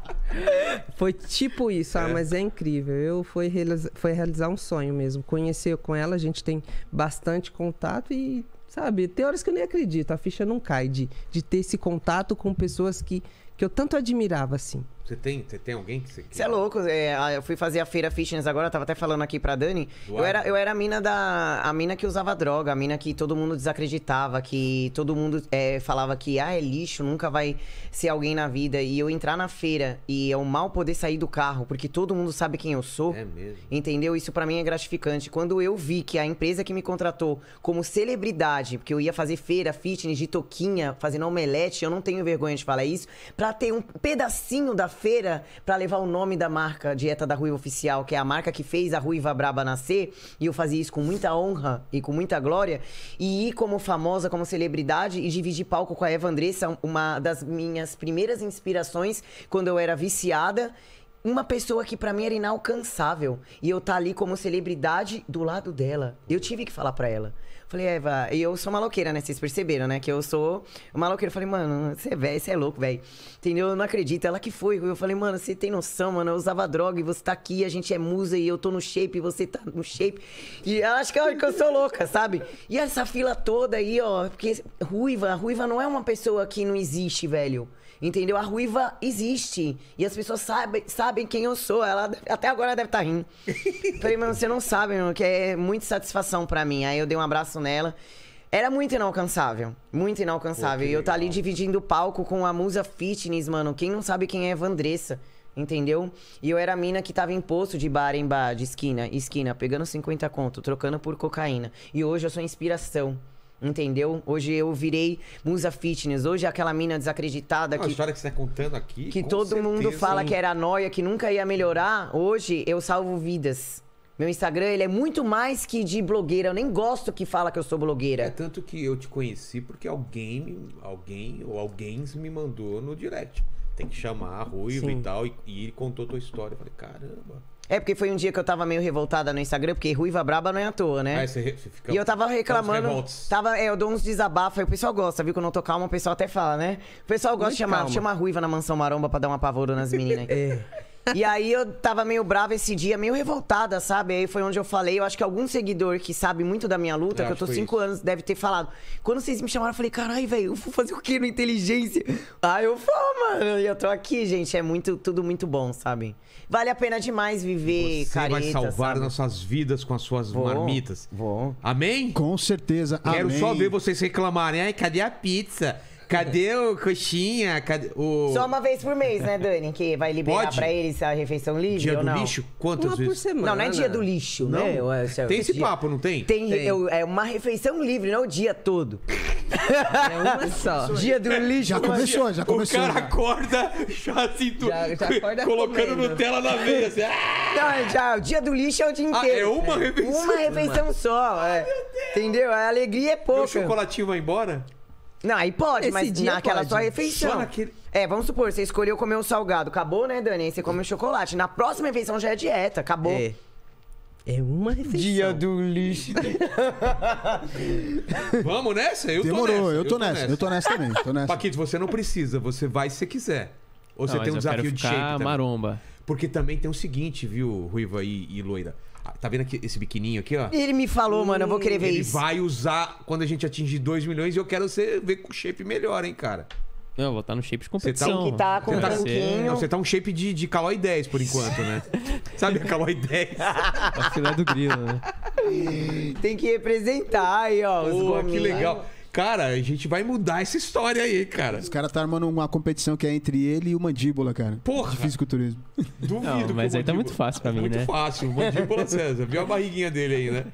D: Foi tipo isso, ah, é. mas é incrível. Eu fui realizar, foi realizar um sonho mesmo. Conhecer com ela, a gente gente tem bastante contato e, sabe, tem horas que eu nem acredito, a ficha não cai de, de ter esse contato com pessoas que, que eu tanto admirava, assim.
C: Você tem, você tem alguém que você quer? Você é louco. É, ah, eu fui fazer a feira fitness agora, tava até falando aqui pra Dani. Eu era, eu era a mina da. A mina que usava droga, a mina que todo mundo desacreditava, que todo mundo é, falava que ah, é lixo, nunca vai ser alguém na vida. E eu entrar na feira e eu mal poder sair do carro, porque todo mundo sabe quem eu sou. É mesmo. Entendeu? Isso para mim é gratificante. Quando eu vi que a empresa que me contratou como celebridade, porque eu ia fazer feira, fitness, de toquinha, fazendo omelete, eu não tenho vergonha de falar isso, pra ter um pedacinho da feira para levar o nome da marca Dieta da Ruiva Oficial, que é a marca que fez a Ruiva Braba nascer, e eu fazia isso com muita honra e com muita glória, e ir como famosa, como celebridade e dividir palco com a Eva Andressa, uma das minhas primeiras inspirações quando eu era viciada uma pessoa que para mim era inalcançável e eu tá ali como celebridade do lado dela. Eu tive que falar para ela. Falei, Eva, e eu sou maloqueira, né? Vocês perceberam, né? Que eu sou maloqueira. falei, mano, você é velho, você é louco, velho. Entendeu? Eu não acredito. Ela que foi. Eu falei, mano, você tem noção, mano. Eu usava droga e você tá aqui, a gente é musa e eu tô no shape e você tá no shape. E ela acha que eu, que eu sou louca, sabe? E essa fila toda aí, ó. Porque ruiva, ruiva não é uma pessoa que não existe, velho. Entendeu? A ruiva existe. E as pessoas sabem, sabem quem eu sou. Ela até agora deve estar tá rindo. Falei, mano, você não sabe, mano, que é muita satisfação para mim. Aí eu dei um abraço nela. Era muito inalcançável. Muito inalcançável. e eu tá ali dividindo o palco com a musa fitness, mano. Quem não sabe quem é Vandressa? Entendeu? E eu era a mina que tava em posto de bar em bar, de esquina, esquina, pegando 50 conto, trocando por cocaína. E hoje eu sou inspiração. Entendeu? Hoje eu virei musa fitness. Hoje é aquela mina desacreditada Não, que. A história que você
A: tá contando aqui. Que todo
C: certeza, mundo fala hein? que era noia, que nunca ia melhorar. Hoje eu salvo vidas. Meu Instagram, ele é muito mais que de blogueira. Eu nem gosto que fala que eu sou blogueira. É tanto que eu te
A: conheci porque alguém, alguém ou alguém me mandou no direct. Tem que chamar a Ruiva Sim. e tal. E, e contou tua história. Eu falei, caramba.
C: É porque foi um dia que eu tava meio revoltada no Instagram, porque ruiva braba não é à toa, né? você fica... E eu tava reclamando. Tava, é, eu dou uns desabafos, aí o pessoal gosta, viu? Quando eu tô calma, o pessoal até fala, né? O pessoal gosta Muito de chamar, chama ruiva na mansão maromba pra dar um apavoro nas meninas. é. E aí eu tava meio brava esse dia, meio revoltada, sabe? Aí foi onde eu falei, eu acho que algum seguidor que sabe muito da minha luta, eu que eu tô cinco isso. anos, deve ter falado. Quando vocês me chamaram, eu falei, carai, velho, eu vou fazer o quê no inteligência? Aí eu falei, ah, mano, e eu tô aqui, gente. É muito, tudo muito bom, sabe? Vale a pena demais viver, Você careta, vai salvar sabe? nossas
A: vidas com as suas vou, marmitas. bom Amém? Com certeza, Quero amém. só ver vocês reclamarem, ai, cadê a pizza? Cadê o coxinha? Cadê o... Só
C: uma vez por mês, né, Dani? Que vai liberar Pode? pra eles a refeição livre dia ou não? Dia do lixo? Quantas uma vezes? por semana. Não, não é dia do lixo, não. né? Eu, eu, é, eu, tem esse dia... papo, não tem? Tem, tem. é uma refeição livre, não o dia todo. É uma só. Dia do lixo. Já começou, já começou. O cara já. acorda, já assim, tu, já, já acorda colocando comendo. Nutella na veia. Assim, ah! Não, já, o dia do lixo é o dia ah, inteiro. Ah, é uma é. refeição? Uma refeição uma. só. É. Entendeu? A alegria é pouca. O chocolatinho vai embora? Não, aí pode, Esse mas naquela pode. sua refeição. Só naquele... É, vamos supor, você escolheu comer um salgado. Acabou, né, Dani? Aí você come o chocolate. Na próxima refeição já é dieta, acabou. É.
D: É uma refeição. Dia do lixo. Vamos nessa? Eu
A: Demorou, tô nessa. eu tô, eu nessa. nessa. Eu tô nessa também. Tô nessa. Paquito, você não precisa. Você vai se quiser. Ou não, você tem um desafio de shape. Também. maromba. Porque também tem o seguinte, viu, Ruiva e, e Loira? Tá vendo aqui, esse biquininho aqui, ó? Ele me
C: falou, mano, eu vou querer ver Ele isso. vai
A: usar quando a gente atingir 2 milhões e eu quero você ver com o shape melhor, hein, cara. Não, eu vou estar tá no shape de competição. Você tá um- que tá com Você tá um tá- Não, você tá um shape de, de Calói 10 por enquanto, né? Sabe a Calói 10? A é filé do grilo, né?
C: Tem que representar aí, ó. os que gominhos. legal.
A: Cara, a gente vai mudar essa história aí, cara. Os
B: caras tá armando uma competição que é entre ele e o Mandíbula, cara. Porra! De fisiculturismo.
A: Duvido. Não, mas aí tá muito fácil pra mim, muito né? Muito fácil. Mandíbula César.
B: Viu a barriguinha dele aí, né?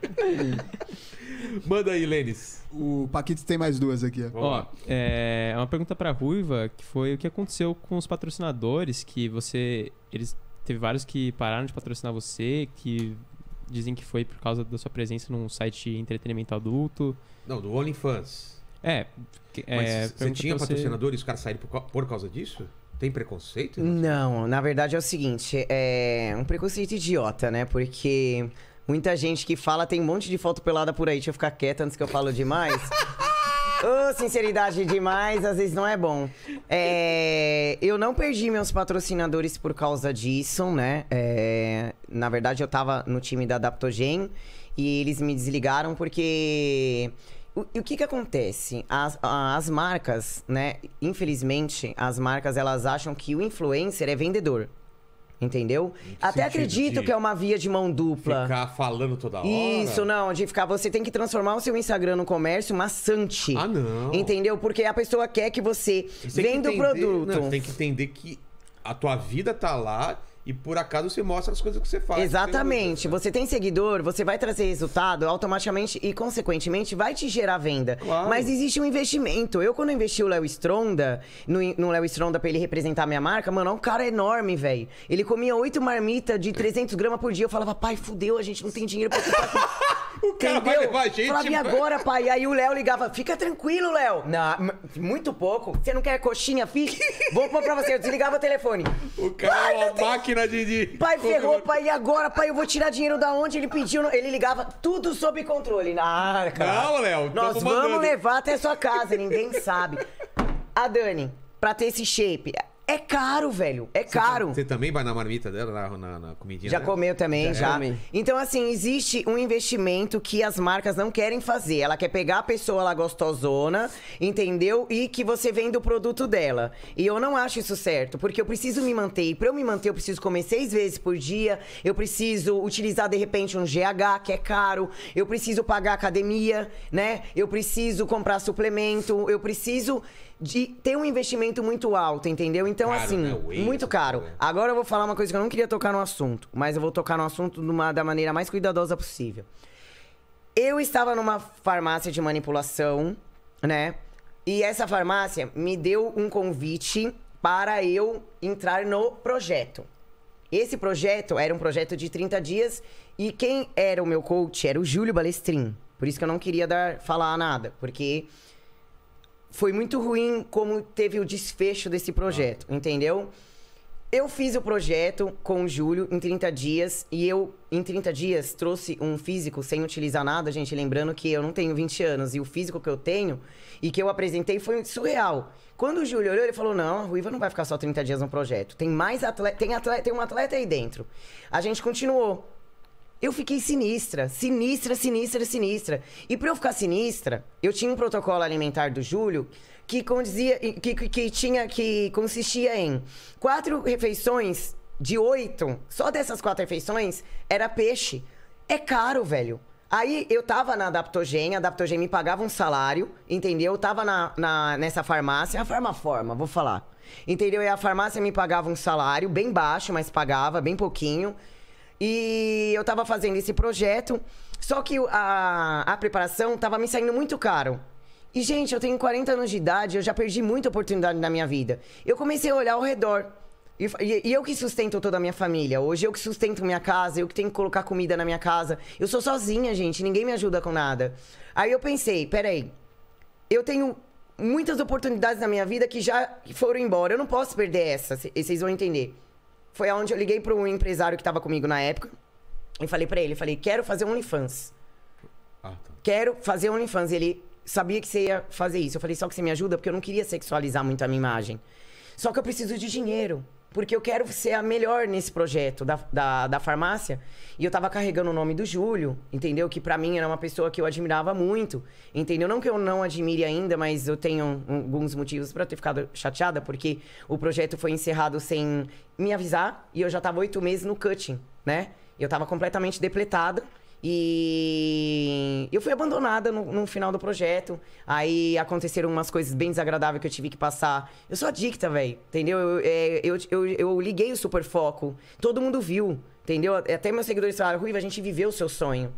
B: Manda aí, Lênis. O Paquito tem mais duas aqui. Ó, é uma pergunta pra Ruiva, que foi o que aconteceu com os patrocinadores, que você... Eles... Teve vários que pararam de patrocinar você, que dizem que foi por causa da sua presença num site entretenimento adulto.
A: Não, do OnlyFans. É. é você tinha patrocinadores você... e os caras saíram por, por causa disso? Tem preconceito?
C: Não, na verdade é o seguinte, é um preconceito idiota, né? Porque muita gente que fala tem um monte de foto pelada por aí. Deixa eu ficar quieta antes que eu falo demais. Oh, sinceridade demais, às vezes não é bom. É, eu não perdi meus patrocinadores por causa disso, né? É, na verdade, eu tava no time da Adaptogen e eles me desligaram porque. O, e o que que acontece? As, as marcas, né? Infelizmente, as marcas elas acham que o influencer é vendedor. Entendeu? Até acredito que é uma via de mão dupla. Ficar
A: falando toda hora. Isso,
C: não, de ficar. Você tem que transformar o seu Instagram no comércio maçante. Ah, não. Entendeu? Porque a pessoa quer que você, você venda o produto. Não, você tem
A: que entender que a tua vida tá lá e por acaso você mostra as coisas que você faz. Exatamente.
C: Você tem seguidor, você vai trazer resultado automaticamente e, consequentemente, vai te gerar venda. Claro. Mas existe um investimento. Eu, quando investi o Léo Stronda, no, no Léo Stronda pra ele representar a minha marca, mano, é um cara enorme, velho. Ele comia oito marmitas de 300 gramas por dia. Eu falava, pai, fudeu, a gente não tem dinheiro pra comprar. O cara vai levar a gente. Falava, e agora, pai? Aí o Léo ligava, fica tranquilo, Léo. Não, muito pouco. Você não quer coxinha? fixe? Vou pôr pra você. Eu desligava o telefone. O cara é pai, é uma tem... máquina de, de... Pai, ferrou, pai. E agora, pai? Eu vou tirar dinheiro da onde? Ele pediu, ele ligava tudo sob controle. Ah, cara. Não, Léo. Nós vamos mandando. levar até sua casa, ninguém sabe. A Dani, pra ter esse shape, é caro, velho. É tá-
A: caro. você também vai na marmita dela, na, na, na comidinha? Já comeu também, já. já. Comi.
C: Então, assim, existe um investimento que as marcas não querem fazer. Ela quer pegar a pessoa lá gostosona, entendeu? E que você venda o produto dela. E eu não acho isso certo, porque eu preciso me manter. E pra eu me manter, eu preciso comer seis vezes por dia. Eu preciso utilizar, de repente, um GH, que é caro. Eu preciso pagar academia, né? Eu preciso comprar suplemento. Eu preciso de ter um investimento muito alto, entendeu? Então, caro, assim, né? muito caro. Agora eu vou falar uma coisa que eu não queria tocar no assunto, mas eu vou tocar no assunto da maneira mais cuidadosa possível. Eu estava numa farmácia de manipulação, né? E essa farmácia me deu um convite para eu entrar no projeto. Esse projeto era um projeto de 30 dias e quem era o meu coach era o Júlio Balestrin. Por isso que eu não queria dar falar nada, porque foi muito ruim como teve o desfecho desse projeto, ah. entendeu? Eu fiz o projeto com o Júlio em 30 dias e eu, em 30 dias, trouxe um físico sem utilizar nada, gente. Lembrando que eu não tenho 20 anos e o físico que eu tenho e que eu apresentei foi surreal. Quando o Júlio olhou, ele falou: Não, a Ruiva não vai ficar só 30 dias no projeto. Tem mais atleta, tem, atleta, tem um atleta aí dentro. A gente continuou eu fiquei sinistra, sinistra, sinistra, sinistra. E para eu ficar sinistra, eu tinha um protocolo alimentar do Júlio que condizia, que, que, que tinha, que consistia em quatro refeições de oito, só dessas quatro refeições era peixe. É caro, velho. Aí eu tava na Adaptogen, a Adaptogen me pagava um salário, entendeu? Eu tava na, na, nessa farmácia, a Farmaforma, vou falar. Entendeu? E a farmácia me pagava um salário bem baixo, mas pagava bem pouquinho. E eu tava fazendo esse projeto, só que a, a preparação tava me saindo muito caro. E, gente, eu tenho 40 anos de idade, eu já perdi muita oportunidade na minha vida. Eu comecei a olhar ao redor. E, e, eu que sustento toda a minha família. Hoje eu que sustento minha casa, eu que tenho que colocar comida na minha casa. Eu sou sozinha, gente, ninguém me ajuda com nada. Aí eu pensei, peraí, eu tenho muitas oportunidades na minha vida que já foram embora. Eu não posso perder essa, vocês vão entender. Foi onde eu liguei para um empresário que estava comigo na época e falei para ele, falei, quero fazer OnlyFans. Ah, tá. Quero fazer OnlyFans. ele sabia que você ia fazer isso. Eu falei, só que você me ajuda, porque eu não queria sexualizar muito a minha imagem. Só que eu preciso de dinheiro. Porque eu quero ser a melhor nesse projeto da, da, da farmácia. E eu tava carregando o nome do Júlio, entendeu? Que para mim era uma pessoa que eu admirava muito, entendeu? Não que eu não admire ainda, mas eu tenho alguns motivos para ter ficado chateada, porque o projeto foi encerrado sem me avisar e eu já tava oito meses no cutting, né? Eu tava completamente depletada. E eu fui abandonada no, no, final do projeto. Aí aconteceram umas coisas bem desagradáveis que eu tive que passar. Eu sou adicta, velho. Entendeu? Eu, é, eu, eu, eu, liguei o super foco. Todo mundo viu. Entendeu? Até meus seguidores falaram, Ruiva, a gente viveu o seu sonho.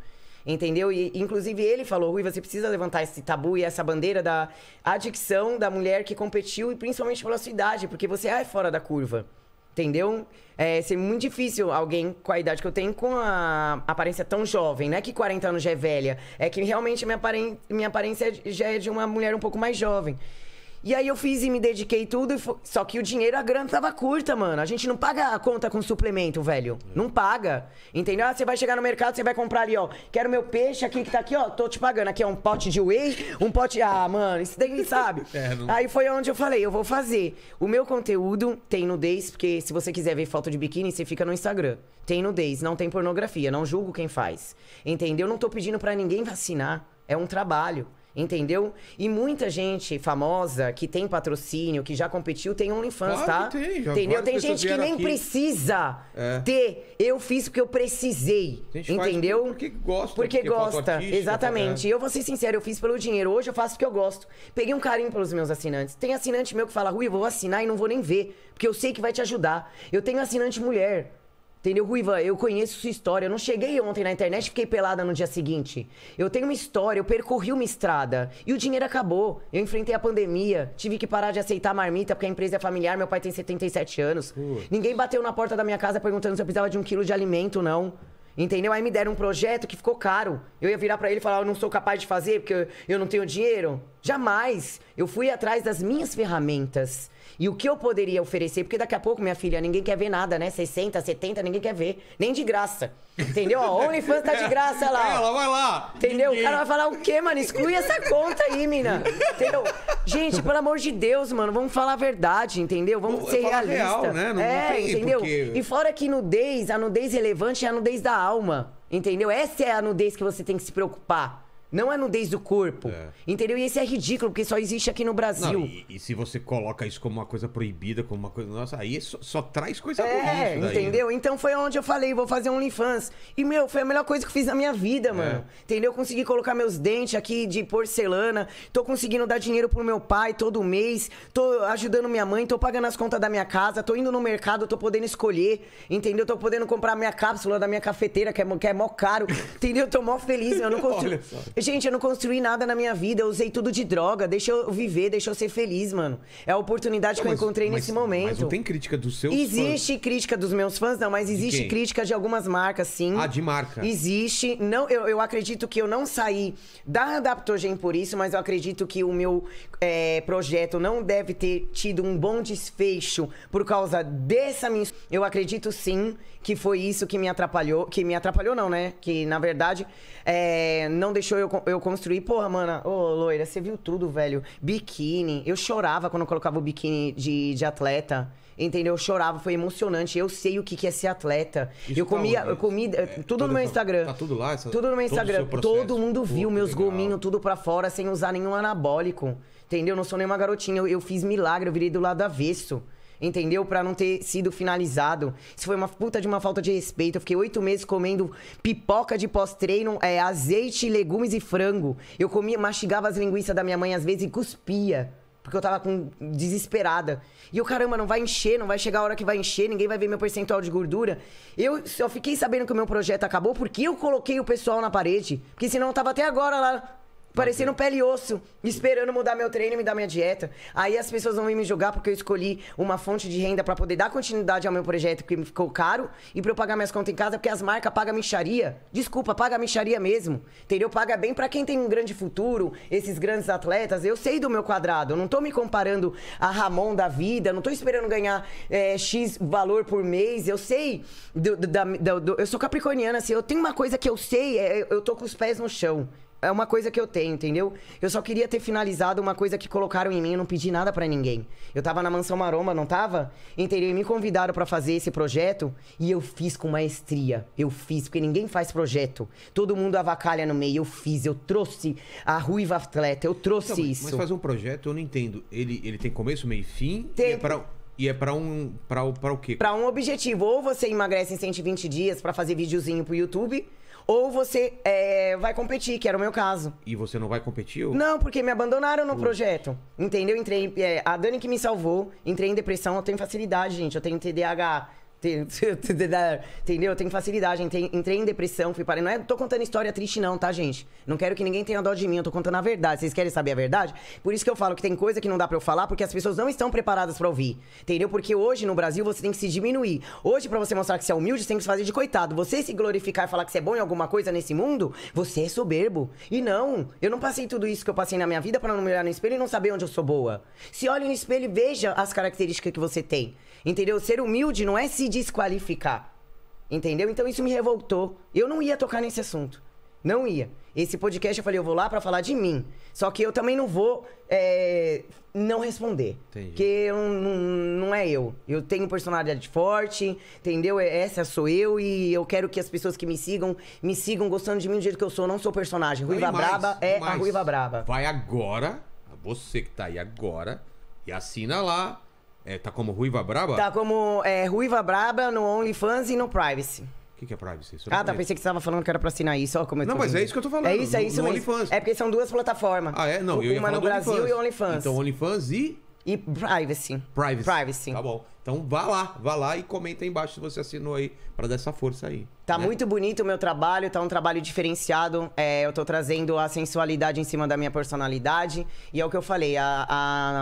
C: Entendeu? E inclusive ele falou, Ruiva, você precisa levantar esse tabu e essa bandeira da adicção da mulher que competiu e principalmente pela sua idade, porque você é fora da curva. Entendeu? É ser muito difícil alguém com a idade que eu tenho com a aparência tão jovem. Não é que 40 anos já é velha. É que realmente minha, aparen minha aparência já é de uma mulher um pouco mais jovem. E aí eu fiz e me dediquei tudo. Só que o dinheiro, a grana tava curta, mano. A gente não paga a conta com suplemento, velho. É. Não paga. Entendeu? Ah, você vai chegar no mercado, você vai comprar ali, ó. Quero meu peixe aqui que tá aqui, ó. Tô te pagando. Aqui é um pote de whey, um pote. Ah, mano, isso daí sabe. É, não... Aí foi onde eu falei, eu vou fazer. O meu conteúdo tem nudez, porque se você quiser ver foto de biquíni, você fica no Instagram. Tem nudez, não tem pornografia. Não julgo quem faz. Entendeu? Não tô pedindo para ninguém vacinar. É um trabalho. Entendeu? E muita gente famosa que tem patrocínio, que já competiu, tem OnlyFans, claro tá? Tem, já Entendeu? Tem gente que nem aqui. precisa é. ter. Eu fiz porque eu precisei. entendeu? porque gosta. Porque, porque é gosta. Exatamente. É. Eu vou ser sincero, eu fiz pelo dinheiro. Hoje eu faço porque eu gosto. Peguei um carinho pelos meus assinantes. Tem assinante meu que fala, Rui, eu vou assinar e não vou nem ver. Porque eu sei que vai te ajudar. Eu tenho assinante mulher. Entendeu, Ruiva? Eu conheço sua história. Eu não cheguei ontem na internet e fiquei pelada no dia seguinte. Eu tenho uma história, eu percorri uma estrada. E o dinheiro acabou. Eu enfrentei a pandemia. Tive que parar de aceitar a marmita porque a empresa é familiar. Meu pai tem 77 anos. Putz. Ninguém bateu na porta da minha casa perguntando se eu precisava de um quilo de alimento, não. Entendeu? Aí me deram um projeto que ficou caro. Eu ia virar para ele e falar: eu não sou capaz de fazer porque eu, eu não tenho dinheiro. Jamais. Eu fui atrás das minhas ferramentas. E o que eu poderia oferecer? Porque daqui a pouco, minha filha, ninguém quer ver nada, né? 60, 70, ninguém quer ver. Nem de graça. Entendeu? A OnlyFans tá de graça lá. Ela, vai lá. Entendeu? Ninguém. O cara vai falar o quê, mano? Exclui essa conta aí, mina. Entendeu? Gente, pelo amor de Deus, mano, vamos falar a verdade, entendeu? Vamos ser realistas. Real, né? Não, é, tem, entendeu? Porque... E fora que nudez, a nudez relevante é a nudez da alma. Entendeu? Essa é a nudez que você tem que se preocupar. Não a é nudez do corpo. É. Entendeu? E isso é ridículo, porque só existe aqui no Brasil. Não, e,
A: e, se você coloca isso como uma coisa proibida, como uma coisa. Nossa, aí só, só traz coisa é, ruim. Né? entendeu?
C: né? Então foi onde eu falei, vou fazer um OnlyFans. E, meu, foi a melhor coisa que fiz na minha vida, é. mano. É. Entendeu? Consegui colocar meus dentes aqui de porcelana. Tô conseguindo dar dinheiro pro meu pai todo mês. Tô ajudando minha mãe, tô pagando as contas da minha casa, tô indo no mercado, tô podendo escolher. Entendeu? Tô podendo comprar minha cápsula da minha cafeteira, que é, que é mó caro. entendeu? Tô mó feliz, eu não consigo. Gente, eu não construí nada na minha vida, eu usei tudo de droga. Deixa eu viver, deixa eu ser feliz, mano. É a oportunidade que mas, eu encontrei mas, nesse momento. Mas não tem crítica dos seus Existe fãs. crítica dos meus fãs, não, mas existe crítica de algumas marcas, sim. Ah, de marca. Existe. Não, eu, eu acredito que eu não saí da Adaptogen por isso, mas eu acredito que o meu é, projeto não deve ter tido um bom desfecho por causa dessa minha. Eu acredito sim que foi isso que me atrapalhou. Que me atrapalhou, não, né? Que na verdade é, não deixou eu eu construí, porra, mana, ô loira, você viu tudo, velho. Biquíni. Eu chorava quando eu colocava o biquíni de, de atleta. Entendeu? Eu chorava, foi emocionante. Eu sei o que, que é ser atleta. Isso eu tá comia, tá, eu comi eh, é, tudo, no meu Instagram. Tá tudo lá? Essa, tudo no meu Instagram. Processo, Todo mundo viu meus gominhos, tudo pra fora, sem usar nenhum anabólico. Entendeu? Não sou nenhuma garotinha. Eu, eu fiz milagre, eu virei do lado avesso entendeu? Para não ter sido finalizado. Isso foi uma puta de uma falta de respeito. Eu fiquei oito meses comendo pipoca de pós-treino, é, azeite, legumes e frango. Eu comia, mastigava as linguiças da minha mãe às vezes e cuspia. Porque eu tava com desesperada. E eu, caramba, não vai encher, não vai chegar a hora que vai encher, ninguém vai ver meu percentual de gordura. Eu só fiquei sabendo que o meu projeto acabou porque eu coloquei o pessoal na parede. Porque senão eu tava até agora lá parecendo okay. pele e osso, esperando mudar meu treino e me dar minha dieta. Aí as pessoas vão me julgar porque eu escolhi uma fonte de renda para poder dar continuidade ao meu projeto, que me ficou caro, e pra eu pagar minhas contas em casa, porque as marcas pagam micharia. Desculpa, paga micharia mesmo. Entendeu? Paga bem para quem tem um grande futuro, esses grandes atletas. Eu sei do meu quadrado, eu não tô me comparando a Ramon da vida, não tô esperando ganhar é, X valor por mês. Eu sei, do, do, do, eu sou capricorniana, assim, eu tenho uma coisa que eu sei, é, eu tô com os pés no chão é uma coisa que eu tenho, entendeu? Eu só queria ter finalizado uma coisa que colocaram em mim, eu não pedi nada para ninguém. Eu tava na Mansão Maroma, não tava? Entendeu? E me convidaram para fazer esse projeto e eu fiz com maestria. Eu fiz, porque ninguém faz projeto. Todo mundo avacalha no meio, eu fiz, eu trouxe a ruiva atleta, eu trouxe então, isso. Mas fazer um
A: projeto, eu não entendo. Ele, ele tem começo, meio e fim? Tem. E é pra... E é para um para o quê?
C: Para um objetivo, ou você emagrece em 120 dias para fazer videozinho pro YouTube, ou você é, vai competir, que era o meu caso.
A: E você não vai competir?
C: Ou... Não, porque me abandonaram no Ui. Hum. projeto. Entendeu? Entrei. É, a Dani que me salvou, entrei em depressão, eu tenho facilidade, gente. Eu tenho TDAH Entendeu? Eu tenho facilidade. Entrei em depressão, fui parar. Não é, tô contando história triste, não, tá, gente? Não quero que ninguém tenha dó de mim. Eu tô contando a verdade. Vocês querem saber a verdade? Por isso que eu falo que tem coisa que não dá para eu falar, porque as pessoas não estão preparadas para ouvir. Entendeu? Porque hoje no Brasil você tem que se diminuir. Hoje, para você mostrar que você é humilde, você tem que se fazer de coitado. Você se glorificar e falar que você é bom em alguma coisa nesse mundo, você é soberbo. E não, eu não passei tudo isso que eu passei na minha vida para não me olhar no espelho e não saber onde eu sou boa. Se olhe no espelho e veja as características que você tem. Entendeu? Ser humilde não é se desqualificar. Entendeu? Então isso me revoltou. Eu não ia tocar nesse assunto. Não ia. Esse podcast eu falei, eu vou lá para falar de mim. Só que eu também não vou é, não responder. Entendi. Porque eu, não, não é eu. Eu tenho personalidade forte, entendeu? É, essa sou eu e eu quero que as pessoas que me sigam, me sigam gostando de mim do jeito que eu sou. Eu não sou personagem. Ruiva mais, Braba é mais. a Ruiva
A: Braba. Vai agora, você que tá aí agora, e assina lá é, tá como Ruiva Braba? Tá
C: como é, Ruiva Braba no OnlyFans e no Privacy. O que, que é privacy? Isso ah, tá. Pensei que você tava falando que era pra assinar isso. Ó, como eu não, mas é isso que eu tô falando. É isso, é isso no mesmo. OnlyFans. É porque são duas plataformas. Ah, é? Não, eu ia Uma no Brasil OnlyFans. e OnlyFans. Então, OnlyFans e... E privacy. Privacy. Privacy. Tá bom. Então, vá lá. Vá lá
A: e comenta aí embaixo se você assinou aí para dar essa força aí. Tá né?
C: muito bonito o meu trabalho, tá um trabalho diferenciado. É, eu tô trazendo a sensualidade em cima da minha personalidade. E é o que eu falei, a,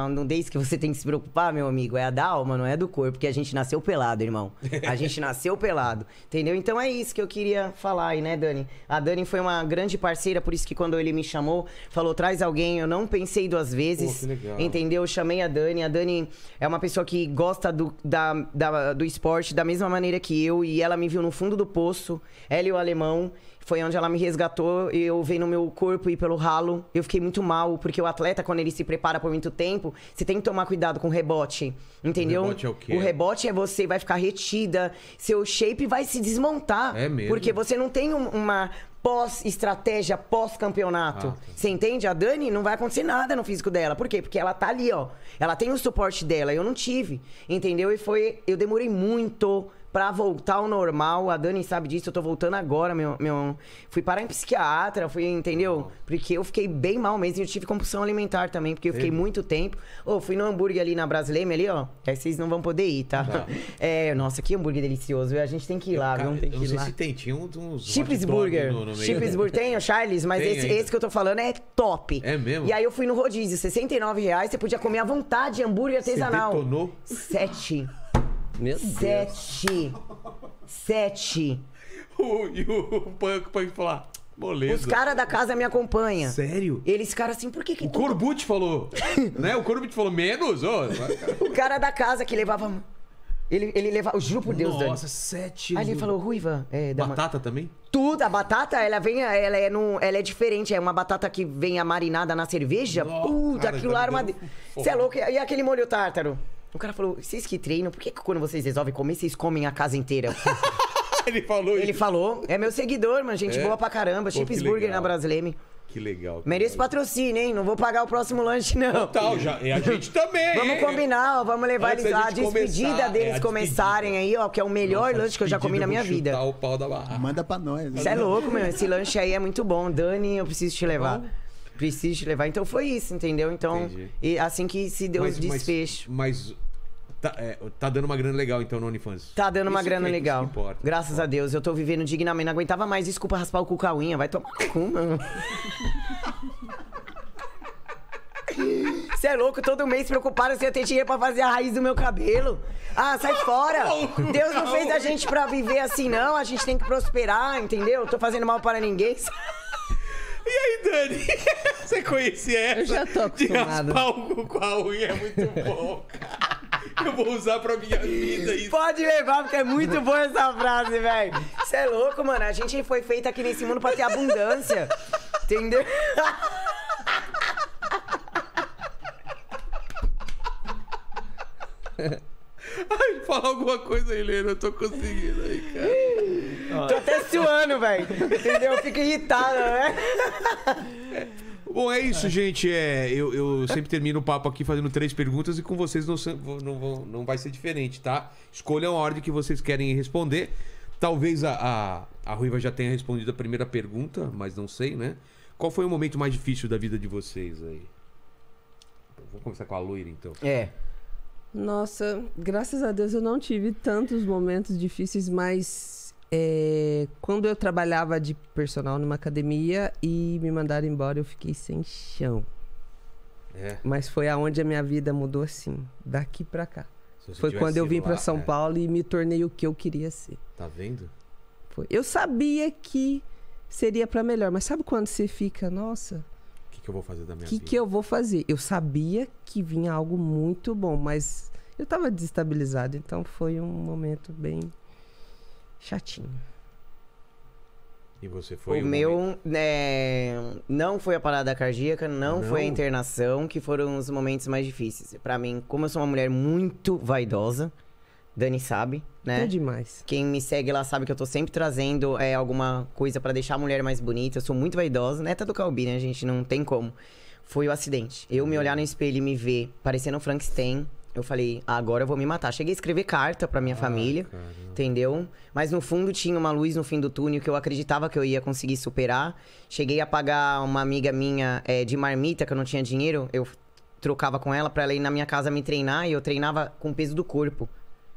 C: a, nudez que você tem que se preocupar, meu amigo, é a da alma, não é do corpo, porque a gente nasceu pelado, irmão. A gente nasceu pelado, entendeu? Então é isso que eu queria falar aí, né, Dani? A Dani foi uma grande parceira, por isso que quando ele me chamou, falou, traz alguém, eu não pensei duas vezes, Pô, que legal. entendeu? Eu chamei a Dani, a Dani é uma pessoa que gosta do, da, da, do esporte da mesma maneira que eu e ela me viu no fundo do poço, ela e o alemão. Foi onde ela me resgatou, e eu veio no meu corpo ir pelo ralo. Eu fiquei muito mal, porque o atleta, quando ele se prepara por muito tempo, você tem que tomar cuidado com o rebote, entendeu? O rebote é o quê? O rebote é você vai ficar retida, seu shape vai se desmontar. É mesmo? Porque você não tem uma pós-estratégia, pós-campeonato. Ah, tá. você entende? A Dani não vai acontecer nada no físico dela. Por quê? Porque ela tá ali, ó. Ela tem o suporte dela, eu não tive, entendeu? E foi... Eu demorei muito pra voltar ao normal. A Dani sabe disso, eu tô voltando agora, meu. meu... Fui parar em psiquiatra, fui, entendeu? Porque eu fiquei bem mal mesmo e eu tive compulsão alimentar também, porque eu fiquei Sim. muito tempo. Ô, oh, fui no hambúrguer ali na Brasileira, ali, ó. Aí vocês não vão poder ir, tá? tá. É, nossa, que hambúrguer delicioso. A gente tem que ir lá, Cara, viu? Tem que não sei lá. se tem, tinha uns. uns Chips Burger. Chips né? Burger tem, o Charles, mas esse, esse, que eu tô falando é top. É mesmo? E aí eu fui no rodízio, 69 reais, você podia comer à vontade hambúrguer artesanal. Você detonou? Sete.
D: Meu Sete. Deus. Sete. O, e o Punk, Punk falar.
A: boleza Os caras da
C: casa me acompanham. Sério? Eles cara assim, por que
A: que... O tu... Corbucci falou, né? O Corbucci falou, menos? Oh,
C: o cara da casa que levava... Ele, ele levava... Juro por Deus, Nossa, Dani. Nossa, sete... Aí ele falou, Ruiva... É, batata também? Tudo. A batata, ela vem... Ela é, num, ela é diferente. É uma batata que vem amarinada na cerveja. Nossa, Puta, cara, aquilo lá era uma... Você é louco? E aquele molho tártaro? O cara falou, vocês que treinam, por que quando vocês resolvem comer, vocês comem a casa inteira? Ele falou Ele isso. falou. É meu seguidor, mano. Gente É? boa pra caramba. Pô, Chips Burger legal. na Brasileme. Que legal. Mereço patrocínio, hein? Não vou pagar o próximo lanche, não. Tal, já, e a gente também. Vamos hein? combinar, ó, vamos levar Antes eles lá. A despedida começar, é, deles começarem aí, ó, que é o melhor Nossa, lanche que eu já comi na minha vida. o pau da barra. Manda pra nós. Você é louco, meu. Esse lanche aí é muito bom. Dani, eu preciso te levar. Preciso te levar. Então foi isso, entendeu? Então, Entendi. e assim que se deu mas, o desfecho.
A: Mas, mas tá, é, tá, dando uma grana legal, então, no OnlyFans.
C: Tá dando isso uma grana é, legal. Importa, Graças importa. a Deus, eu tô vivendo dignamente. Não aguentava mais, desculpa raspar o cu com a unha. Vai tomar cu, mano. Você é louco, todo mês preocupado se eu ter dinheiro pra fazer a raiz do meu cabelo. Ah, sai fora! Deus não fez a gente pra viver assim, não. A gente tem que prosperar, entendeu? Tô fazendo mal para ninguém. E aí, Dani? Você conhecia essa? Eu já tô acostumado. De palco com a unha é muito bom, cara. Eu vou usar pra minha vida isso. Pode levar, porque é muito boa essa frase, velho. Você é louco, mano. A gente foi feita aqui nesse mundo pra ter abundância. Entendeu? Ai, fala alguma coisa aí, Lena. Eu tô conseguindo aí, cara. Tô até suando, velho. Entendeu? Eu fico irritado, né?
A: Bom, é isso, gente. É, eu, eu sempre termino o papo aqui fazendo três perguntas e com vocês não, não, não vai ser diferente, tá? Escolham a ordem que vocês querem responder. Talvez a, a, a Ruiva já tenha respondido a primeira pergunta, mas não sei, né? Qual foi o momento mais difícil da vida de vocês aí? Vou começar com a loira, então.
C: É.
D: Nossa, graças a Deus eu não tive tantos momentos difíceis, mas é, quando eu trabalhava de personal numa academia e me mandaram embora, eu fiquei sem chão. É. Mas foi aonde a minha vida mudou assim, daqui para cá. Foi quando eu vim para São é. Paulo e me tornei o que eu queria ser. Tá vendo? Foi. Eu sabia que seria para melhor, mas sabe quando você fica, nossa,
A: o que, que, eu vou fazer da minha que vida?
D: O que eu vou fazer? Eu sabia que vinha algo muito bom, mas eu tava desestabilizado, então foi um momento bem Chatinho. E você foi o,
C: meu é, não foi a parada cardíaca, não, não, foi a internação, que foram os momentos mais difíceis. Para mim, como eu sou uma mulher muito vaidosa, Dani sabe, né? É demais. Quem me segue lá sabe que eu tô sempre trazendo é, alguma coisa para deixar a mulher mais bonita. Eu sou muito vaidosa, neta do Calbi, né, gente? Não tem como. Foi o acidente. Eu me uhum. olhar no espelho e me ver parecendo um Frankenstein, eu falei, agora eu vou me matar. Cheguei a escrever carta pra minha ah, família, entendeu? Mas no fundo tinha uma luz no fim do túnel que eu acreditava que eu ia conseguir superar. Cheguei a pagar uma amiga minha é, de marmita, que eu não tinha dinheiro. Eu trocava com ela pra ela ir na minha casa me treinar. E eu treinava com o peso do corpo,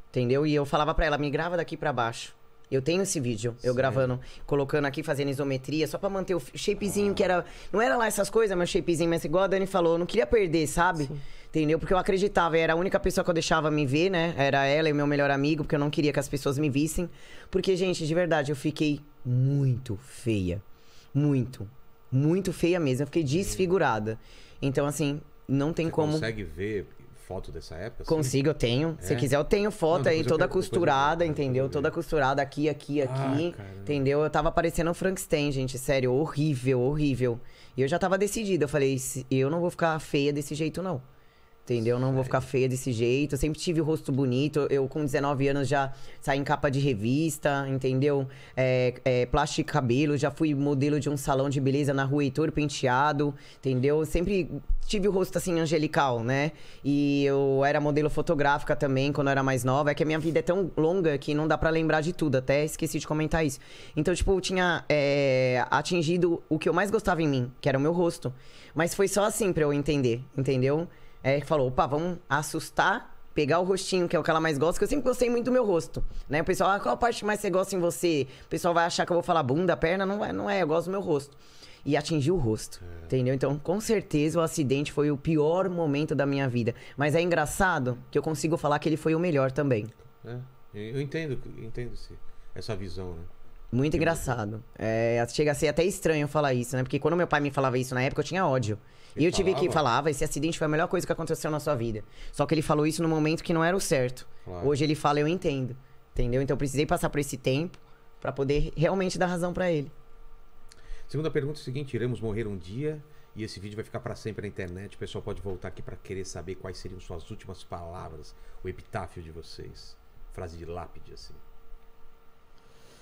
C: entendeu? E eu falava pra ela, me grava daqui pra baixo. Eu tenho esse vídeo, eu gravando, colocando aqui, fazendo isometria, só pra manter o shapezinho que era. Não era lá essas coisas, meu shapezinho, mas igual a Dani falou, eu não queria perder, sabe? Sim. Entendeu? Porque eu acreditava, era a única pessoa que eu deixava me ver, né? Era ela e o meu melhor amigo, porque eu não queria que as pessoas me vissem. Porque, gente, de verdade, eu fiquei muito feia. Muito. Muito feia mesmo. Eu fiquei desfigurada. Então, assim, não tem Você como. consegue
A: ver foto dessa época? Assim? Consigo, eu
C: tenho. É? Se quiser, eu tenho foto não, aí, toda costurada, entendeu? Toda costurada aqui, aqui, ah, aqui. Ah, entendeu? Eu tava parecendo um Frankenstein, gente. Sério, horrível, horrível. E eu já tava decidida. Eu falei, eu não vou ficar feia desse jeito, não. Entendeu? Não vou ficar feia desse jeito. Eu sempre tive o rosto bonito. Eu, com 19 anos, já saí em capa de revista, entendeu? É, é, plástico cabelo, já fui modelo de um salão de beleza na rua Heitor Penteado, entendeu? Sempre tive o rosto, assim, angelical, né? E eu era modelo fotográfica também, quando eu era mais nova. É que a minha vida é tão longa que não dá para lembrar de tudo. Até esqueci de comentar isso. Então, tipo, eu tinha é, atingido o que eu mais gostava em mim, que era o meu rosto. Mas foi só assim pra eu entender, entendeu? é, falou: opa, vamos assustar, pegar o rostinho, que é o que ela mais gosta, que eu sempre gostei muito do meu rosto. Né? O pessoal, ah, qual parte mais você gosta em você? O pessoal vai achar que eu vou falar bunda, perna, não, não é, eu gosto do meu rosto. E atingiu o rosto, é. entendeu? Então, com certeza, o acidente foi o pior momento da minha vida. Mas é engraçado que eu consigo falar que ele foi o melhor também.
D: É, eu
A: entendo, entendo-se essa visão, né?
C: Muito engraçado. É, chega a ser até estranho falar isso, né? Porque quando meu pai me falava isso na época, eu tinha ódio e eu tive falava? que falava, esse ah, acidente foi a melhor coisa que aconteceu na sua vida. Só que ele falou isso no momento que não era o certo. Claro. Hoje ele fala, eu entendo. Entendeu? Então eu precisei passar por esse tempo para poder realmente dar razão para ele. Segunda pergunta é o seguinte: iremos morrer um dia e esse vídeo vai ficar para sempre na internet. O pessoal pode voltar aqui para
A: querer saber quais seriam suas últimas palavras, o epitáfio de vocês. Frase de lápide, assim.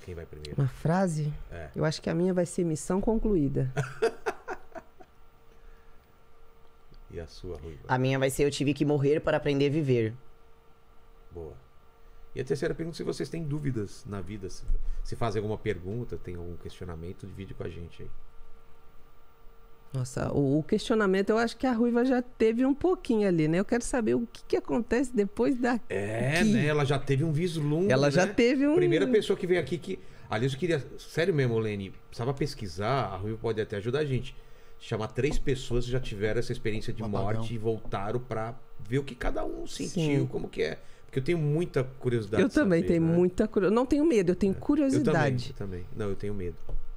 A: Quem vai primeiro? Uma frase? É. Eu
D: acho que a minha vai ser missão
C: concluída. E a sua, Ruiva? A minha vai ser Eu Tive que Morrer para Aprender a Viver. Boa. E a terceira pergunta:
A: se vocês têm dúvidas na vida, se, se fazem alguma pergunta, tem algum questionamento, divide com a gente aí.
D: Nossa, o, o, questionamento, eu acho que a Ruiva já teve um pouquinho ali, né? Eu quero saber o que, que acontece depois da.
A: É, né? Ela já teve um vislumbre. Ela né? já teve um. Primeira pessoa que veio aqui que. Aliás, eu queria. Sério mesmo, Lene, precisava pesquisar, a Ruiva pode até ajudar a gente chamar três pessoas que já tiveram essa experiência de morte e voltaram para ver o que cada um sentiu, Sim. como que é. Porque eu tenho muita curiosidade. Eu também saber, tenho
D: né? muita curiosidade. Não tenho medo, eu tenho é. curiosidade.
A: Eu também, eu também. Não, eu tenho medo.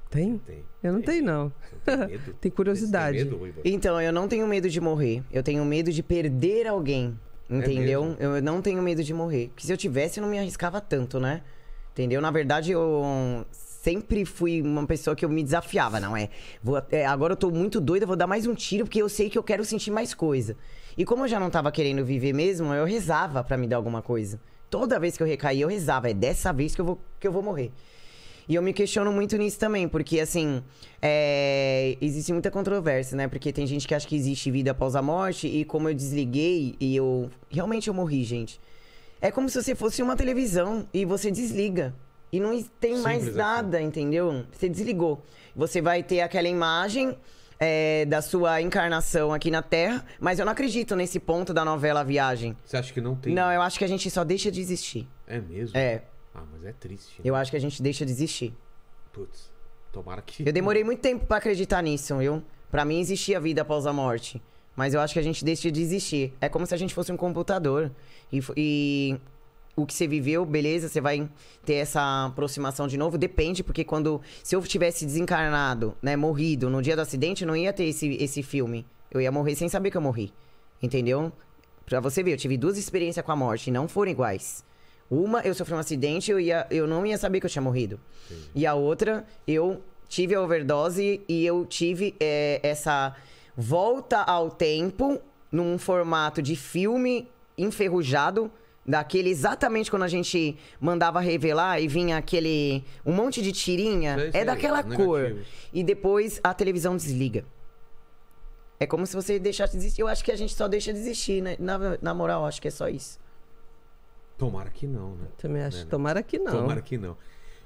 D: Tem? tem? Eu não
C: tem. tenho, não. Tem, medo? tem curiosidade. Tem medo, então, eu não tenho medo de morrer. Eu tenho medo de perder alguém. É entendeu? É eu não tenho medo de morrer. Porque se eu tivesse, eu não me arriscava tanto, né? Entendeu? Na verdade, eu, sempre fui uma pessoa que eu me desafiava, não é? Vou, é, agora eu tô muito doida, vou dar mais um tiro, porque eu sei que eu quero sentir mais coisa. E como eu já não tava querendo viver mesmo, eu rezava para me dar alguma coisa. Toda vez que eu recaí, eu rezava. É dessa vez que eu vou, que eu vou morrer. E eu me questiono muito nisso também, porque assim, é... existe muita controvérsia, né? Porque tem gente que acha que existe vida após a morte, e como eu desliguei e eu. Realmente eu morri, gente. É como se você fosse uma televisão e você desliga. E não tem Simples mais assim. nada, assim. entendeu? Você desligou. Você vai ter aquela imagem é, da sua encarnação aqui na Terra, mas eu não acredito nesse ponto da novela Viagem. Você acha que não tem? Não, eu acho que a gente só deixa de existir. É mesmo? É.
A: Ah, mas é triste.
C: Né? Eu acho que a gente deixa de existir.
A: Putz, tomara que. Eu demorei muito
C: tempo para acreditar nisso, viu? Pra mim existia a vida após a morte. Mas eu acho que a gente deixa de existir. É como se a gente fosse um computador. E, e o que você viveu, beleza, você vai ter essa aproximação de novo. Depende, porque quando. Se eu tivesse desencarnado, né, morrido no dia do acidente, não ia ter esse, esse filme. Eu ia morrer sem saber que eu morri. Entendeu? Pra você ver, eu tive duas experiências com a morte e não foram iguais. Uma, eu sofri um acidente, eu, ia, eu não ia saber que eu tinha morrido. E a outra, eu tive a overdose e eu tive é, essa volta ao tempo num formato de filme enferrujado Daquele exatamente quando a gente mandava revelar e vinha aquele. um monte de tirinha. Sei, sei, é daquela negativo. cor. E depois a televisão desliga. É como se você deixasse de existir. Eu acho que a gente só deixa de existir, né? Na, na moral, acho que é só isso.
D: Tomara que não, né? Também acho. É, né?
C: Tomara que não. Tomara
A: que não.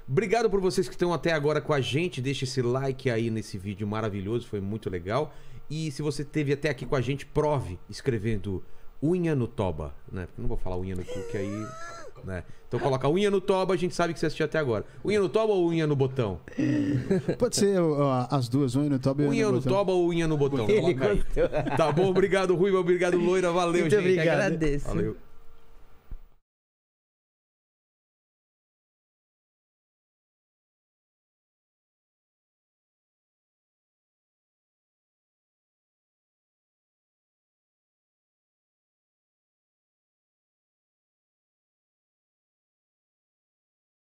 A: Obrigado por vocês que estão até agora com a gente. Deixa esse like aí nesse vídeo maravilhoso, foi muito legal. E se você teve até aqui com a gente, prove escrevendo Unha no toba, né? Porque não vou falar unha no cu, que aí. Né? Então coloca unha no toba, a gente sabe que você assistiu até agora. Unha no toba ou unha no botão?
B: Pode ser ó, as duas, unha no toba e unha, unha no, no toba ou unha
A: no botão. Tá bom, obrigado, Rui, obrigado, Loira, valeu, Muito gente. Obrigado. Agradeço. Valeu.